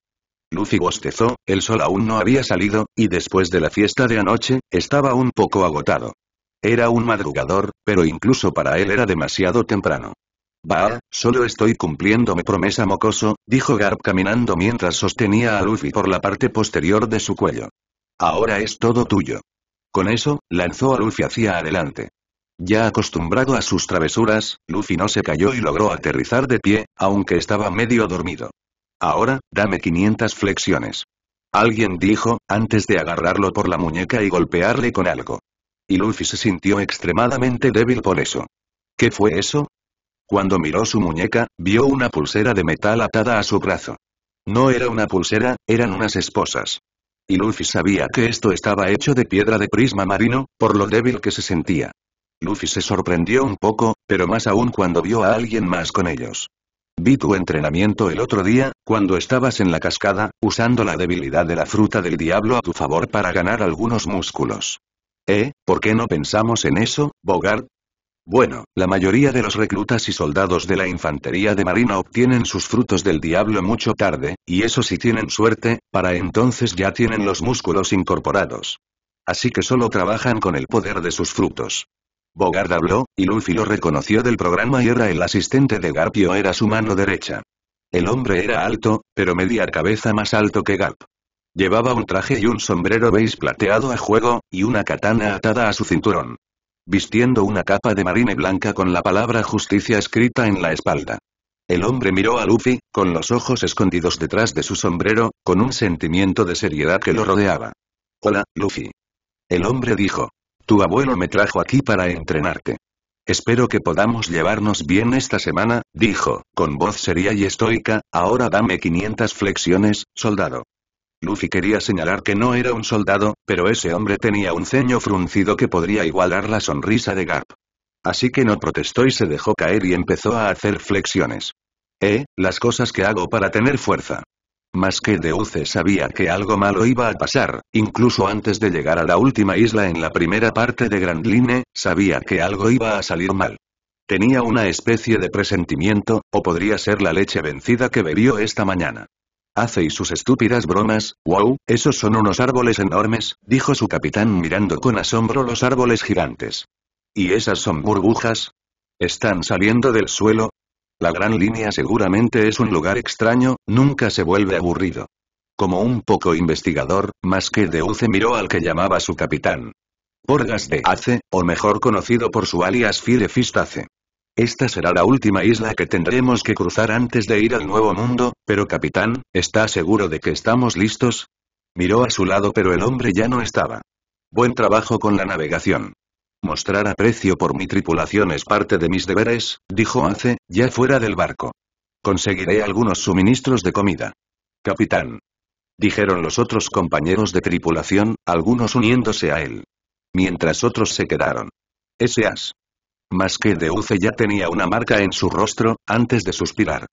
Luffy bostezó, el sol aún no había salido, y después de la fiesta de anoche, estaba un poco agotado. Era un madrugador, pero incluso para él era demasiado temprano. Bah, solo estoy cumpliendo mi promesa mocoso, dijo Garp caminando mientras sostenía a Luffy por la parte posterior de su cuello. Ahora es todo tuyo. Con eso, lanzó a Luffy hacia adelante. Ya acostumbrado a sus travesuras, Luffy no se cayó y logró aterrizar de pie, aunque estaba medio dormido. Ahora, dame 500 flexiones. Alguien dijo, antes de agarrarlo por la muñeca y golpearle con algo. Y Luffy se sintió extremadamente débil por eso. ¿Qué fue eso? Cuando miró su muñeca, vio una pulsera de metal atada a su brazo. No era una pulsera, eran unas esposas. Y Luffy sabía que esto estaba hecho de piedra de prisma marino, por lo débil que se sentía. Luffy se sorprendió un poco, pero más aún cuando vio a alguien más con ellos. Vi tu entrenamiento el otro día, cuando estabas en la cascada, usando la debilidad de la fruta del diablo a tu favor para ganar algunos músculos. ¿Eh? ¿Por qué no pensamos en eso, Bogart? Bueno, la mayoría de los reclutas y soldados de la infantería de marina obtienen sus frutos del diablo mucho tarde, y eso si tienen suerte, para entonces ya tienen los músculos incorporados. Así que solo trabajan con el poder de sus frutos. Bogard habló, y Luffy lo reconoció del programa y era el asistente de Garpio era su mano derecha. El hombre era alto, pero media cabeza más alto que Garp. Llevaba un traje y un sombrero beige plateado a juego, y una katana atada a su cinturón. Vistiendo una capa de marine blanca con la palabra justicia escrita en la espalda. El hombre miró a Luffy, con los ojos escondidos detrás de su sombrero, con un sentimiento de seriedad que lo rodeaba. Hola, Luffy. El hombre dijo. Tu abuelo me trajo aquí para entrenarte. Espero que podamos llevarnos bien esta semana, dijo, con voz seria y estoica, ahora dame 500 flexiones, soldado. Luffy quería señalar que no era un soldado, pero ese hombre tenía un ceño fruncido que podría igualar la sonrisa de Garp. Así que no protestó y se dejó caer y empezó a hacer flexiones. Eh, las cosas que hago para tener fuerza. Más que Deuce sabía que algo malo iba a pasar, incluso antes de llegar a la última isla en la primera parte de Grand Line, sabía que algo iba a salir mal. Tenía una especie de presentimiento, o podría ser la leche vencida que bebió esta mañana. Hace y sus estúpidas bromas, wow, esos son unos árboles enormes, dijo su capitán mirando con asombro los árboles gigantes. ¿Y esas son burbujas? Están saliendo del suelo, la gran línea seguramente es un lugar extraño, nunca se vuelve aburrido. Como un poco investigador, más que Deuce miró al que llamaba su capitán. Porgas de Ace, o mejor conocido por su alias Firefistace. Esta será la última isla que tendremos que cruzar antes de ir al Nuevo Mundo, pero capitán, ¿está seguro de que estamos listos? Miró a su lado pero el hombre ya no estaba. Buen trabajo con la navegación. Mostrar aprecio por mi tripulación es parte de mis deberes, dijo Ace, ya fuera del barco. Conseguiré algunos suministros de comida. Capitán. Dijeron los otros compañeros de tripulación, algunos uniéndose a él. Mientras otros se quedaron. Ese as. Más que de ya tenía una marca en su rostro, antes de suspirar.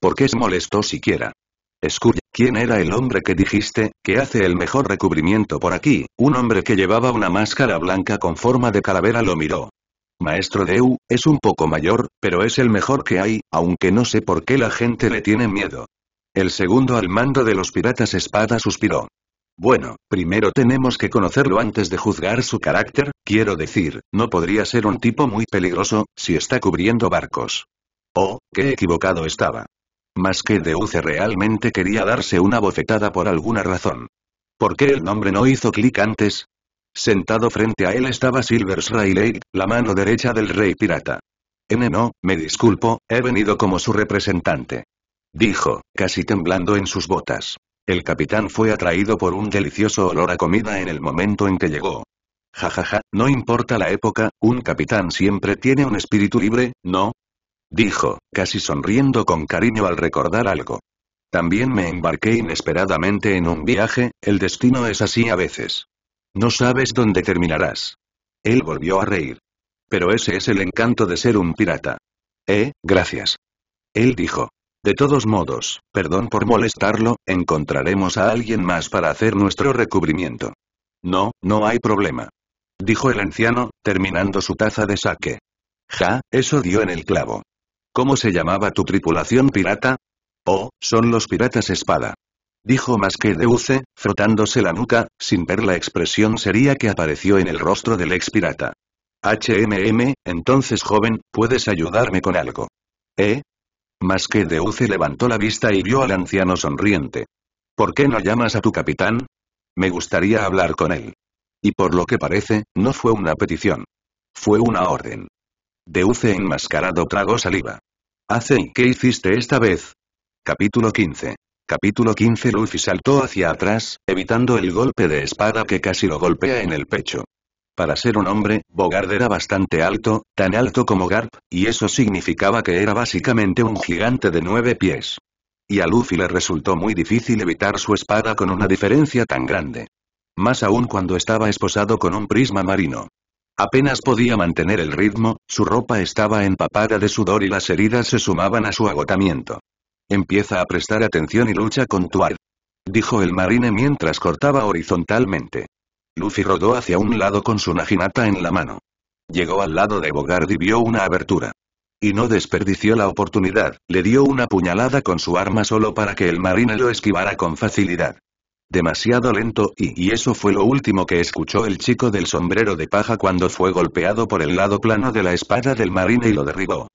¿Por qué se molestó siquiera? Escucha, ¿quién era el hombre que dijiste, que hace el mejor recubrimiento por aquí? Un hombre que llevaba una máscara blanca con forma de calavera lo miró. Maestro Deu, es un poco mayor, pero es el mejor que hay, aunque no sé por qué la gente le tiene miedo. El segundo al mando de los piratas espada suspiró. Bueno, primero tenemos que conocerlo antes de juzgar su carácter, quiero decir, no podría ser un tipo muy peligroso, si está cubriendo barcos. Oh, qué equivocado estaba. Más que Deuce realmente quería darse una bofetada por alguna razón. ¿Por qué el nombre no hizo clic antes? Sentado frente a él estaba Silvers Rayleigh, la mano derecha del rey pirata. N no, me disculpo, he venido como su representante. Dijo, casi temblando en sus botas. El capitán fue atraído por un delicioso olor a comida en el momento en que llegó. Jajaja, ja, ja, no importa la época, un capitán siempre tiene un espíritu libre, ¿no? Dijo, casi sonriendo con cariño al recordar algo. También me embarqué inesperadamente en un viaje, el destino es así a veces. No sabes dónde terminarás. Él volvió a reír. Pero ese es el encanto de ser un pirata. Eh, gracias. Él dijo. De todos modos, perdón por molestarlo, encontraremos a alguien más para hacer nuestro recubrimiento. No, no hay problema. Dijo el anciano, terminando su taza de saque. Ja, eso dio en el clavo. ¿Cómo se llamaba tu tripulación pirata? Oh, son los piratas espada. Dijo más Deuce, frotándose la nuca, sin ver la expresión seria que apareció en el rostro del ex pirata. HMM, entonces joven, ¿puedes ayudarme con algo? ¿Eh? Más que Deuce levantó la vista y vio al anciano sonriente. ¿Por qué no llamas a tu capitán? Me gustaría hablar con él. Y por lo que parece, no fue una petición. Fue una orden. Deuce enmascarado tragó saliva. Hace ¿qué hiciste esta vez? Capítulo 15. Capítulo 15 Luffy saltó hacia atrás, evitando el golpe de espada que casi lo golpea en el pecho. Para ser un hombre, Bogard era bastante alto, tan alto como Garp, y eso significaba que era básicamente un gigante de nueve pies. Y a Luffy le resultó muy difícil evitar su espada con una diferencia tan grande. Más aún cuando estaba esposado con un prisma marino. Apenas podía mantener el ritmo, su ropa estaba empapada de sudor y las heridas se sumaban a su agotamiento. Empieza a prestar atención y lucha con Tuar. Dijo el marine mientras cortaba horizontalmente. Lucy rodó hacia un lado con su naginata en la mano. Llegó al lado de Bogard y vio una abertura. Y no desperdició la oportunidad, le dio una puñalada con su arma solo para que el marine lo esquivara con facilidad demasiado lento y, eso fue lo último que escuchó el chico del sombrero de paja cuando fue golpeado por el lado plano de la espada del marine y lo derribó.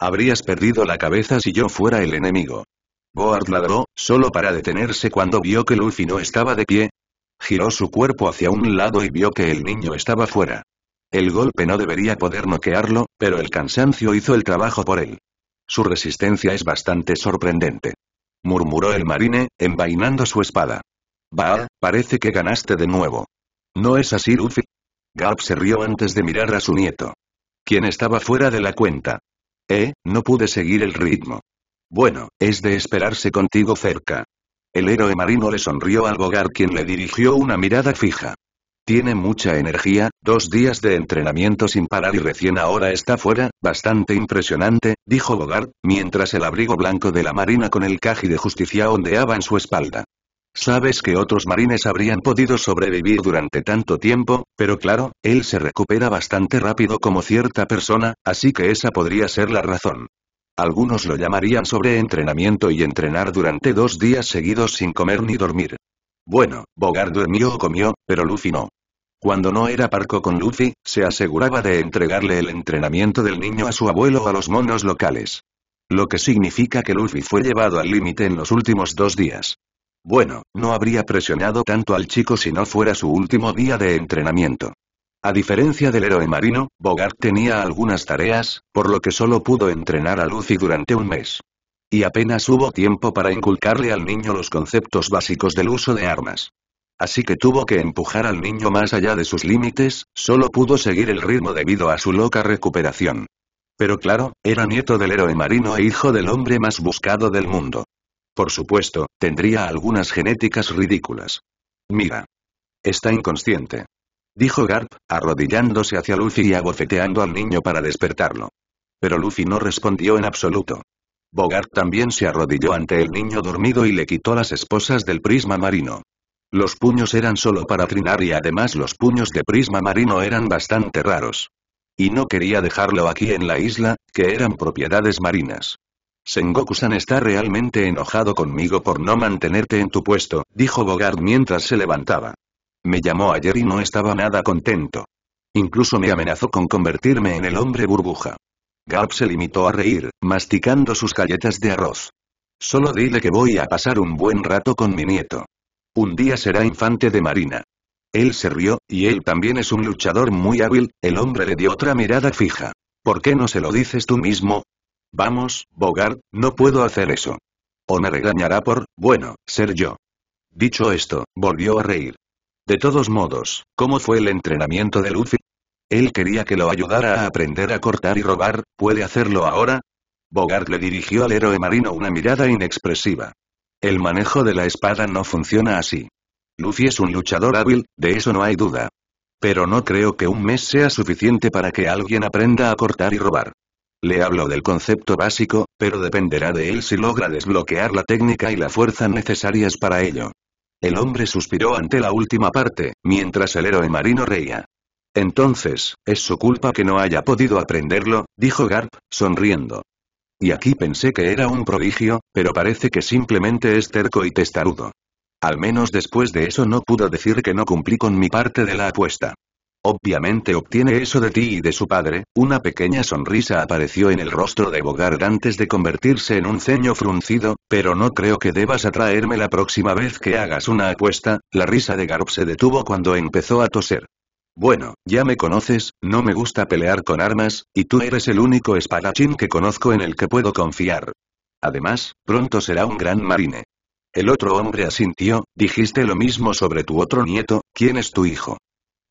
Habrías perdido la cabeza si yo fuera el enemigo. Board ladró, solo para detenerse cuando vio que Luffy no estaba de pie. Giró su cuerpo hacia un lado y vio que el niño estaba fuera. El golpe no debería poder noquearlo, pero el cansancio hizo el trabajo por él. Su resistencia es bastante sorprendente. Murmuró el marine, envainando su espada. Bah, parece que ganaste de nuevo. ¿No es así, Luffy? Garp se rió antes de mirar a su nieto. Quien estaba fuera de la cuenta. Eh, no pude seguir el ritmo. Bueno, es de esperarse contigo cerca. El héroe marino le sonrió al Bogar quien le dirigió una mirada fija. Tiene mucha energía, dos días de entrenamiento sin parar y recién ahora está fuera, bastante impresionante, dijo Bogart, mientras el abrigo blanco de la marina con el caji de justicia ondeaba en su espalda. Sabes que otros marines habrían podido sobrevivir durante tanto tiempo, pero claro, él se recupera bastante rápido como cierta persona, así que esa podría ser la razón. Algunos lo llamarían sobreentrenamiento y entrenar durante dos días seguidos sin comer ni dormir. Bueno, Bogart durmió o comió, pero Luffy no. Cuando no era parco con Luffy, se aseguraba de entregarle el entrenamiento del niño a su abuelo o a los monos locales. Lo que significa que Luffy fue llevado al límite en los últimos dos días. Bueno, no habría presionado tanto al chico si no fuera su último día de entrenamiento. A diferencia del héroe marino, Bogart tenía algunas tareas, por lo que solo pudo entrenar a Lucy durante un mes. Y apenas hubo tiempo para inculcarle al niño los conceptos básicos del uso de armas. Así que tuvo que empujar al niño más allá de sus límites, solo pudo seguir el ritmo debido a su loca recuperación. Pero claro, era nieto del héroe marino e hijo del hombre más buscado del mundo. Por supuesto, tendría algunas genéticas ridículas. Mira. Está inconsciente. Dijo Garp, arrodillándose hacia Luffy y abofeteando al niño para despertarlo. Pero Luffy no respondió en absoluto. Bogart también se arrodilló ante el niño dormido y le quitó las esposas del prisma marino. Los puños eran solo para trinar y además los puños de prisma marino eran bastante raros. Y no quería dejarlo aquí en la isla, que eran propiedades marinas. Sengoku-san está realmente enojado conmigo por no mantenerte en tu puesto, dijo Bogart mientras se levantaba. Me llamó ayer y no estaba nada contento. Incluso me amenazó con convertirme en el hombre burbuja. Gab se limitó a reír, masticando sus galletas de arroz. Solo dile que voy a pasar un buen rato con mi nieto. Un día será infante de marina. Él se rió, y él también es un luchador muy hábil, el hombre le dio otra mirada fija. ¿Por qué no se lo dices tú mismo? Vamos, Bogart, no puedo hacer eso. O me regañará por, bueno, ser yo. Dicho esto, volvió a reír. De todos modos, ¿cómo fue el entrenamiento de Luffy? Él quería que lo ayudara a aprender a cortar y robar, ¿puede hacerlo ahora? Bogart le dirigió al héroe marino una mirada inexpresiva. El manejo de la espada no funciona así. Luffy es un luchador hábil, de eso no hay duda. Pero no creo que un mes sea suficiente para que alguien aprenda a cortar y robar. Le hablo del concepto básico, pero dependerá de él si logra desbloquear la técnica y la fuerza necesarias para ello. El hombre suspiró ante la última parte, mientras el héroe marino reía. Entonces, es su culpa que no haya podido aprenderlo, dijo Garp, sonriendo. Y aquí pensé que era un prodigio, pero parece que simplemente es terco y testarudo. Al menos después de eso no pudo decir que no cumplí con mi parte de la apuesta. Obviamente obtiene eso de ti y de su padre, una pequeña sonrisa apareció en el rostro de Bogard antes de convertirse en un ceño fruncido, pero no creo que debas atraerme la próxima vez que hagas una apuesta, la risa de Garp se detuvo cuando empezó a toser. Bueno, ya me conoces, no me gusta pelear con armas, y tú eres el único espadachín que conozco en el que puedo confiar. Además, pronto será un gran marine. El otro hombre asintió, dijiste lo mismo sobre tu otro nieto, ¿quién es tu hijo?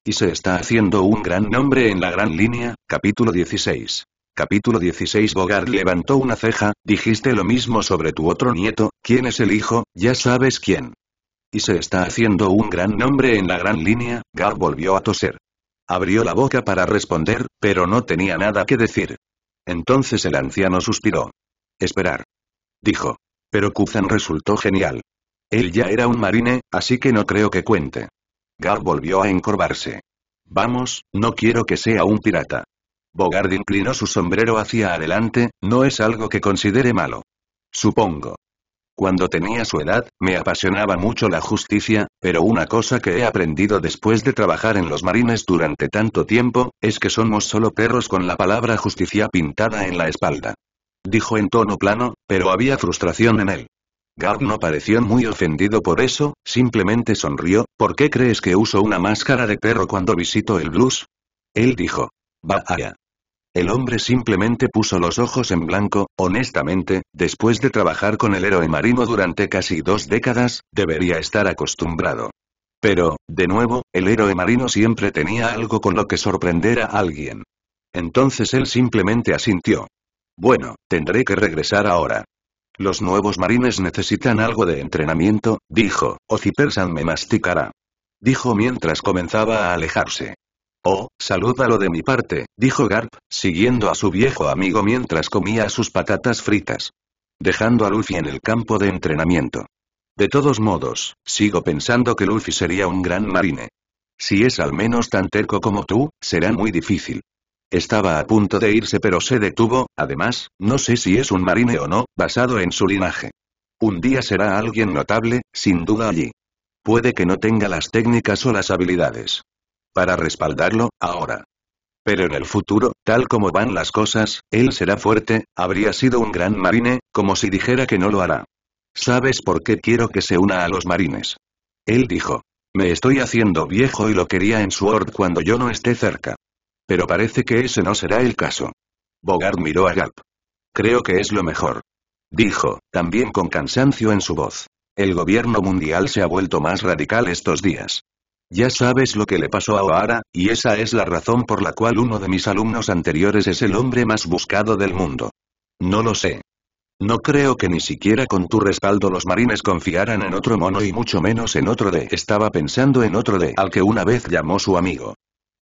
Y se está haciendo un gran nombre en la gran línea, capítulo 16. Capítulo 16 Bogart levantó una ceja, dijiste lo mismo sobre tu otro nieto, ¿quién es el hijo? Ya sabes quién. Y se está haciendo un gran nombre en la gran línea, Gar volvió a toser. Abrió la boca para responder, pero no tenía nada que decir. Entonces el anciano suspiró. Esperar. Dijo. Pero Kuzan resultó genial. Él ya era un marine, así que no creo que cuente. Gar volvió a encorvarse. Vamos, no quiero que sea un pirata. Bogard inclinó su sombrero hacia adelante, no es algo que considere malo. Supongo. Cuando tenía su edad, me apasionaba mucho la justicia, pero una cosa que he aprendido después de trabajar en los marines durante tanto tiempo, es que somos solo perros con la palabra justicia pintada en la espalda. Dijo en tono plano, pero había frustración en él. Gart no pareció muy ofendido por eso, simplemente sonrió, ¿por qué crees que uso una máscara de perro cuando visito el blues? Él dijo. Vaya. El hombre simplemente puso los ojos en blanco, honestamente, después de trabajar con el héroe marino durante casi dos décadas, debería estar acostumbrado. Pero, de nuevo, el héroe marino siempre tenía algo con lo que sorprender a alguien. Entonces él simplemente asintió. Bueno, tendré que regresar ahora. Los nuevos marines necesitan algo de entrenamiento, dijo, o Cipersan me masticará. Dijo mientras comenzaba a alejarse. Oh, salúdalo de mi parte, dijo Garp, siguiendo a su viejo amigo mientras comía sus patatas fritas. Dejando a Luffy en el campo de entrenamiento. De todos modos, sigo pensando que Luffy sería un gran marine. Si es al menos tan terco como tú, será muy difícil. Estaba a punto de irse pero se detuvo, además, no sé si es un marine o no, basado en su linaje. Un día será alguien notable, sin duda allí. Puede que no tenga las técnicas o las habilidades. Para respaldarlo, ahora. Pero en el futuro, tal como van las cosas, él será fuerte, habría sido un gran marine, como si dijera que no lo hará. ¿Sabes por qué quiero que se una a los marines? Él dijo. Me estoy haciendo viejo y lo quería en Sword cuando yo no esté cerca. Pero parece que ese no será el caso. Bogart miró a Gap. Creo que es lo mejor. Dijo, también con cansancio en su voz. El gobierno mundial se ha vuelto más radical estos días. Ya sabes lo que le pasó a O'Hara, y esa es la razón por la cual uno de mis alumnos anteriores es el hombre más buscado del mundo. No lo sé. No creo que ni siquiera con tu respaldo los marines confiaran en otro mono y mucho menos en otro de... Estaba pensando en otro de al que una vez llamó su amigo.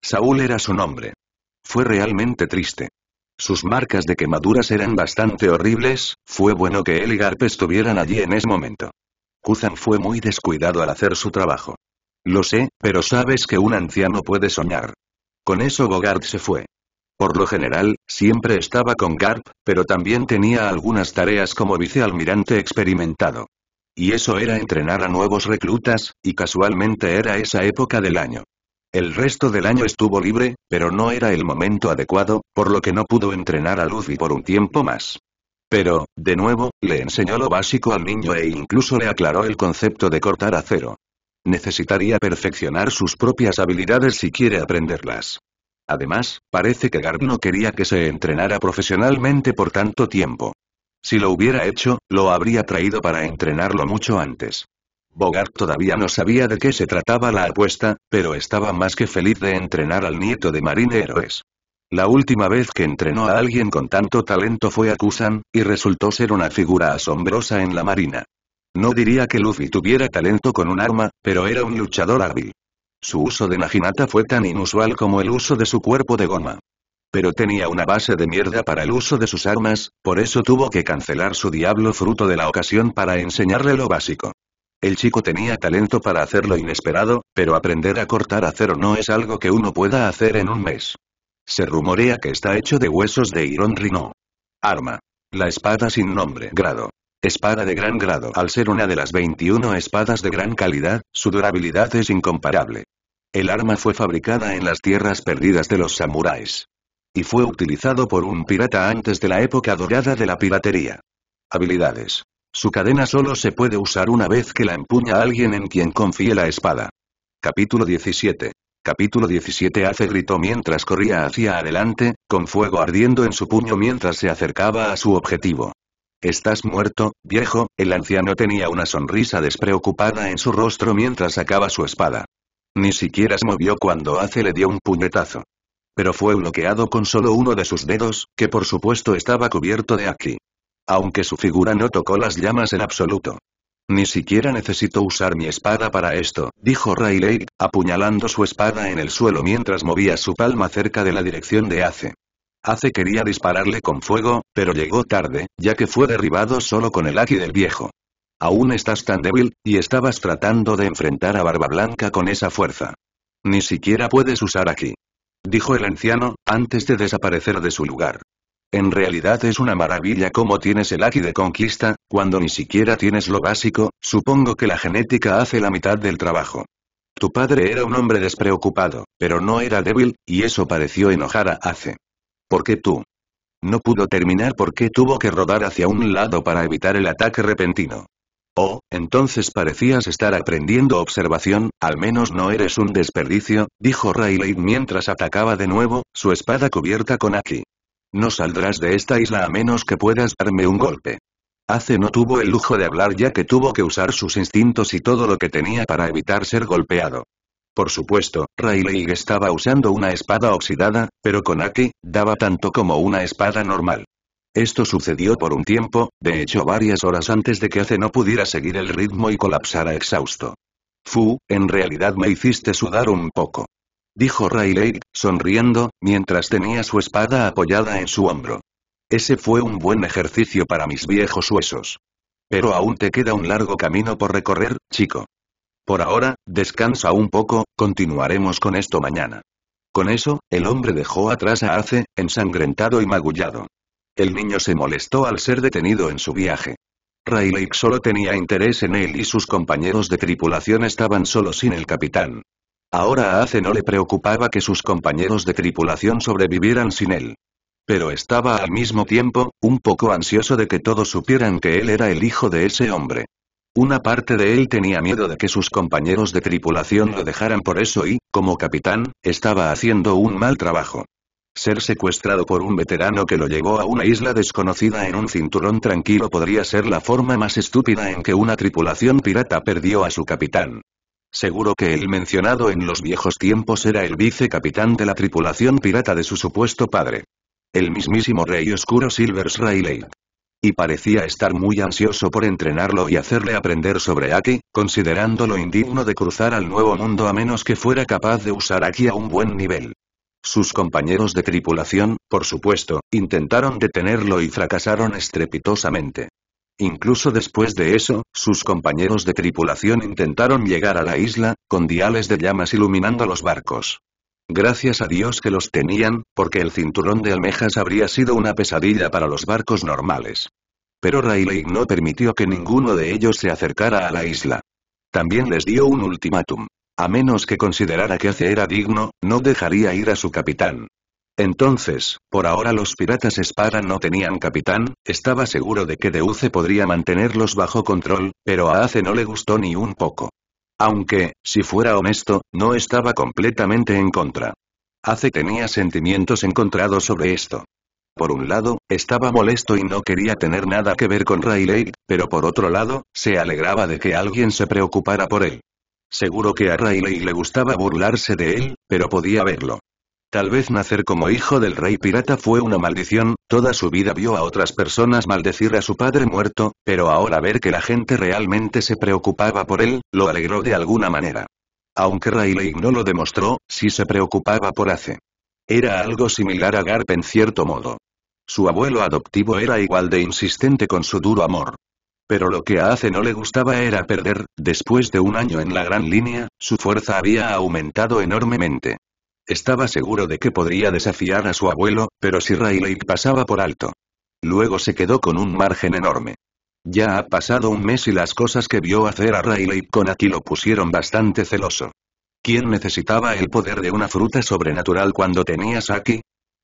Saúl era su nombre. Fue realmente triste. Sus marcas de quemaduras eran bastante horribles, fue bueno que él y Garp estuvieran allí en ese momento. Kuzan fue muy descuidado al hacer su trabajo. Lo sé, pero sabes que un anciano puede soñar. Con eso Bogart se fue. Por lo general, siempre estaba con Garp, pero también tenía algunas tareas como vicealmirante experimentado. Y eso era entrenar a nuevos reclutas, y casualmente era esa época del año. El resto del año estuvo libre, pero no era el momento adecuado, por lo que no pudo entrenar a Luffy por un tiempo más. Pero, de nuevo, le enseñó lo básico al niño e incluso le aclaró el concepto de cortar acero. Necesitaría perfeccionar sus propias habilidades si quiere aprenderlas. Además, parece que Garp no quería que se entrenara profesionalmente por tanto tiempo. Si lo hubiera hecho, lo habría traído para entrenarlo mucho antes. Bogart todavía no sabía de qué se trataba la apuesta, pero estaba más que feliz de entrenar al nieto de Marine Héroes. La última vez que entrenó a alguien con tanto talento fue a Kusan, y resultó ser una figura asombrosa en la marina. No diría que Luffy tuviera talento con un arma, pero era un luchador hábil. Su uso de Naginata fue tan inusual como el uso de su cuerpo de goma. Pero tenía una base de mierda para el uso de sus armas, por eso tuvo que cancelar su diablo fruto de la ocasión para enseñarle lo básico. El chico tenía talento para hacer lo inesperado, pero aprender a cortar acero no es algo que uno pueda hacer en un mes. Se rumorea que está hecho de huesos de Iron rino Arma. La espada sin nombre. Grado. Espada de gran grado. Al ser una de las 21 espadas de gran calidad, su durabilidad es incomparable. El arma fue fabricada en las tierras perdidas de los samuráis. Y fue utilizado por un pirata antes de la época dorada de la piratería. Habilidades. Su cadena solo se puede usar una vez que la empuña alguien en quien confíe la espada. Capítulo 17. Capítulo 17 Hace gritó mientras corría hacia adelante, con fuego ardiendo en su puño mientras se acercaba a su objetivo. Estás muerto, viejo, el anciano tenía una sonrisa despreocupada en su rostro mientras sacaba su espada. Ni siquiera se movió cuando Ace le dio un puñetazo. Pero fue bloqueado con solo uno de sus dedos, que por supuesto estaba cubierto de aquí. Aunque su figura no tocó las llamas en absoluto. Ni siquiera necesito usar mi espada para esto, dijo Rayleigh, apuñalando su espada en el suelo mientras movía su palma cerca de la dirección de Ace. Ace quería dispararle con fuego, pero llegó tarde, ya que fue derribado solo con el aquí del viejo. Aún estás tan débil, y estabas tratando de enfrentar a Barba Blanca con esa fuerza. Ni siquiera puedes usar aquí. Dijo el anciano, antes de desaparecer de su lugar. En realidad es una maravilla cómo tienes el Aki de conquista, cuando ni siquiera tienes lo básico, supongo que la genética hace la mitad del trabajo. Tu padre era un hombre despreocupado, pero no era débil, y eso pareció enojar a Ace. ¿Por qué tú? No pudo terminar porque tuvo que rodar hacia un lado para evitar el ataque repentino. Oh, entonces parecías estar aprendiendo observación, al menos no eres un desperdicio, dijo Rayleigh mientras atacaba de nuevo, su espada cubierta con Aki. No saldrás de esta isla a menos que puedas darme un golpe. Ace no tuvo el lujo de hablar ya que tuvo que usar sus instintos y todo lo que tenía para evitar ser golpeado. Por supuesto, Rayleigh estaba usando una espada oxidada, pero con Aki, daba tanto como una espada normal. Esto sucedió por un tiempo, de hecho varias horas antes de que Ace no pudiera seguir el ritmo y colapsara exhausto. Fu, en realidad me hiciste sudar un poco dijo Rayleigh sonriendo, mientras tenía su espada apoyada en su hombro. Ese fue un buen ejercicio para mis viejos huesos. Pero aún te queda un largo camino por recorrer, chico. Por ahora, descansa un poco, continuaremos con esto mañana. Con eso, el hombre dejó atrás a Ace, ensangrentado y magullado. El niño se molestó al ser detenido en su viaje. Rayleigh solo tenía interés en él y sus compañeros de tripulación estaban solo sin el capitán. Ahora hace no le preocupaba que sus compañeros de tripulación sobrevivieran sin él. Pero estaba al mismo tiempo, un poco ansioso de que todos supieran que él era el hijo de ese hombre. Una parte de él tenía miedo de que sus compañeros de tripulación lo dejaran por eso y, como capitán, estaba haciendo un mal trabajo. Ser secuestrado por un veterano que lo llevó a una isla desconocida en un cinturón tranquilo podría ser la forma más estúpida en que una tripulación pirata perdió a su capitán. Seguro que el mencionado en los viejos tiempos era el vicecapitán de la tripulación pirata de su supuesto padre. El mismísimo Rey Oscuro Silvers Rayleigh. Y parecía estar muy ansioso por entrenarlo y hacerle aprender sobre Aki, considerándolo indigno de cruzar al nuevo mundo a menos que fuera capaz de usar Aki a un buen nivel. Sus compañeros de tripulación, por supuesto, intentaron detenerlo y fracasaron estrepitosamente. Incluso después de eso, sus compañeros de tripulación intentaron llegar a la isla, con diales de llamas iluminando los barcos. Gracias a Dios que los tenían, porque el cinturón de almejas habría sido una pesadilla para los barcos normales. Pero Rayleigh no permitió que ninguno de ellos se acercara a la isla. También les dio un ultimátum. A menos que considerara que hace era digno, no dejaría ir a su capitán. Entonces, por ahora los piratas espada no tenían capitán, estaba seguro de que Deuce podría mantenerlos bajo control, pero a Ace no le gustó ni un poco. Aunque, si fuera honesto, no estaba completamente en contra. Ace tenía sentimientos encontrados sobre esto. Por un lado, estaba molesto y no quería tener nada que ver con Rayleigh, pero por otro lado, se alegraba de que alguien se preocupara por él. Seguro que a Rayleigh le gustaba burlarse de él, pero podía verlo. Tal vez nacer como hijo del rey pirata fue una maldición, toda su vida vio a otras personas maldecir a su padre muerto, pero ahora ver que la gente realmente se preocupaba por él, lo alegró de alguna manera. Aunque Rayleigh no lo demostró, sí se preocupaba por Ace. Era algo similar a Garp en cierto modo. Su abuelo adoptivo era igual de insistente con su duro amor. Pero lo que a Ace no le gustaba era perder, después de un año en la gran línea, su fuerza había aumentado enormemente. Estaba seguro de que podría desafiar a su abuelo, pero si Rayleigh pasaba por alto. Luego se quedó con un margen enorme. Ya ha pasado un mes y las cosas que vio hacer a Rayleigh con Aki lo pusieron bastante celoso. ¿Quién necesitaba el poder de una fruta sobrenatural cuando tenías Aki?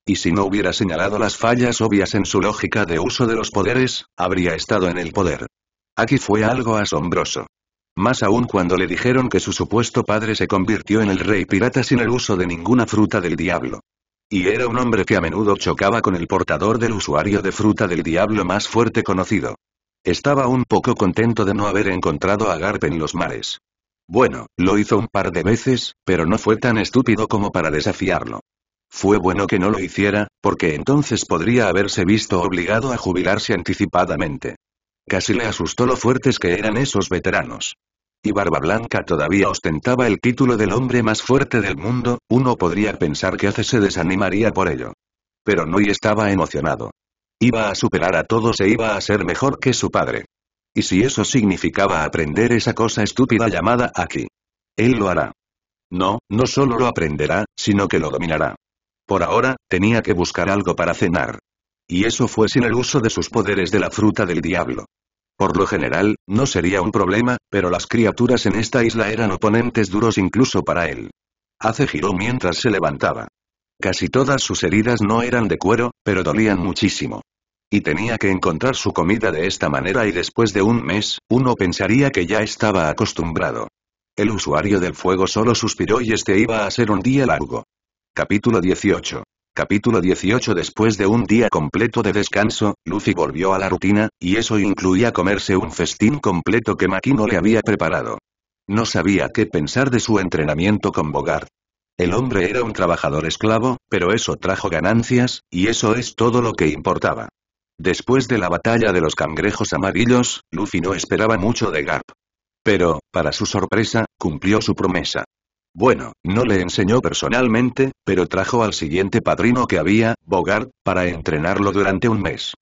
Y si no hubiera señalado las fallas obvias en su lógica de uso de los poderes, habría estado en el poder. Aki fue algo asombroso. Más aún cuando le dijeron que su supuesto padre se convirtió en el rey pirata sin el uso de ninguna fruta del diablo. Y era un hombre que a menudo chocaba con el portador del usuario de fruta del diablo más fuerte conocido. Estaba un poco contento de no haber encontrado a Garp en los mares. Bueno, lo hizo un par de veces, pero no fue tan estúpido como para desafiarlo. Fue bueno que no lo hiciera, porque entonces podría haberse visto obligado a jubilarse anticipadamente. Casi le asustó lo fuertes que eran esos veteranos. Y Barba Blanca todavía ostentaba el título del hombre más fuerte del mundo, uno podría pensar que hace se desanimaría por ello. Pero no y estaba emocionado. Iba a superar a todos e iba a ser mejor que su padre. Y si eso significaba aprender esa cosa estúpida llamada aquí. Él lo hará. No, no solo lo aprenderá, sino que lo dominará. Por ahora, tenía que buscar algo para cenar. Y eso fue sin el uso de sus poderes de la fruta del diablo. Por lo general, no sería un problema, pero las criaturas en esta isla eran oponentes duros incluso para él. Hace giró mientras se levantaba. Casi todas sus heridas no eran de cuero, pero dolían muchísimo. Y tenía que encontrar su comida de esta manera y después de un mes, uno pensaría que ya estaba acostumbrado. El usuario del fuego solo suspiró y este iba a ser un día largo. Capítulo 18. Capítulo 18 Después de un día completo de descanso, Luffy volvió a la rutina, y eso incluía comerse un festín completo que Makino le había preparado. No sabía qué pensar de su entrenamiento con Bogart. El hombre era un trabajador esclavo, pero eso trajo ganancias, y eso es todo lo que importaba. Después de la batalla de los cangrejos amarillos, Luffy no esperaba mucho de Garp. Pero, para su sorpresa, cumplió su promesa. Bueno, no le enseñó personalmente, pero trajo al siguiente padrino que había, Bogart, para entrenarlo durante un mes.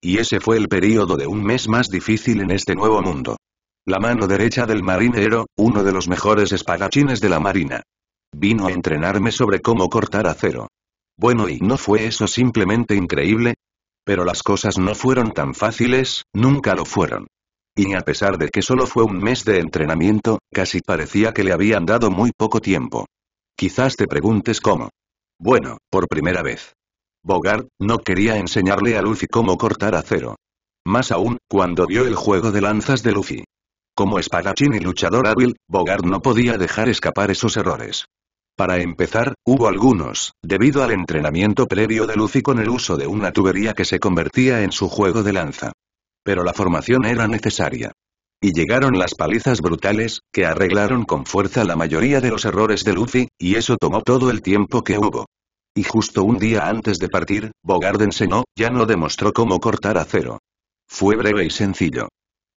Y ese fue el período de un mes más difícil en este nuevo mundo. La mano derecha del marinero, uno de los mejores espadachines de la marina. Vino a entrenarme sobre cómo cortar acero. Bueno, ¿y no fue eso simplemente increíble? Pero las cosas no fueron tan fáciles, nunca lo fueron y a pesar de que solo fue un mes de entrenamiento, casi parecía que le habían dado muy poco tiempo. Quizás te preguntes cómo. Bueno, por primera vez. Bogart, no quería enseñarle a Luffy cómo cortar acero. Más aún, cuando vio el juego de lanzas de Luffy. Como espadachín y luchador hábil, Bogart no podía dejar escapar esos errores. Para empezar, hubo algunos, debido al entrenamiento previo de Luffy con el uso de una tubería que se convertía en su juego de lanza. Pero la formación era necesaria. Y llegaron las palizas brutales, que arreglaron con fuerza la mayoría de los errores de Luffy, y eso tomó todo el tiempo que hubo. Y justo un día antes de partir, Bogard no, ya no demostró cómo cortar acero. Fue breve y sencillo.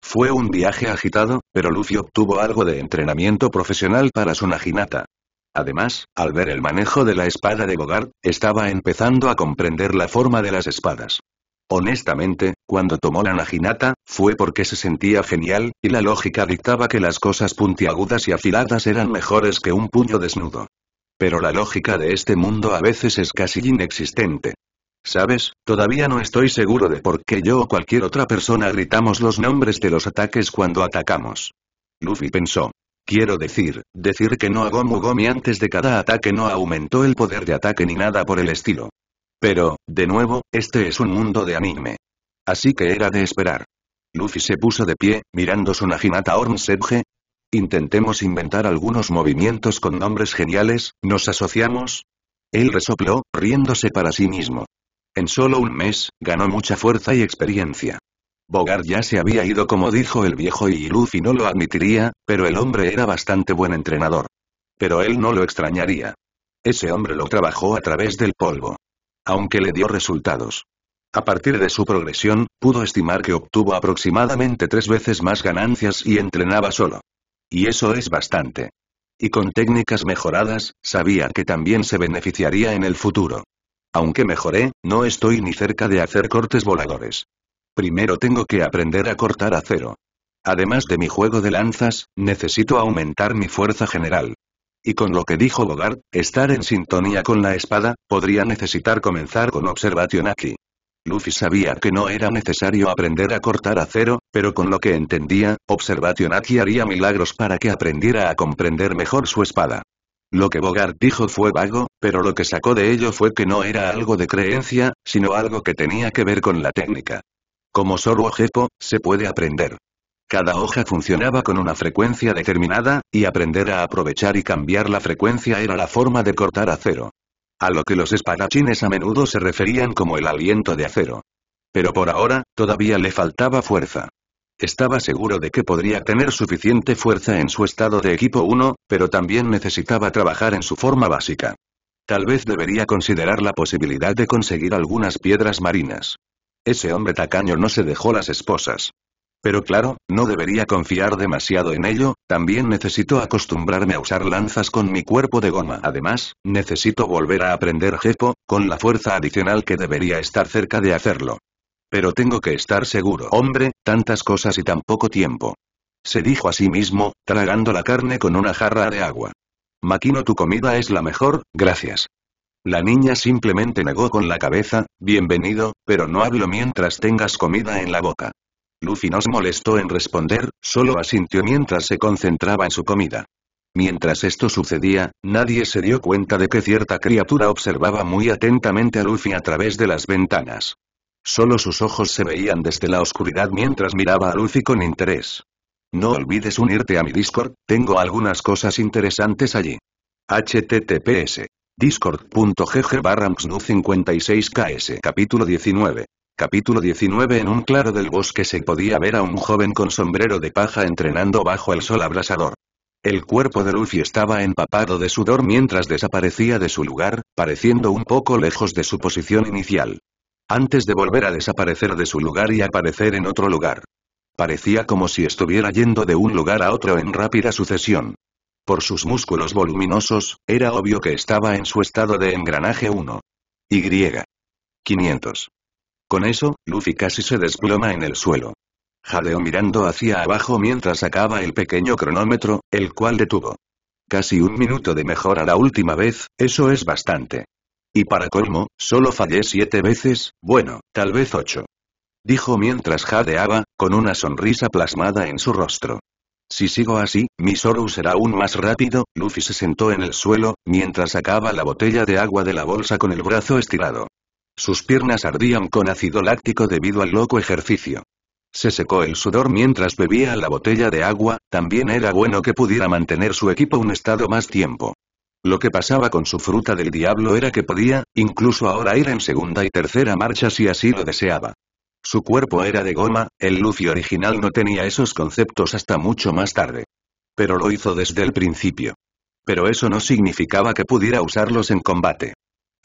Fue un viaje agitado, pero Luffy obtuvo algo de entrenamiento profesional para su Naginata. Además, al ver el manejo de la espada de Bogard, estaba empezando a comprender la forma de las espadas. Honestamente, cuando tomó la naginata, fue porque se sentía genial, y la lógica dictaba que las cosas puntiagudas y afiladas eran mejores que un puño desnudo. Pero la lógica de este mundo a veces es casi inexistente. ¿Sabes? Todavía no estoy seguro de por qué yo o cualquier otra persona gritamos los nombres de los ataques cuando atacamos. Luffy pensó. Quiero decir, decir que no a Gomu Gomi antes de cada ataque no aumentó el poder de ataque ni nada por el estilo. Pero, de nuevo, este es un mundo de anime. Así que era de esperar. Luffy se puso de pie, mirando su Naginata Sedge. Intentemos inventar algunos movimientos con nombres geniales, ¿nos asociamos? Él resopló, riéndose para sí mismo. En solo un mes, ganó mucha fuerza y experiencia. Bogart ya se había ido como dijo el viejo y Luffy no lo admitiría, pero el hombre era bastante buen entrenador. Pero él no lo extrañaría. Ese hombre lo trabajó a través del polvo aunque le dio resultados. A partir de su progresión, pudo estimar que obtuvo aproximadamente tres veces más ganancias y entrenaba solo. Y eso es bastante. Y con técnicas mejoradas, sabía que también se beneficiaría en el futuro. Aunque mejoré, no estoy ni cerca de hacer cortes voladores. Primero tengo que aprender a cortar a cero Además de mi juego de lanzas, necesito aumentar mi fuerza general y con lo que dijo Bogart, estar en sintonía con la espada, podría necesitar comenzar con Observationaki. Luffy sabía que no era necesario aprender a cortar acero, pero con lo que entendía, Observation haría milagros para que aprendiera a comprender mejor su espada. Lo que Bogart dijo fue vago, pero lo que sacó de ello fue que no era algo de creencia, sino algo que tenía que ver con la técnica. Como Soru se puede aprender. Cada hoja funcionaba con una frecuencia determinada, y aprender a aprovechar y cambiar la frecuencia era la forma de cortar acero. A lo que los espadachines a menudo se referían como el aliento de acero. Pero por ahora, todavía le faltaba fuerza. Estaba seguro de que podría tener suficiente fuerza en su estado de equipo 1, pero también necesitaba trabajar en su forma básica. Tal vez debería considerar la posibilidad de conseguir algunas piedras marinas. Ese hombre tacaño no se dejó las esposas. Pero claro, no debería confiar demasiado en ello, también necesito acostumbrarme a usar lanzas con mi cuerpo de goma. Además, necesito volver a aprender JePo con la fuerza adicional que debería estar cerca de hacerlo. Pero tengo que estar seguro. Hombre, tantas cosas y tan poco tiempo. Se dijo a sí mismo, tragando la carne con una jarra de agua. Maquino tu comida es la mejor, gracias. La niña simplemente negó con la cabeza, bienvenido, pero no hablo mientras tengas comida en la boca. Luffy no se molestó en responder, solo asintió mientras se concentraba en su comida. Mientras esto sucedía, nadie se dio cuenta de que cierta criatura observaba muy atentamente a Luffy a través de las ventanas. Solo sus ojos se veían desde la oscuridad mientras miraba a Luffy con interés. No olvides unirte a mi Discord, tengo algunas cosas interesantes allí. https discord.gg 56 ks capítulo 19 Capítulo 19 En un claro del bosque se podía ver a un joven con sombrero de paja entrenando bajo el sol abrasador. El cuerpo de Luffy estaba empapado de sudor mientras desaparecía de su lugar, pareciendo un poco lejos de su posición inicial. Antes de volver a desaparecer de su lugar y aparecer en otro lugar. Parecía como si estuviera yendo de un lugar a otro en rápida sucesión. Por sus músculos voluminosos, era obvio que estaba en su estado de engranaje 1. Y. 500. Con eso, Luffy casi se desploma en el suelo. Jadeó mirando hacia abajo mientras sacaba el pequeño cronómetro, el cual detuvo. Casi un minuto de mejora la última vez, eso es bastante. Y para colmo, solo fallé siete veces, bueno, tal vez ocho. Dijo mientras jadeaba, con una sonrisa plasmada en su rostro. Si sigo así, mi Soru será aún más rápido, Luffy se sentó en el suelo, mientras sacaba la botella de agua de la bolsa con el brazo estirado. Sus piernas ardían con ácido láctico debido al loco ejercicio. Se secó el sudor mientras bebía la botella de agua, también era bueno que pudiera mantener su equipo un estado más tiempo. Lo que pasaba con su fruta del diablo era que podía, incluso ahora ir en segunda y tercera marcha si así lo deseaba. Su cuerpo era de goma, el lucio original no tenía esos conceptos hasta mucho más tarde. Pero lo hizo desde el principio. Pero eso no significaba que pudiera usarlos en combate.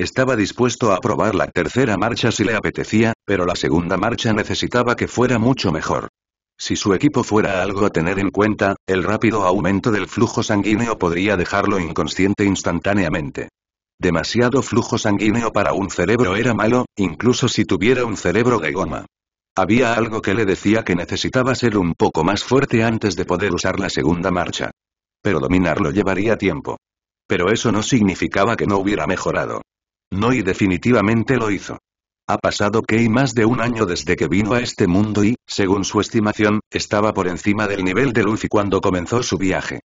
Estaba dispuesto a probar la tercera marcha si le apetecía, pero la segunda marcha necesitaba que fuera mucho mejor. Si su equipo fuera algo a tener en cuenta, el rápido aumento del flujo sanguíneo podría dejarlo inconsciente instantáneamente. Demasiado flujo sanguíneo para un cerebro era malo, incluso si tuviera un cerebro de goma. Había algo que le decía que necesitaba ser un poco más fuerte antes de poder usar la segunda marcha. Pero dominarlo llevaría tiempo. Pero eso no significaba que no hubiera mejorado. No y definitivamente lo hizo. Ha pasado que más de un año desde que vino a este mundo y, según su estimación, estaba por encima del nivel de Luffy cuando comenzó su viaje.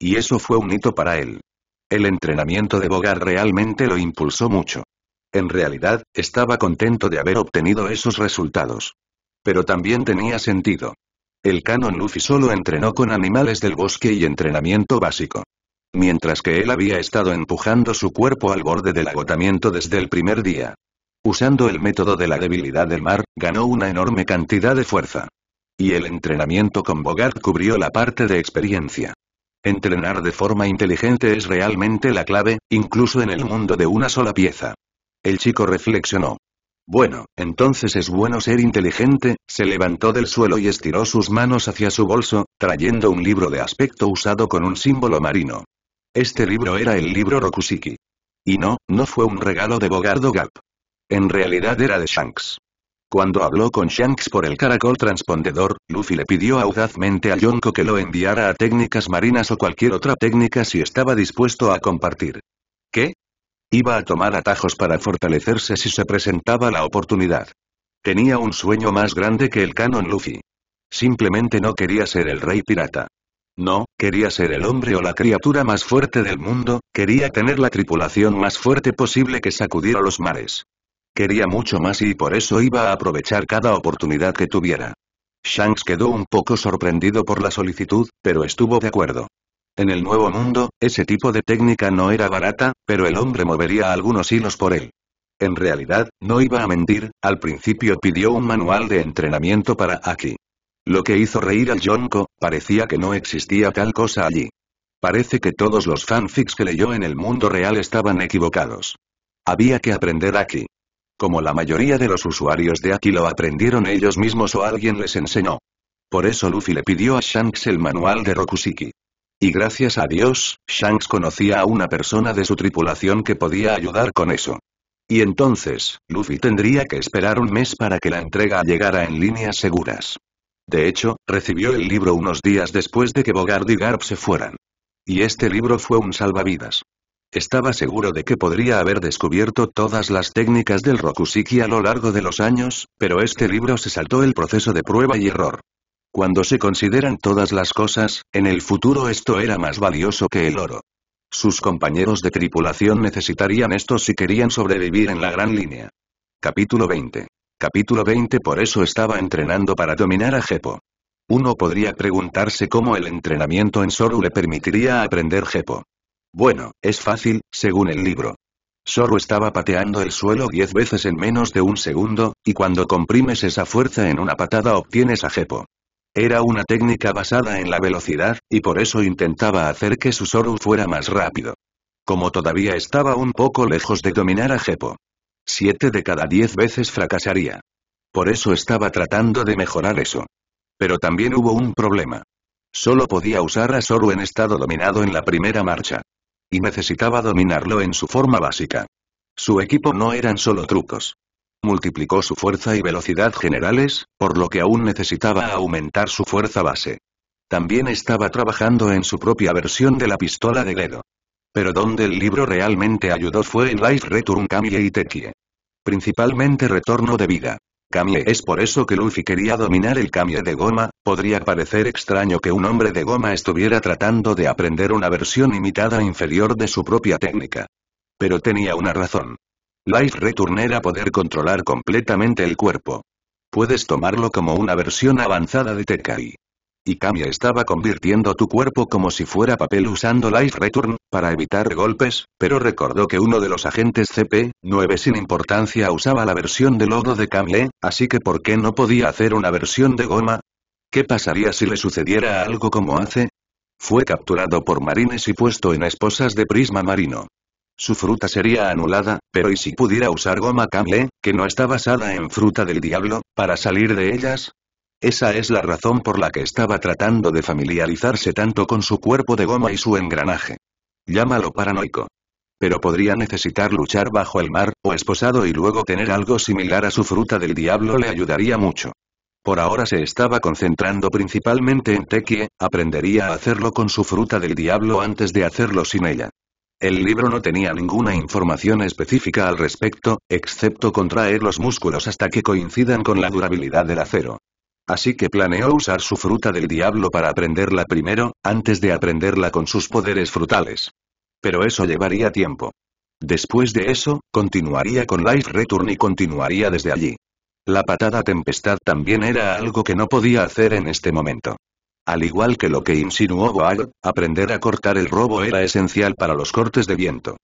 Y eso fue un hito para él. El entrenamiento de Bogart realmente lo impulsó mucho. En realidad, estaba contento de haber obtenido esos resultados. Pero también tenía sentido. El canon Luffy solo entrenó con animales del bosque y entrenamiento básico mientras que él había estado empujando su cuerpo al borde del agotamiento desde el primer día. Usando el método de la debilidad del mar, ganó una enorme cantidad de fuerza. Y el entrenamiento con Bogart cubrió la parte de experiencia. Entrenar de forma inteligente es realmente la clave, incluso en el mundo de una sola pieza. El chico reflexionó. Bueno, entonces es bueno ser inteligente, se levantó del suelo y estiró sus manos hacia su bolso, trayendo un libro de aspecto usado con un símbolo marino. Este libro era el libro Rokusiki. Y no, no fue un regalo de Bogardo Gap. En realidad era de Shanks. Cuando habló con Shanks por el caracol transpondedor, Luffy le pidió audazmente a Yonko que lo enviara a técnicas marinas o cualquier otra técnica si estaba dispuesto a compartir. ¿Qué? Iba a tomar atajos para fortalecerse si se presentaba la oportunidad. Tenía un sueño más grande que el canon Luffy. Simplemente no quería ser el rey pirata. No, quería ser el hombre o la criatura más fuerte del mundo, quería tener la tripulación más fuerte posible que sacudiera los mares. Quería mucho más y por eso iba a aprovechar cada oportunidad que tuviera. Shanks quedó un poco sorprendido por la solicitud, pero estuvo de acuerdo. En el Nuevo Mundo, ese tipo de técnica no era barata, pero el hombre movería algunos hilos por él. En realidad, no iba a mentir, al principio pidió un manual de entrenamiento para Aki. Lo que hizo reír al Yonko, parecía que no existía tal cosa allí. Parece que todos los fanfics que leyó en el mundo real estaban equivocados. Había que aprender aquí. Como la mayoría de los usuarios de aquí lo aprendieron ellos mismos o alguien les enseñó. Por eso Luffy le pidió a Shanks el manual de Rokusiki. Y gracias a Dios, Shanks conocía a una persona de su tripulación que podía ayudar con eso. Y entonces, Luffy tendría que esperar un mes para que la entrega llegara en líneas seguras. De hecho, recibió el libro unos días después de que Bogard y Garp se fueran. Y este libro fue un salvavidas. Estaba seguro de que podría haber descubierto todas las técnicas del Rokusiki a lo largo de los años, pero este libro se saltó el proceso de prueba y error. Cuando se consideran todas las cosas, en el futuro esto era más valioso que el oro. Sus compañeros de tripulación necesitarían esto si querían sobrevivir en la gran línea. Capítulo 20. Capítulo 20 Por eso estaba entrenando para dominar a Jepo. Uno podría preguntarse cómo el entrenamiento en Soru le permitiría aprender Jepo. Bueno, es fácil, según el libro. Soru estaba pateando el suelo 10 veces en menos de un segundo, y cuando comprimes esa fuerza en una patada obtienes a Jepo. Era una técnica basada en la velocidad, y por eso intentaba hacer que su Soru fuera más rápido. Como todavía estaba un poco lejos de dominar a Jepo. Siete de cada diez veces fracasaría. Por eso estaba tratando de mejorar eso. Pero también hubo un problema. Solo podía usar a Soru en estado dominado en la primera marcha. Y necesitaba dominarlo en su forma básica. Su equipo no eran solo trucos. Multiplicó su fuerza y velocidad generales, por lo que aún necesitaba aumentar su fuerza base. También estaba trabajando en su propia versión de la pistola de dedo. Pero donde el libro realmente ayudó fue en Life Return Kamie y Tekie. Principalmente Retorno de Vida. Kamie es por eso que Luffy quería dominar el Kamie de goma, podría parecer extraño que un hombre de goma estuviera tratando de aprender una versión imitada inferior de su propia técnica. Pero tenía una razón. Life Return era poder controlar completamente el cuerpo. Puedes tomarlo como una versión avanzada de Tekai. Y Kamie estaba convirtiendo tu cuerpo como si fuera papel usando Life Return, para evitar golpes, pero recordó que uno de los agentes CP-9 sin importancia usaba la versión de lodo de Kamle, así que ¿por qué no podía hacer una versión de goma? ¿Qué pasaría si le sucediera algo como hace? Fue capturado por marines y puesto en esposas de prisma marino. Su fruta sería anulada, pero ¿y si pudiera usar goma Kamle, que no está basada en fruta del diablo, para salir de ellas? Esa es la razón por la que estaba tratando de familiarizarse tanto con su cuerpo de goma y su engranaje. Llámalo paranoico. Pero podría necesitar luchar bajo el mar, o esposado y luego tener algo similar a su fruta del diablo le ayudaría mucho. Por ahora se estaba concentrando principalmente en Tekie, aprendería a hacerlo con su fruta del diablo antes de hacerlo sin ella. El libro no tenía ninguna información específica al respecto, excepto contraer los músculos hasta que coincidan con la durabilidad del acero. Así que planeó usar su fruta del diablo para aprenderla primero, antes de aprenderla con sus poderes frutales. Pero eso llevaría tiempo. Después de eso, continuaría con Life Return y continuaría desde allí. La patada tempestad también era algo que no podía hacer en este momento. Al igual que lo que insinuó Boal, aprender a cortar el robo era esencial para los cortes de viento.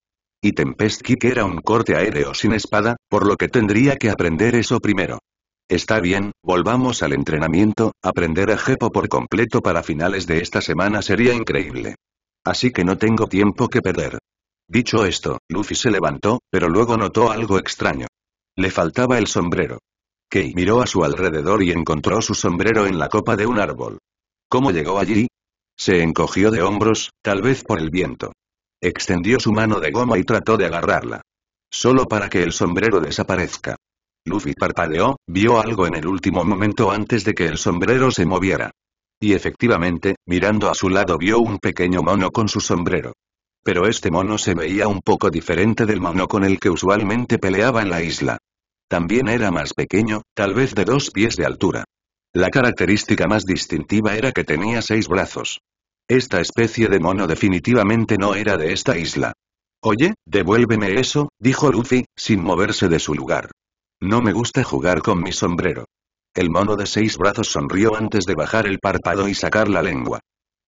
Y Tempest Kick era un corte aéreo sin espada, por lo que tendría que aprender eso primero. Está bien, volvamos al entrenamiento, aprender a Jeppo por completo para finales de esta semana sería increíble. Así que no tengo tiempo que perder. Dicho esto, Luffy se levantó, pero luego notó algo extraño. Le faltaba el sombrero. Kei miró a su alrededor y encontró su sombrero en la copa de un árbol. ¿Cómo llegó allí? Se encogió de hombros, tal vez por el viento. Extendió su mano de goma y trató de agarrarla. Solo para que el sombrero desaparezca. Luffy parpadeó, vio algo en el último momento antes de que el sombrero se moviera. Y efectivamente, mirando a su lado vio un pequeño mono con su sombrero. Pero este mono se veía un poco diferente del mono con el que usualmente peleaba en la isla. También era más pequeño, tal vez de dos pies de altura. La característica más distintiva era que tenía seis brazos. Esta especie de mono definitivamente no era de esta isla. Oye, devuélveme eso, dijo Luffy, sin moverse de su lugar. No me gusta jugar con mi sombrero. El mono de seis brazos sonrió antes de bajar el párpado y sacar la lengua.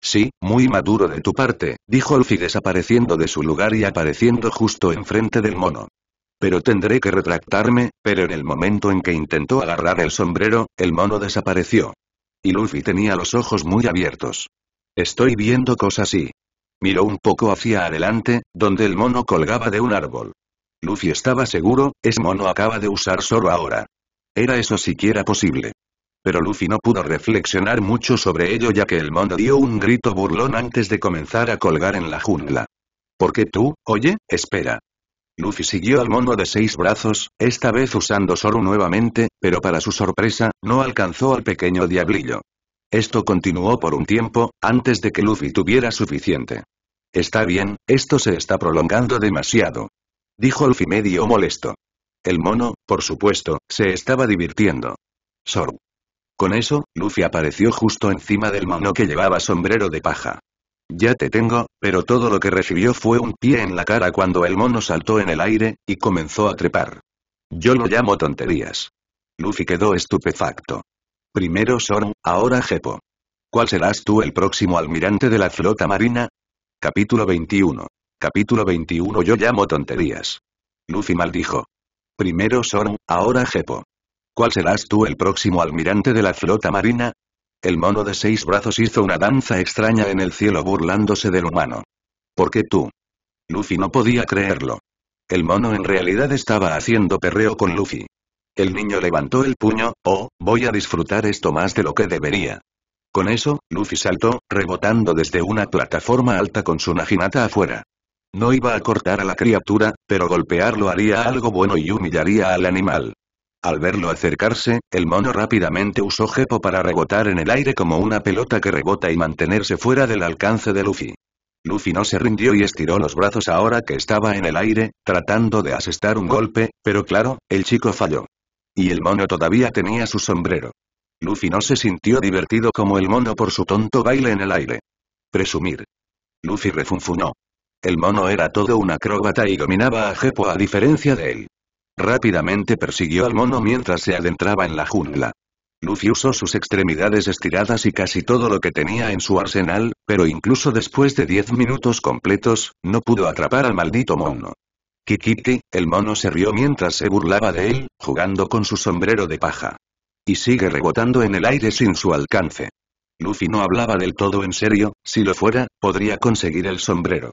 Sí, muy maduro de tu parte, dijo Luffy desapareciendo de su lugar y apareciendo justo enfrente del mono. Pero tendré que retractarme, pero en el momento en que intentó agarrar el sombrero, el mono desapareció. Y Luffy tenía los ojos muy abiertos. Estoy viendo cosas y... Miró un poco hacia adelante, donde el mono colgaba de un árbol. Luffy estaba seguro, ese mono acaba de usar soro ahora. ¿Era eso siquiera posible? Pero Luffy no pudo reflexionar mucho sobre ello ya que el mono dio un grito burlón antes de comenzar a colgar en la jungla. ¿Por qué tú, oye, espera? Luffy siguió al mono de seis brazos, esta vez usando soro nuevamente, pero para su sorpresa, no alcanzó al pequeño diablillo. Esto continuó por un tiempo, antes de que Luffy tuviera suficiente. Está bien, esto se está prolongando demasiado. Dijo Luffy medio molesto. El mono, por supuesto, se estaba divirtiendo. Sor. Con eso, Luffy apareció justo encima del mono que llevaba sombrero de paja. Ya te tengo, pero todo lo que recibió fue un pie en la cara cuando el mono saltó en el aire, y comenzó a trepar. Yo lo llamo tonterías. Luffy quedó estupefacto. Primero sor ahora Gepo. ¿Cuál serás tú el próximo almirante de la flota marina? Capítulo 21. Capítulo 21 Yo llamo tonterías. Luffy maldijo. Primero son ahora Gepo. ¿Cuál serás tú el próximo almirante de la flota marina? El mono de seis brazos hizo una danza extraña en el cielo burlándose del humano. ¿Por qué tú? Luffy no podía creerlo. El mono en realidad estaba haciendo perreo con Luffy. El niño levantó el puño, oh, voy a disfrutar esto más de lo que debería. Con eso, Luffy saltó, rebotando desde una plataforma alta con su naginata afuera. No iba a cortar a la criatura, pero golpearlo haría algo bueno y humillaría al animal. Al verlo acercarse, el mono rápidamente usó Jepo para rebotar en el aire como una pelota que rebota y mantenerse fuera del alcance de Luffy. Luffy no se rindió y estiró los brazos ahora que estaba en el aire, tratando de asestar un golpe, pero claro, el chico falló. Y el mono todavía tenía su sombrero. Luffy no se sintió divertido como el mono por su tonto baile en el aire. Presumir. Luffy refunfunó. El mono era todo un acróbata y dominaba a Jepo a diferencia de él. Rápidamente persiguió al mono mientras se adentraba en la jungla. Luffy usó sus extremidades estiradas y casi todo lo que tenía en su arsenal, pero incluso después de diez minutos completos, no pudo atrapar al maldito mono. Kikiki, el mono se rió mientras se burlaba de él, jugando con su sombrero de paja. Y sigue rebotando en el aire sin su alcance. Luffy no hablaba del todo en serio, si lo fuera, podría conseguir el sombrero.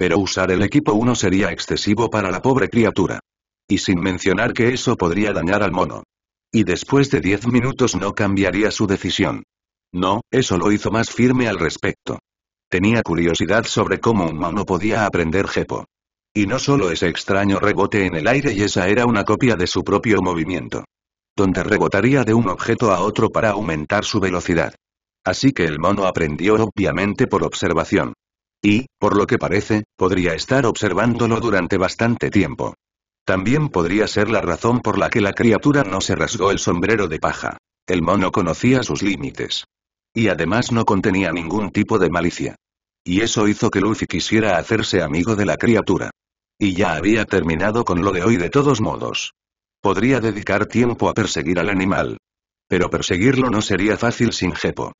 Pero usar el equipo 1 sería excesivo para la pobre criatura. Y sin mencionar que eso podría dañar al mono. Y después de 10 minutos no cambiaría su decisión. No, eso lo hizo más firme al respecto. Tenía curiosidad sobre cómo un mono podía aprender Gepo. Y no solo ese extraño rebote en el aire y esa era una copia de su propio movimiento. Donde rebotaría de un objeto a otro para aumentar su velocidad. Así que el mono aprendió obviamente por observación. Y, por lo que parece, podría estar observándolo durante bastante tiempo. También podría ser la razón por la que la criatura no se rasgó el sombrero de paja. El mono conocía sus límites. Y además no contenía ningún tipo de malicia. Y eso hizo que Luffy quisiera hacerse amigo de la criatura. Y ya había terminado con lo de hoy de todos modos. Podría dedicar tiempo a perseguir al animal. Pero perseguirlo no sería fácil sin Jepo.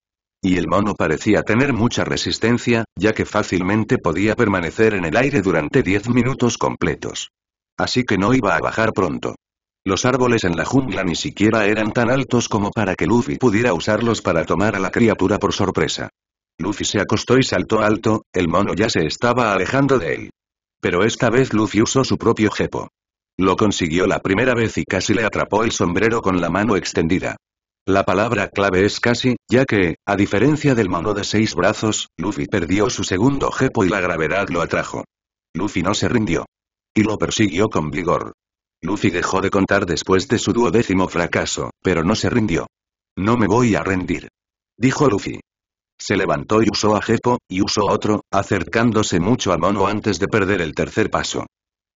Y el mono parecía tener mucha resistencia, ya que fácilmente podía permanecer en el aire durante diez minutos completos. Así que no iba a bajar pronto. Los árboles en la jungla ni siquiera eran tan altos como para que Luffy pudiera usarlos para tomar a la criatura por sorpresa. Luffy se acostó y saltó alto, el mono ya se estaba alejando de él. Pero esta vez Luffy usó su propio jepo. Lo consiguió la primera vez y casi le atrapó el sombrero con la mano extendida. La palabra clave es casi, ya que, a diferencia del mono de seis brazos, Luffy perdió su segundo jepo y la gravedad lo atrajo. Luffy no se rindió. Y lo persiguió con vigor. Luffy dejó de contar después de su duodécimo fracaso, pero no se rindió. No me voy a rendir. Dijo Luffy. Se levantó y usó a Jepo, y usó otro, acercándose mucho a Mono antes de perder el tercer paso.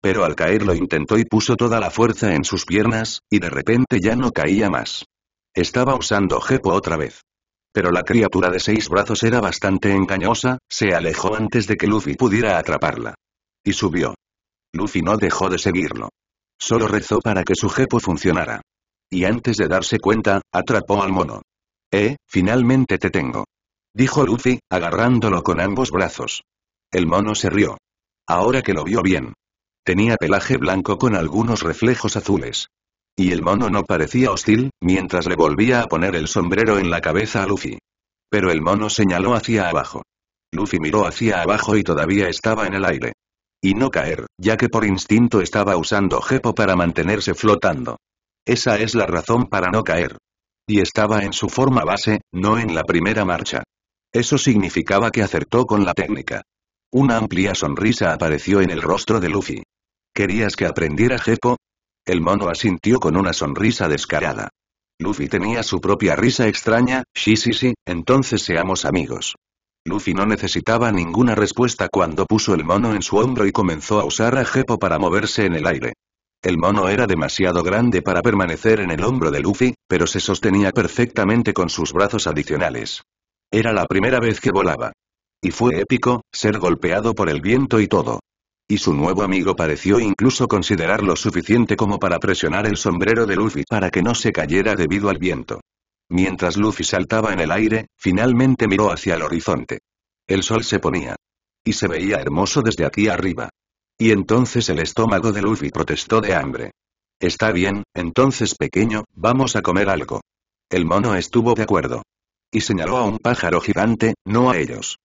Pero al caer lo intentó y puso toda la fuerza en sus piernas, y de repente ya no caía más. Estaba usando Gepo otra vez. Pero la criatura de seis brazos era bastante engañosa, se alejó antes de que Luffy pudiera atraparla. Y subió. Luffy no dejó de seguirlo. Solo rezó para que su jepo funcionara. Y antes de darse cuenta, atrapó al mono. Eh, finalmente te tengo. Dijo Luffy, agarrándolo con ambos brazos. El mono se rió. Ahora que lo vio bien. Tenía pelaje blanco con algunos reflejos azules. Y el mono no parecía hostil, mientras le volvía a poner el sombrero en la cabeza a Luffy. Pero el mono señaló hacia abajo. Luffy miró hacia abajo y todavía estaba en el aire. Y no caer, ya que por instinto estaba usando Gepo para mantenerse flotando. Esa es la razón para no caer. Y estaba en su forma base, no en la primera marcha. Eso significaba que acertó con la técnica. Una amplia sonrisa apareció en el rostro de Luffy. ¿Querías que aprendiera Geppo? El mono asintió con una sonrisa descarada. Luffy tenía su propia risa extraña, sí sí sí, entonces seamos amigos. Luffy no necesitaba ninguna respuesta cuando puso el mono en su hombro y comenzó a usar a Jeppo para moverse en el aire. El mono era demasiado grande para permanecer en el hombro de Luffy, pero se sostenía perfectamente con sus brazos adicionales. Era la primera vez que volaba. Y fue épico, ser golpeado por el viento y todo y su nuevo amigo pareció incluso considerar lo suficiente como para presionar el sombrero de Luffy para que no se cayera debido al viento. Mientras Luffy saltaba en el aire, finalmente miró hacia el horizonte. El sol se ponía. Y se veía hermoso desde aquí arriba. Y entonces el estómago de Luffy protestó de hambre. Está bien, entonces pequeño, vamos a comer algo. El mono estuvo de acuerdo. Y señaló a un pájaro gigante, no a ellos.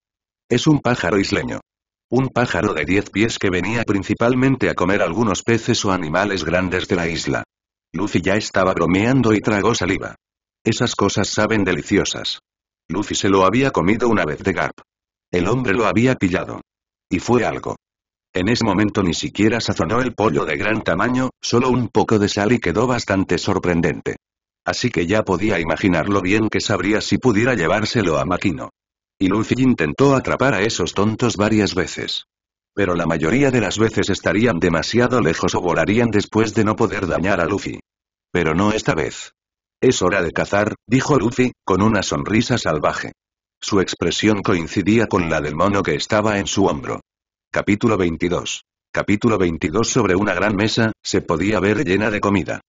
Es un pájaro isleño. Un pájaro de diez pies que venía principalmente a comer algunos peces o animales grandes de la isla. Lucy ya estaba bromeando y tragó saliva. Esas cosas saben deliciosas. Lucy se lo había comido una vez de Garp. El hombre lo había pillado. Y fue algo. En ese momento ni siquiera sazonó el pollo de gran tamaño, solo un poco de sal y quedó bastante sorprendente. Así que ya podía imaginar lo bien que sabría si pudiera llevárselo a Maquino. Y Luffy intentó atrapar a esos tontos varias veces. Pero la mayoría de las veces estarían demasiado lejos o volarían después de no poder dañar a Luffy. Pero no esta vez. Es hora de cazar, dijo Luffy, con una sonrisa salvaje. Su expresión coincidía con la del mono que estaba en su hombro. Capítulo 22. Capítulo 22 Sobre una gran mesa, se podía ver llena de comida.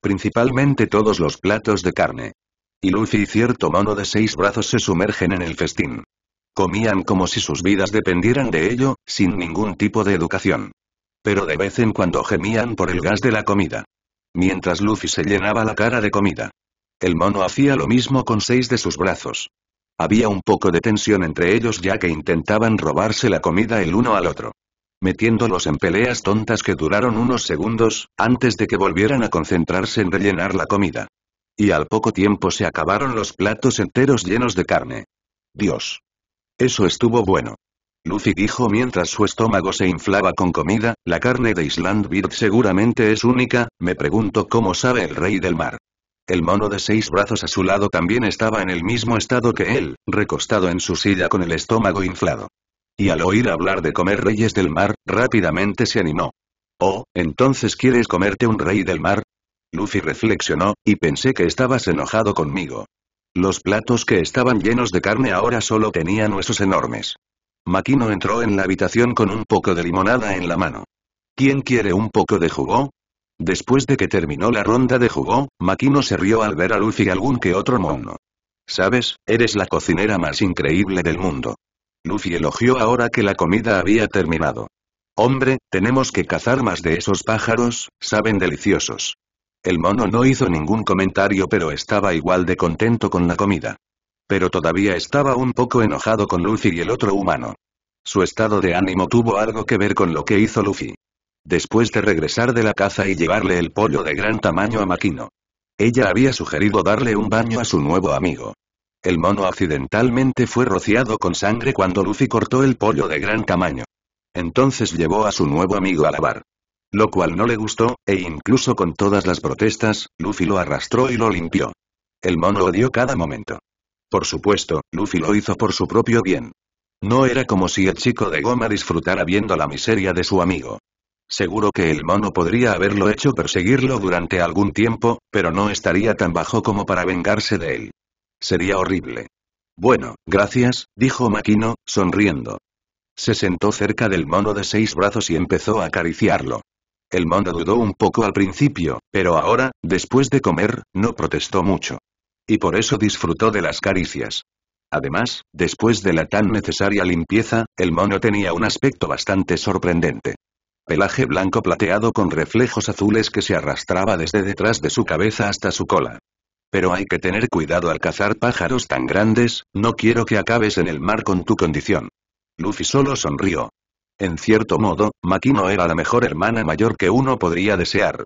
Principalmente todos los platos de carne. Y Luffy y cierto mono de seis brazos se sumergen en el festín. Comían como si sus vidas dependieran de ello, sin ningún tipo de educación. Pero de vez en cuando gemían por el gas de la comida. Mientras Luffy se llenaba la cara de comida. El mono hacía lo mismo con seis de sus brazos. Había un poco de tensión entre ellos ya que intentaban robarse la comida el uno al otro. Metiéndolos en peleas tontas que duraron unos segundos, antes de que volvieran a concentrarse en rellenar la comida. Y al poco tiempo se acabaron los platos enteros llenos de carne. Dios. Eso estuvo bueno. Lucy dijo mientras su estómago se inflaba con comida, la carne de Island Bird seguramente es única, me pregunto cómo sabe el rey del mar. El mono de seis brazos a su lado también estaba en el mismo estado que él, recostado en su silla con el estómago inflado. Y al oír hablar de comer reyes del mar, rápidamente se animó. Oh, entonces quieres comerte un rey del mar, Luffy reflexionó, y pensé que estabas enojado conmigo. Los platos que estaban llenos de carne ahora solo tenían huesos enormes. Makino entró en la habitación con un poco de limonada en la mano. ¿Quién quiere un poco de jugo? Después de que terminó la ronda de jugo, Makino se rió al ver a Luffy y algún que otro mono. Sabes, eres la cocinera más increíble del mundo. Luffy elogió ahora que la comida había terminado. Hombre, tenemos que cazar más de esos pájaros, saben deliciosos. El mono no hizo ningún comentario pero estaba igual de contento con la comida. Pero todavía estaba un poco enojado con Luffy y el otro humano. Su estado de ánimo tuvo algo que ver con lo que hizo Luffy. Después de regresar de la caza y llevarle el pollo de gran tamaño a Makino. Ella había sugerido darle un baño a su nuevo amigo. El mono accidentalmente fue rociado con sangre cuando Luffy cortó el pollo de gran tamaño. Entonces llevó a su nuevo amigo a lavar lo cual no le gustó, e incluso con todas las protestas, Luffy lo arrastró y lo limpió. El mono odió cada momento. Por supuesto, Luffy lo hizo por su propio bien. No era como si el chico de goma disfrutara viendo la miseria de su amigo. Seguro que el mono podría haberlo hecho perseguirlo durante algún tiempo, pero no estaría tan bajo como para vengarse de él. Sería horrible. Bueno, gracias, dijo Makino, sonriendo. Se sentó cerca del mono de seis brazos y empezó a acariciarlo. El mono dudó un poco al principio, pero ahora, después de comer, no protestó mucho. Y por eso disfrutó de las caricias. Además, después de la tan necesaria limpieza, el mono tenía un aspecto bastante sorprendente. Pelaje blanco plateado con reflejos azules que se arrastraba desde detrás de su cabeza hasta su cola. Pero hay que tener cuidado al cazar pájaros tan grandes, no quiero que acabes en el mar con tu condición. Luffy solo sonrió, en cierto modo, Makino era la mejor hermana mayor que uno podría desear.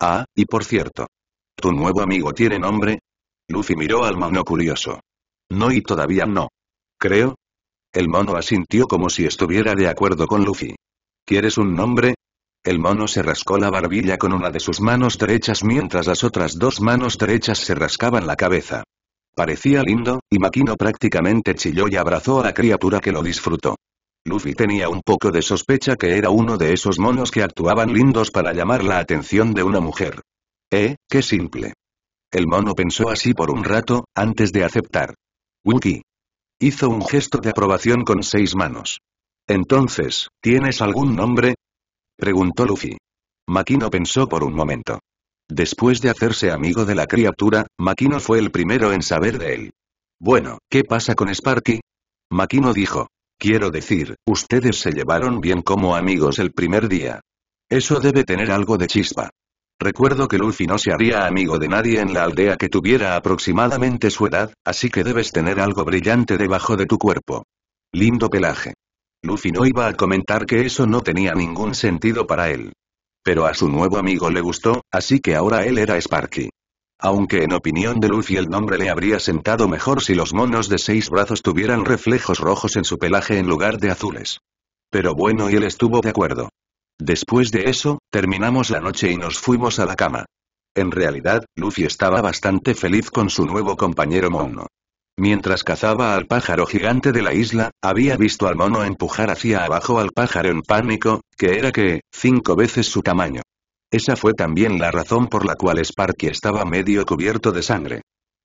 Ah, y por cierto. ¿Tu nuevo amigo tiene nombre? Luffy miró al mono curioso. No y todavía no. Creo. El mono asintió como si estuviera de acuerdo con Luffy. ¿Quieres un nombre? El mono se rascó la barbilla con una de sus manos derechas mientras las otras dos manos derechas se rascaban la cabeza. Parecía lindo, y Makino prácticamente chilló y abrazó a la criatura que lo disfrutó. Luffy tenía un poco de sospecha que era uno de esos monos que actuaban lindos para llamar la atención de una mujer. Eh, qué simple. El mono pensó así por un rato, antes de aceptar. Wookie. Hizo un gesto de aprobación con seis manos. Entonces, ¿tienes algún nombre? Preguntó Luffy. Makino pensó por un momento. Después de hacerse amigo de la criatura, Makino fue el primero en saber de él. Bueno, ¿qué pasa con Sparky? Makino dijo. Quiero decir, ustedes se llevaron bien como amigos el primer día. Eso debe tener algo de chispa. Recuerdo que Luffy no se haría amigo de nadie en la aldea que tuviera aproximadamente su edad, así que debes tener algo brillante debajo de tu cuerpo. Lindo pelaje. Luffy no iba a comentar que eso no tenía ningún sentido para él. Pero a su nuevo amigo le gustó, así que ahora él era Sparky. Aunque en opinión de Luffy el nombre le habría sentado mejor si los monos de seis brazos tuvieran reflejos rojos en su pelaje en lugar de azules. Pero bueno y él estuvo de acuerdo. Después de eso, terminamos la noche y nos fuimos a la cama. En realidad, Luffy estaba bastante feliz con su nuevo compañero mono. Mientras cazaba al pájaro gigante de la isla, había visto al mono empujar hacia abajo al pájaro en pánico, que era que, cinco veces su tamaño. Esa fue también la razón por la cual Sparky estaba medio cubierto de sangre.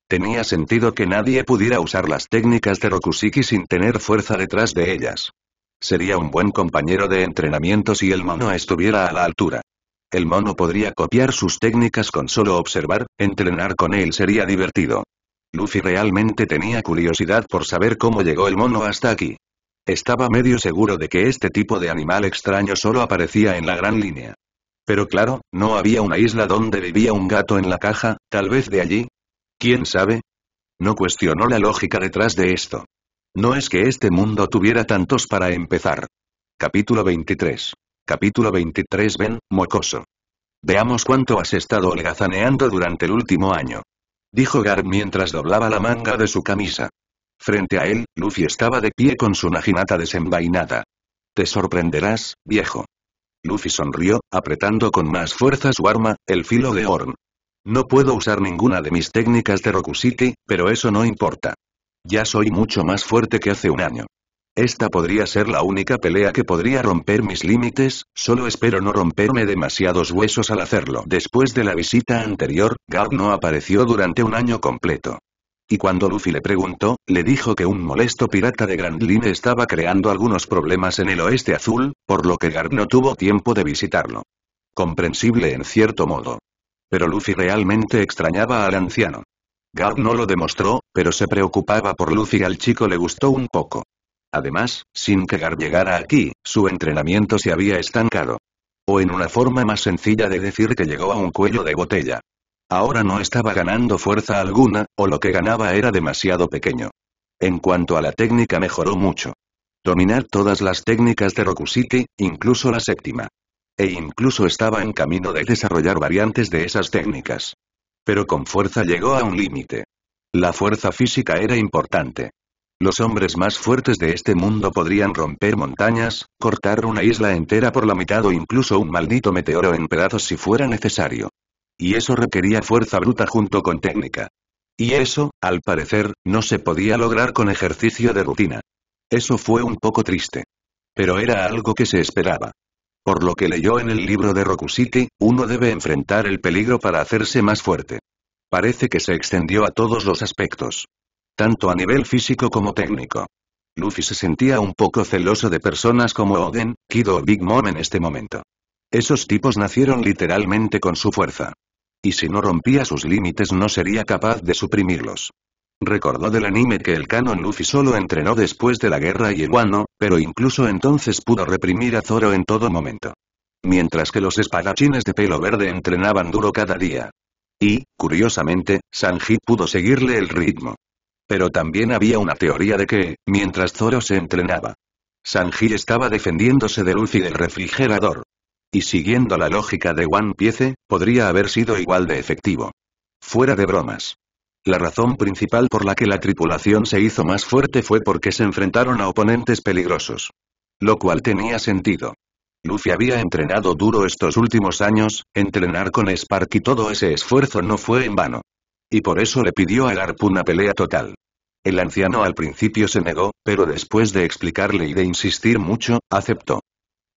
Tenía sentido que nadie pudiera usar las técnicas de Rokusiki sin tener fuerza detrás de ellas. Sería un buen compañero de entrenamiento si el mono estuviera a la altura. El mono podría copiar sus técnicas con solo observar, entrenar con él sería divertido. Luffy realmente tenía curiosidad por saber cómo llegó el mono hasta aquí. Estaba medio seguro de que este tipo de animal extraño solo aparecía en la gran línea. Pero claro, no había una isla donde vivía un gato en la caja, tal vez de allí. ¿Quién sabe? No cuestionó la lógica detrás de esto. No es que este mundo tuviera tantos para empezar. Capítulo 23. Capítulo 23 Ven, mocoso. Veamos cuánto has estado holgazaneando durante el último año. Dijo Gar mientras doblaba la manga de su camisa. Frente a él, Luffy estaba de pie con su naginata desenvainada. Te sorprenderás, viejo. Luffy sonrió, apretando con más fuerza su arma, el filo de Horn. No puedo usar ninguna de mis técnicas de Rokusiki, pero eso no importa. Ya soy mucho más fuerte que hace un año. Esta podría ser la única pelea que podría romper mis límites, solo espero no romperme demasiados huesos al hacerlo. Después de la visita anterior, Gav no apareció durante un año completo. Y cuando Luffy le preguntó, le dijo que un molesto pirata de Grand Line estaba creando algunos problemas en el oeste azul, por lo que Garp no tuvo tiempo de visitarlo. Comprensible en cierto modo. Pero Luffy realmente extrañaba al anciano. Garp no lo demostró, pero se preocupaba por Luffy y al chico le gustó un poco. Además, sin que Garp llegara aquí, su entrenamiento se había estancado. O en una forma más sencilla de decir que llegó a un cuello de botella. Ahora no estaba ganando fuerza alguna, o lo que ganaba era demasiado pequeño. En cuanto a la técnica mejoró mucho. Dominar todas las técnicas de Rokusiki, incluso la séptima. E incluso estaba en camino de desarrollar variantes de esas técnicas. Pero con fuerza llegó a un límite. La fuerza física era importante. Los hombres más fuertes de este mundo podrían romper montañas, cortar una isla entera por la mitad o incluso un maldito meteoro en pedazos si fuera necesario y eso requería fuerza bruta junto con técnica. Y eso, al parecer, no se podía lograr con ejercicio de rutina. Eso fue un poco triste. Pero era algo que se esperaba. Por lo que leyó en el libro de Rokusiki, uno debe enfrentar el peligro para hacerse más fuerte. Parece que se extendió a todos los aspectos. Tanto a nivel físico como técnico. Luffy se sentía un poco celoso de personas como Oden, Kido o Big Mom en este momento. Esos tipos nacieron literalmente con su fuerza. Y si no rompía sus límites no sería capaz de suprimirlos. Recordó del anime que el canon Luffy solo entrenó después de la guerra y el Wano, pero incluso entonces pudo reprimir a Zoro en todo momento. Mientras que los espadachines de pelo verde entrenaban duro cada día. Y, curiosamente, Sanji pudo seguirle el ritmo. Pero también había una teoría de que, mientras Zoro se entrenaba, Sanji estaba defendiéndose de Luffy del refrigerador. Y siguiendo la lógica de One Piece, podría haber sido igual de efectivo. Fuera de bromas. La razón principal por la que la tripulación se hizo más fuerte fue porque se enfrentaron a oponentes peligrosos. Lo cual tenía sentido. Luffy había entrenado duro estos últimos años, entrenar con Spark y todo ese esfuerzo no fue en vano. Y por eso le pidió a Garp una pelea total. El anciano al principio se negó, pero después de explicarle y de insistir mucho, aceptó.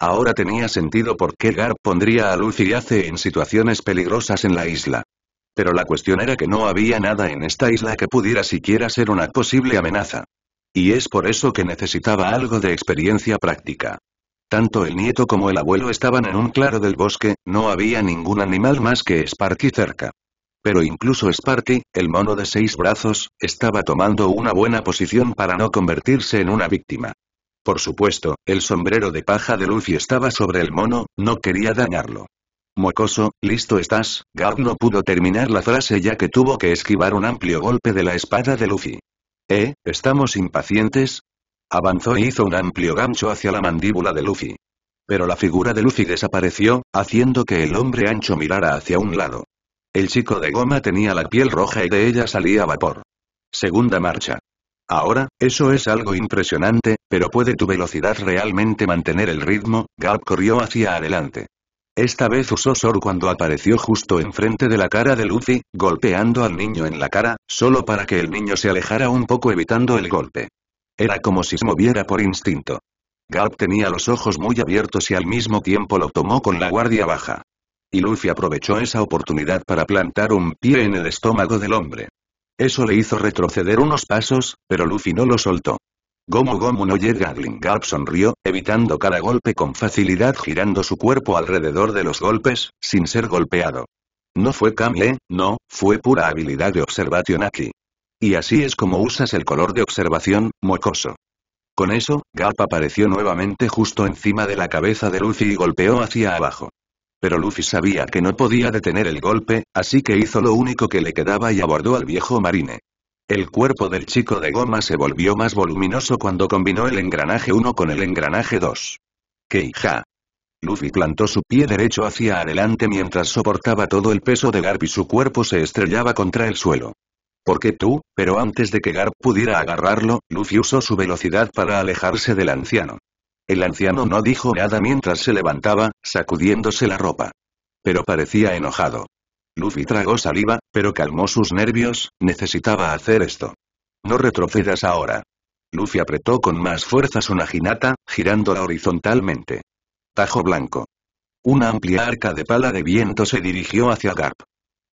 Ahora tenía sentido por qué Gar pondría a Luz y en situaciones peligrosas en la isla. Pero la cuestión era que no había nada en esta isla que pudiera siquiera ser una posible amenaza. Y es por eso que necesitaba algo de experiencia práctica. Tanto el nieto como el abuelo estaban en un claro del bosque, no había ningún animal más que Sparky cerca. Pero incluso Sparky, el mono de seis brazos, estaba tomando una buena posición para no convertirse en una víctima. Por supuesto, el sombrero de paja de Luffy estaba sobre el mono, no quería dañarlo. Muecoso, listo estás, Garp no pudo terminar la frase ya que tuvo que esquivar un amplio golpe de la espada de Luffy. ¿Eh, estamos impacientes? Avanzó e hizo un amplio gancho hacia la mandíbula de Luffy. Pero la figura de Luffy desapareció, haciendo que el hombre ancho mirara hacia un lado. El chico de goma tenía la piel roja y de ella salía vapor. Segunda marcha. Ahora, eso es algo impresionante, pero ¿puede tu velocidad realmente mantener el ritmo? Gap corrió hacia adelante. Esta vez usó Sor cuando apareció justo enfrente de la cara de Luffy, golpeando al niño en la cara, solo para que el niño se alejara un poco evitando el golpe. Era como si se moviera por instinto. Gap tenía los ojos muy abiertos y al mismo tiempo lo tomó con la guardia baja. Y Luffy aprovechó esa oportunidad para plantar un pie en el estómago del hombre. Eso le hizo retroceder unos pasos, pero Luffy no lo soltó. Gomu Gomu no llega Garp sonrió, evitando cada golpe con facilidad girando su cuerpo alrededor de los golpes, sin ser golpeado. No fue Kamie, no, fue pura habilidad de observación aquí. Y así es como usas el color de observación, mocoso. Con eso, Garp apareció nuevamente justo encima de la cabeza de Luffy y golpeó hacia abajo. Pero Luffy sabía que no podía detener el golpe, así que hizo lo único que le quedaba y abordó al viejo marine. El cuerpo del chico de goma se volvió más voluminoso cuando combinó el engranaje 1 con el engranaje 2. hija! Luffy plantó su pie derecho hacia adelante mientras soportaba todo el peso de Garp y su cuerpo se estrellaba contra el suelo. ¿Por qué tú? Pero antes de que Garp pudiera agarrarlo, Luffy usó su velocidad para alejarse del anciano. El anciano no dijo nada mientras se levantaba, sacudiéndose la ropa. Pero parecía enojado. Luffy tragó saliva, pero calmó sus nervios, necesitaba hacer esto. No retrocedas ahora. Luffy apretó con más fuerza su naginata, girándola horizontalmente. Tajo blanco. Una amplia arca de pala de viento se dirigió hacia Garp.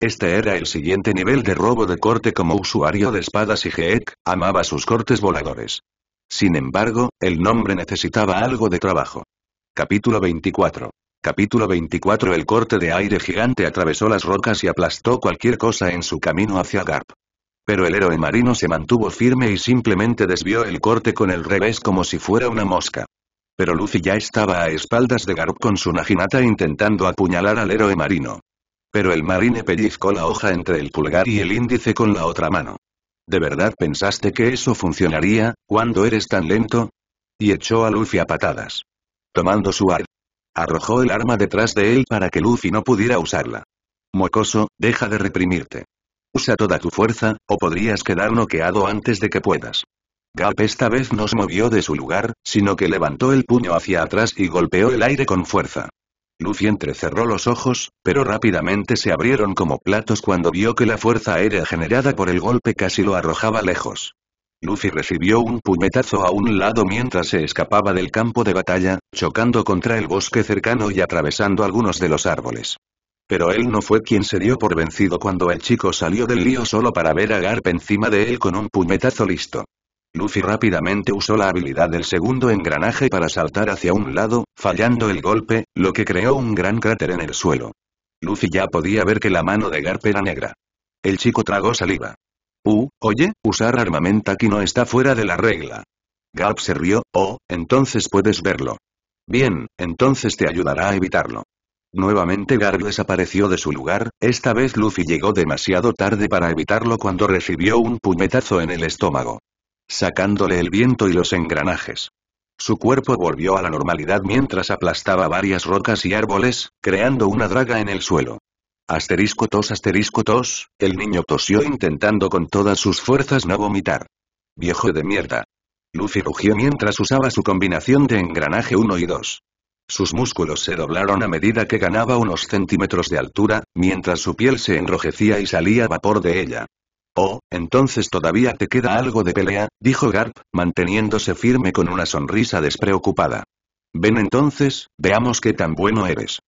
Este era el siguiente nivel de robo de corte como usuario de espadas y Geek, amaba sus cortes voladores. Sin embargo, el nombre necesitaba algo de trabajo. Capítulo 24. Capítulo 24 El corte de aire gigante atravesó las rocas y aplastó cualquier cosa en su camino hacia Garp. Pero el héroe marino se mantuvo firme y simplemente desvió el corte con el revés como si fuera una mosca. Pero Lucy ya estaba a espaldas de Garp con su Naginata intentando apuñalar al héroe marino. Pero el marine pellizcó la hoja entre el pulgar y el índice con la otra mano. ¿De verdad pensaste que eso funcionaría, cuando eres tan lento? Y echó a Lucy a patadas. Tomando su ar, Arrojó el arma detrás de él para que Luffy no pudiera usarla. Mocoso, deja de reprimirte. Usa toda tu fuerza, o podrías quedar noqueado antes de que puedas. Gap esta vez no se movió de su lugar, sino que levantó el puño hacia atrás y golpeó el aire con fuerza. Luffy entrecerró los ojos, pero rápidamente se abrieron como platos cuando vio que la fuerza aérea generada por el golpe casi lo arrojaba lejos. Luffy recibió un puñetazo a un lado mientras se escapaba del campo de batalla, chocando contra el bosque cercano y atravesando algunos de los árboles. Pero él no fue quien se dio por vencido cuando el chico salió del lío solo para ver a Garp encima de él con un puñetazo listo. Luffy rápidamente usó la habilidad del segundo engranaje para saltar hacia un lado, fallando el golpe, lo que creó un gran cráter en el suelo. Luffy ya podía ver que la mano de Garp era negra. El chico tragó saliva. Uh, oye, usar armamento aquí no está fuera de la regla. Gap se rió, oh, entonces puedes verlo. Bien, entonces te ayudará a evitarlo. Nuevamente Garp desapareció de su lugar, esta vez Luffy llegó demasiado tarde para evitarlo cuando recibió un puñetazo en el estómago. Sacándole el viento y los engranajes. Su cuerpo volvió a la normalidad mientras aplastaba varias rocas y árboles, creando una draga en el suelo. Asterisco tos asterisco tos, el niño tosió intentando con todas sus fuerzas no vomitar. Viejo de mierda. Lucy rugió mientras usaba su combinación de engranaje 1 y 2. Sus músculos se doblaron a medida que ganaba unos centímetros de altura, mientras su piel se enrojecía y salía vapor de ella. Oh, entonces todavía te queda algo de pelea, dijo Garp, manteniéndose firme con una sonrisa despreocupada. Ven entonces, veamos qué tan bueno eres.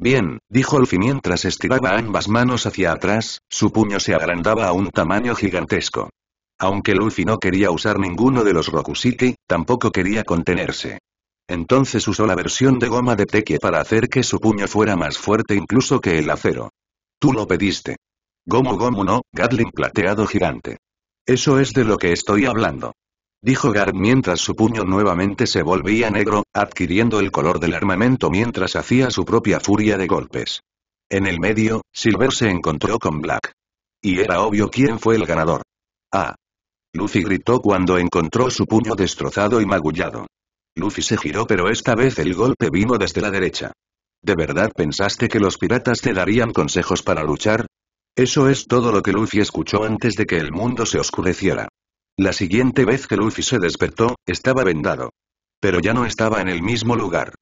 Bien, dijo Luffy mientras estiraba ambas manos hacia atrás, su puño se agrandaba a un tamaño gigantesco. Aunque Luffy no quería usar ninguno de los Rokusiki, tampoco quería contenerse. Entonces usó la versión de goma de teki para hacer que su puño fuera más fuerte incluso que el acero. Tú lo pediste. Gomu Gomu no, Gatling plateado gigante. Eso es de lo que estoy hablando dijo Gar mientras su puño nuevamente se volvía negro, adquiriendo el color del armamento mientras hacía su propia furia de golpes. En el medio, Silver se encontró con Black. Y era obvio quién fue el ganador. ¡Ah! Luffy gritó cuando encontró su puño destrozado y magullado. Luffy se giró pero esta vez el golpe vino desde la derecha. ¿De verdad pensaste que los piratas te darían consejos para luchar? Eso es todo lo que Luffy escuchó antes de que el mundo se oscureciera. La siguiente vez que Luffy se despertó, estaba vendado. Pero ya no estaba en el mismo lugar.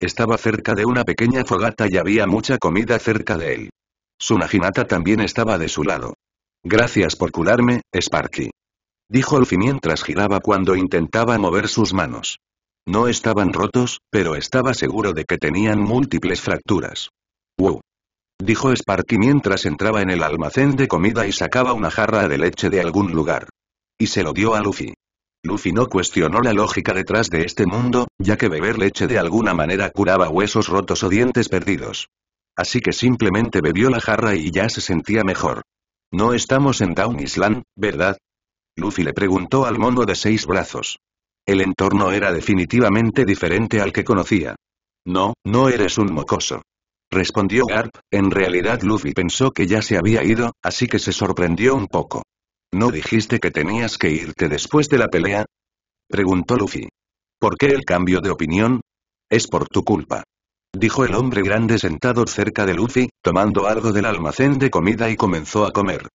Estaba cerca de una pequeña fogata y había mucha comida cerca de él. Su Naginata también estaba de su lado. Gracias por curarme, Sparky. Dijo Luffy mientras giraba cuando intentaba mover sus manos. No estaban rotos, pero estaba seguro de que tenían múltiples fracturas. ¡Wow! Dijo Sparky mientras entraba en el almacén de comida y sacaba una jarra de leche de algún lugar. Y se lo dio a Luffy. Luffy no cuestionó la lógica detrás de este mundo, ya que beber leche de alguna manera curaba huesos rotos o dientes perdidos. Así que simplemente bebió la jarra y ya se sentía mejor. No estamos en Down Island, ¿verdad? Luffy le preguntó al mono de seis brazos. El entorno era definitivamente diferente al que conocía. No, no eres un mocoso. Respondió Garp, en realidad Luffy pensó que ya se había ido, así que se sorprendió un poco. ¿No dijiste que tenías que irte después de la pelea? Preguntó Luffy. ¿Por qué el cambio de opinión? Es por tu culpa. Dijo el hombre grande sentado cerca de Luffy, tomando algo del almacén de comida y comenzó a comer.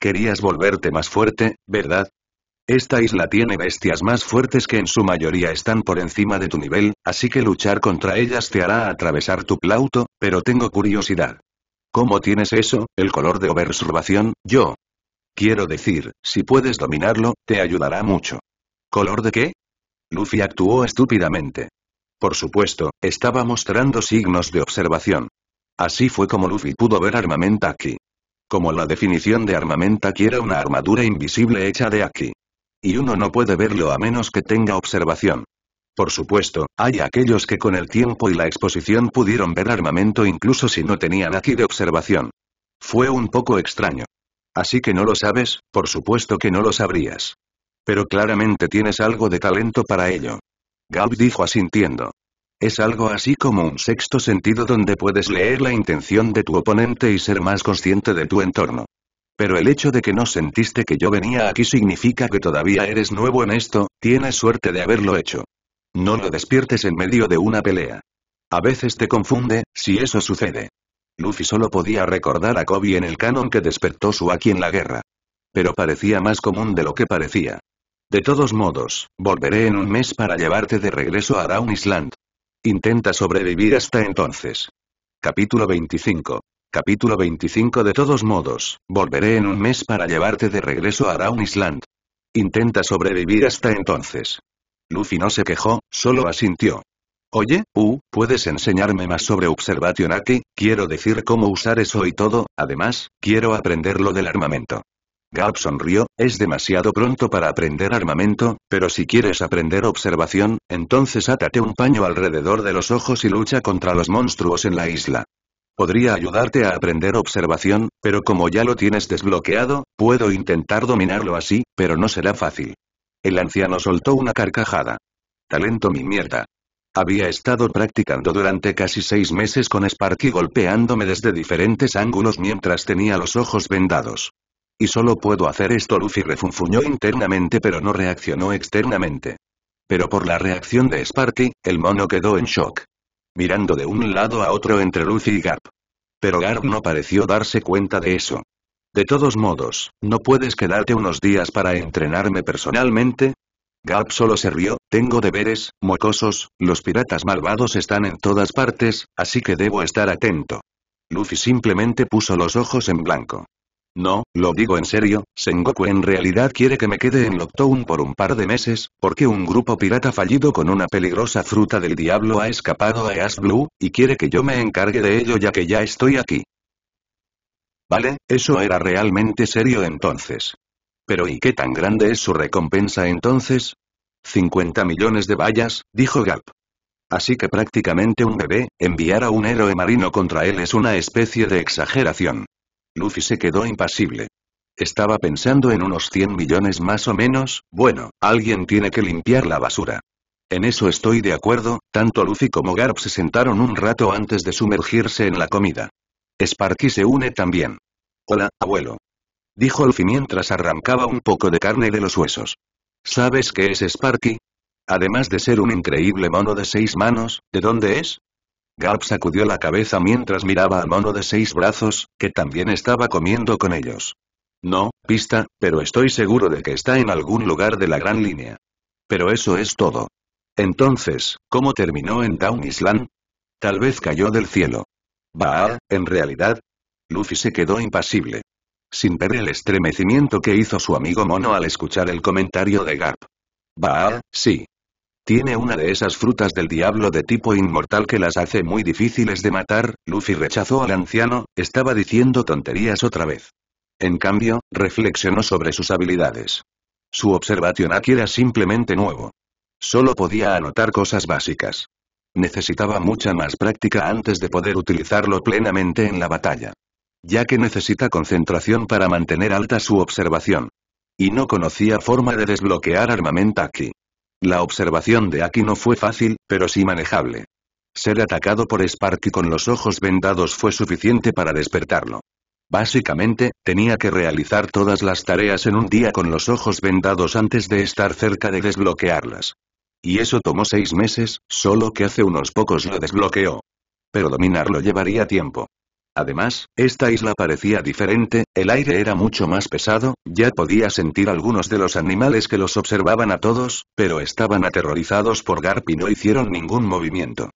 Querías volverte más fuerte, ¿verdad? Esta isla tiene bestias más fuertes que en su mayoría están por encima de tu nivel, así que luchar contra ellas te hará atravesar tu plauto, pero tengo curiosidad. ¿Cómo tienes eso, el color de observación, yo? Quiero decir, si puedes dominarlo, te ayudará mucho. ¿Color de qué? Luffy actuó estúpidamente. Por supuesto, estaba mostrando signos de observación. Así fue como Luffy pudo ver armamenta aquí. Como la definición de armamenta era una armadura invisible hecha de aquí. Y uno no puede verlo a menos que tenga observación. Por supuesto, hay aquellos que con el tiempo y la exposición pudieron ver armamento incluso si no tenían aquí de observación. Fue un poco extraño. Así que no lo sabes, por supuesto que no lo sabrías. Pero claramente tienes algo de talento para ello. Gau dijo asintiendo. Es algo así como un sexto sentido donde puedes leer la intención de tu oponente y ser más consciente de tu entorno. Pero el hecho de que no sentiste que yo venía aquí significa que todavía eres nuevo en esto, tienes suerte de haberlo hecho. No lo despiertes en medio de una pelea. A veces te confunde, si eso sucede. Luffy solo podía recordar a Kobe en el canon que despertó su Aki en la guerra. Pero parecía más común de lo que parecía. De todos modos, volveré en un mes para llevarte de regreso a Raun Island. Intenta sobrevivir hasta entonces. Capítulo 25. Capítulo 25 De todos modos, volveré en un mes para llevarte de regreso a Down Island. Intenta sobrevivir hasta entonces. Luffy no se quejó, solo asintió. Oye, U, uh, ¿puedes enseñarme más sobre observación aquí? Quiero decir cómo usar eso y todo, además, quiero aprender lo del armamento. Gab sonrió, es demasiado pronto para aprender armamento, pero si quieres aprender observación, entonces átate un paño alrededor de los ojos y lucha contra los monstruos en la isla. Podría ayudarte a aprender observación, pero como ya lo tienes desbloqueado, puedo intentar dominarlo así, pero no será fácil. El anciano soltó una carcajada. Talento mi mierda. Había estado practicando durante casi seis meses con Sparky golpeándome desde diferentes ángulos mientras tenía los ojos vendados. Y solo puedo hacer esto Luffy refunfuñó internamente pero no reaccionó externamente. Pero por la reacción de Sparky, el mono quedó en shock. Mirando de un lado a otro entre Luffy y Gap. Pero Garp no pareció darse cuenta de eso. De todos modos, ¿no puedes quedarte unos días para entrenarme personalmente? Garp solo se rió, tengo deberes, mocosos, los piratas malvados están en todas partes, así que debo estar atento. Luffy simplemente puso los ojos en blanco. No, lo digo en serio, Sengoku en realidad quiere que me quede en Lockdown por un par de meses, porque un grupo pirata fallido con una peligrosa fruta del diablo ha escapado a Ash Blue, y quiere que yo me encargue de ello ya que ya estoy aquí. Vale, eso era realmente serio entonces. Pero ¿y qué tan grande es su recompensa entonces? 50 millones de vallas, dijo Garp. Así que prácticamente un bebé, enviar a un héroe marino contra él es una especie de exageración. Luffy se quedó impasible. Estaba pensando en unos 100 millones más o menos, bueno, alguien tiene que limpiar la basura. En eso estoy de acuerdo, tanto Luffy como Garp se sentaron un rato antes de sumergirse en la comida. Sparky se une también. Hola, abuelo. Dijo Luffy mientras arrancaba un poco de carne de los huesos. ¿Sabes qué es Sparky? Además de ser un increíble mono de seis manos, ¿de dónde es? Garp sacudió la cabeza mientras miraba al mono de seis brazos, que también estaba comiendo con ellos. No, pista, pero estoy seguro de que está en algún lugar de la gran línea. Pero eso es todo. Entonces, ¿cómo terminó en Down Island? Tal vez cayó del cielo. Bah, en realidad. Luffy se quedó impasible sin ver el estremecimiento que hizo su amigo Mono al escuchar el comentario de Gap. Bah, sí. Tiene una de esas frutas del diablo de tipo inmortal que las hace muy difíciles de matar, Luffy rechazó al anciano, estaba diciendo tonterías otra vez. En cambio, reflexionó sobre sus habilidades. Su observación aquí era simplemente nuevo. Solo podía anotar cosas básicas. Necesitaba mucha más práctica antes de poder utilizarlo plenamente en la batalla ya que necesita concentración para mantener alta su observación. Y no conocía forma de desbloquear armamento aquí. La observación de aquí no fue fácil, pero sí manejable. Ser atacado por Sparky con los ojos vendados fue suficiente para despertarlo. Básicamente, tenía que realizar todas las tareas en un día con los ojos vendados antes de estar cerca de desbloquearlas. Y eso tomó seis meses, solo que hace unos pocos lo desbloqueó. Pero dominarlo llevaría tiempo. Además, esta isla parecía diferente, el aire era mucho más pesado, ya podía sentir algunos de los animales que los observaban a todos, pero estaban aterrorizados por Garp y no hicieron ningún movimiento.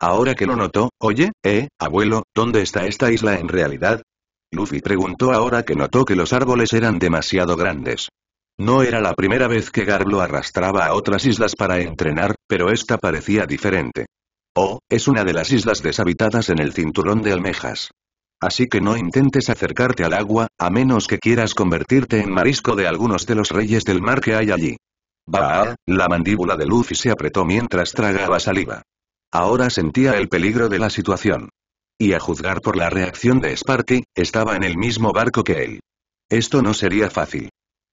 Ahora que lo notó, oye, eh, abuelo, ¿dónde está esta isla en realidad? Luffy preguntó ahora que notó que los árboles eran demasiado grandes. No era la primera vez que Garp lo arrastraba a otras islas para entrenar, pero esta parecía diferente. Oh, es una de las islas deshabitadas en el cinturón de almejas. Así que no intentes acercarte al agua, a menos que quieras convertirte en marisco de algunos de los reyes del mar que hay allí. Bah, la mandíbula de Luffy se apretó mientras tragaba saliva. Ahora sentía el peligro de la situación. Y a juzgar por la reacción de Sparty, estaba en el mismo barco que él. Esto no sería fácil.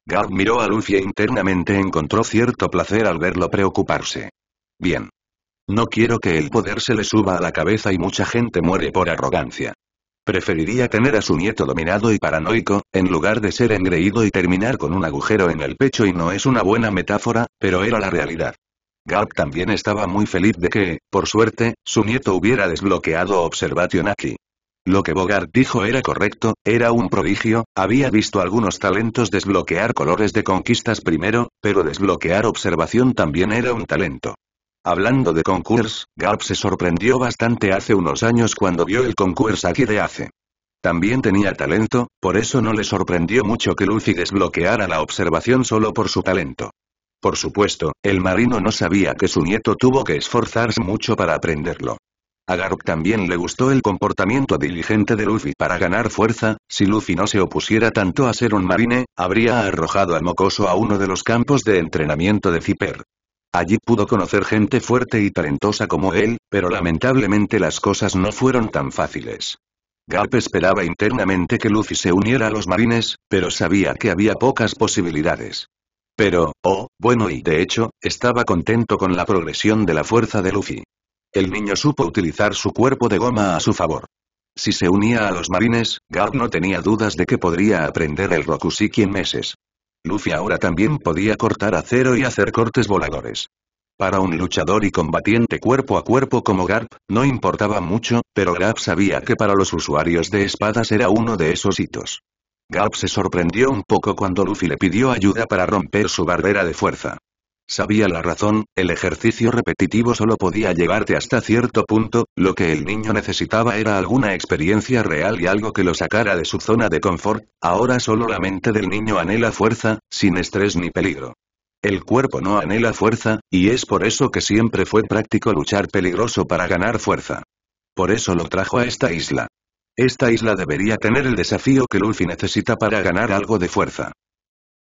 Gab miró a Luffy e internamente encontró cierto placer al verlo preocuparse. Bien. No quiero que el poder se le suba a la cabeza y mucha gente muere por arrogancia. Preferiría tener a su nieto dominado y paranoico, en lugar de ser engreído y terminar con un agujero en el pecho y no es una buena metáfora, pero era la realidad. Garp también estaba muy feliz de que, por suerte, su nieto hubiera desbloqueado Observation aquí. Lo que Bogart dijo era correcto, era un prodigio, había visto algunos talentos desbloquear colores de conquistas primero, pero desbloquear observación también era un talento. Hablando de Concours, Garp se sorprendió bastante hace unos años cuando vio el concurs aquí de hace. También tenía talento, por eso no le sorprendió mucho que Luffy desbloqueara la observación solo por su talento. Por supuesto, el marino no sabía que su nieto tuvo que esforzarse mucho para aprenderlo. A Garp también le gustó el comportamiento diligente de Luffy para ganar fuerza, si Luffy no se opusiera tanto a ser un marine, habría arrojado al mocoso a uno de los campos de entrenamiento de Zipper. Allí pudo conocer gente fuerte y talentosa como él, pero lamentablemente las cosas no fueron tan fáciles. Garp esperaba internamente que Luffy se uniera a los marines, pero sabía que había pocas posibilidades. Pero, oh, bueno y de hecho, estaba contento con la progresión de la fuerza de Luffy. El niño supo utilizar su cuerpo de goma a su favor. Si se unía a los marines, Garp no tenía dudas de que podría aprender el Rokusiki en meses. Luffy ahora también podía cortar acero y hacer cortes voladores. Para un luchador y combatiente cuerpo a cuerpo como Garp, no importaba mucho, pero Garp sabía que para los usuarios de espadas era uno de esos hitos. Garp se sorprendió un poco cuando Luffy le pidió ayuda para romper su barrera de fuerza. Sabía la razón, el ejercicio repetitivo solo podía llevarte hasta cierto punto, lo que el niño necesitaba era alguna experiencia real y algo que lo sacara de su zona de confort, ahora solo la mente del niño anhela fuerza, sin estrés ni peligro. El cuerpo no anhela fuerza, y es por eso que siempre fue práctico luchar peligroso para ganar fuerza. Por eso lo trajo a esta isla. Esta isla debería tener el desafío que Luffy necesita para ganar algo de fuerza.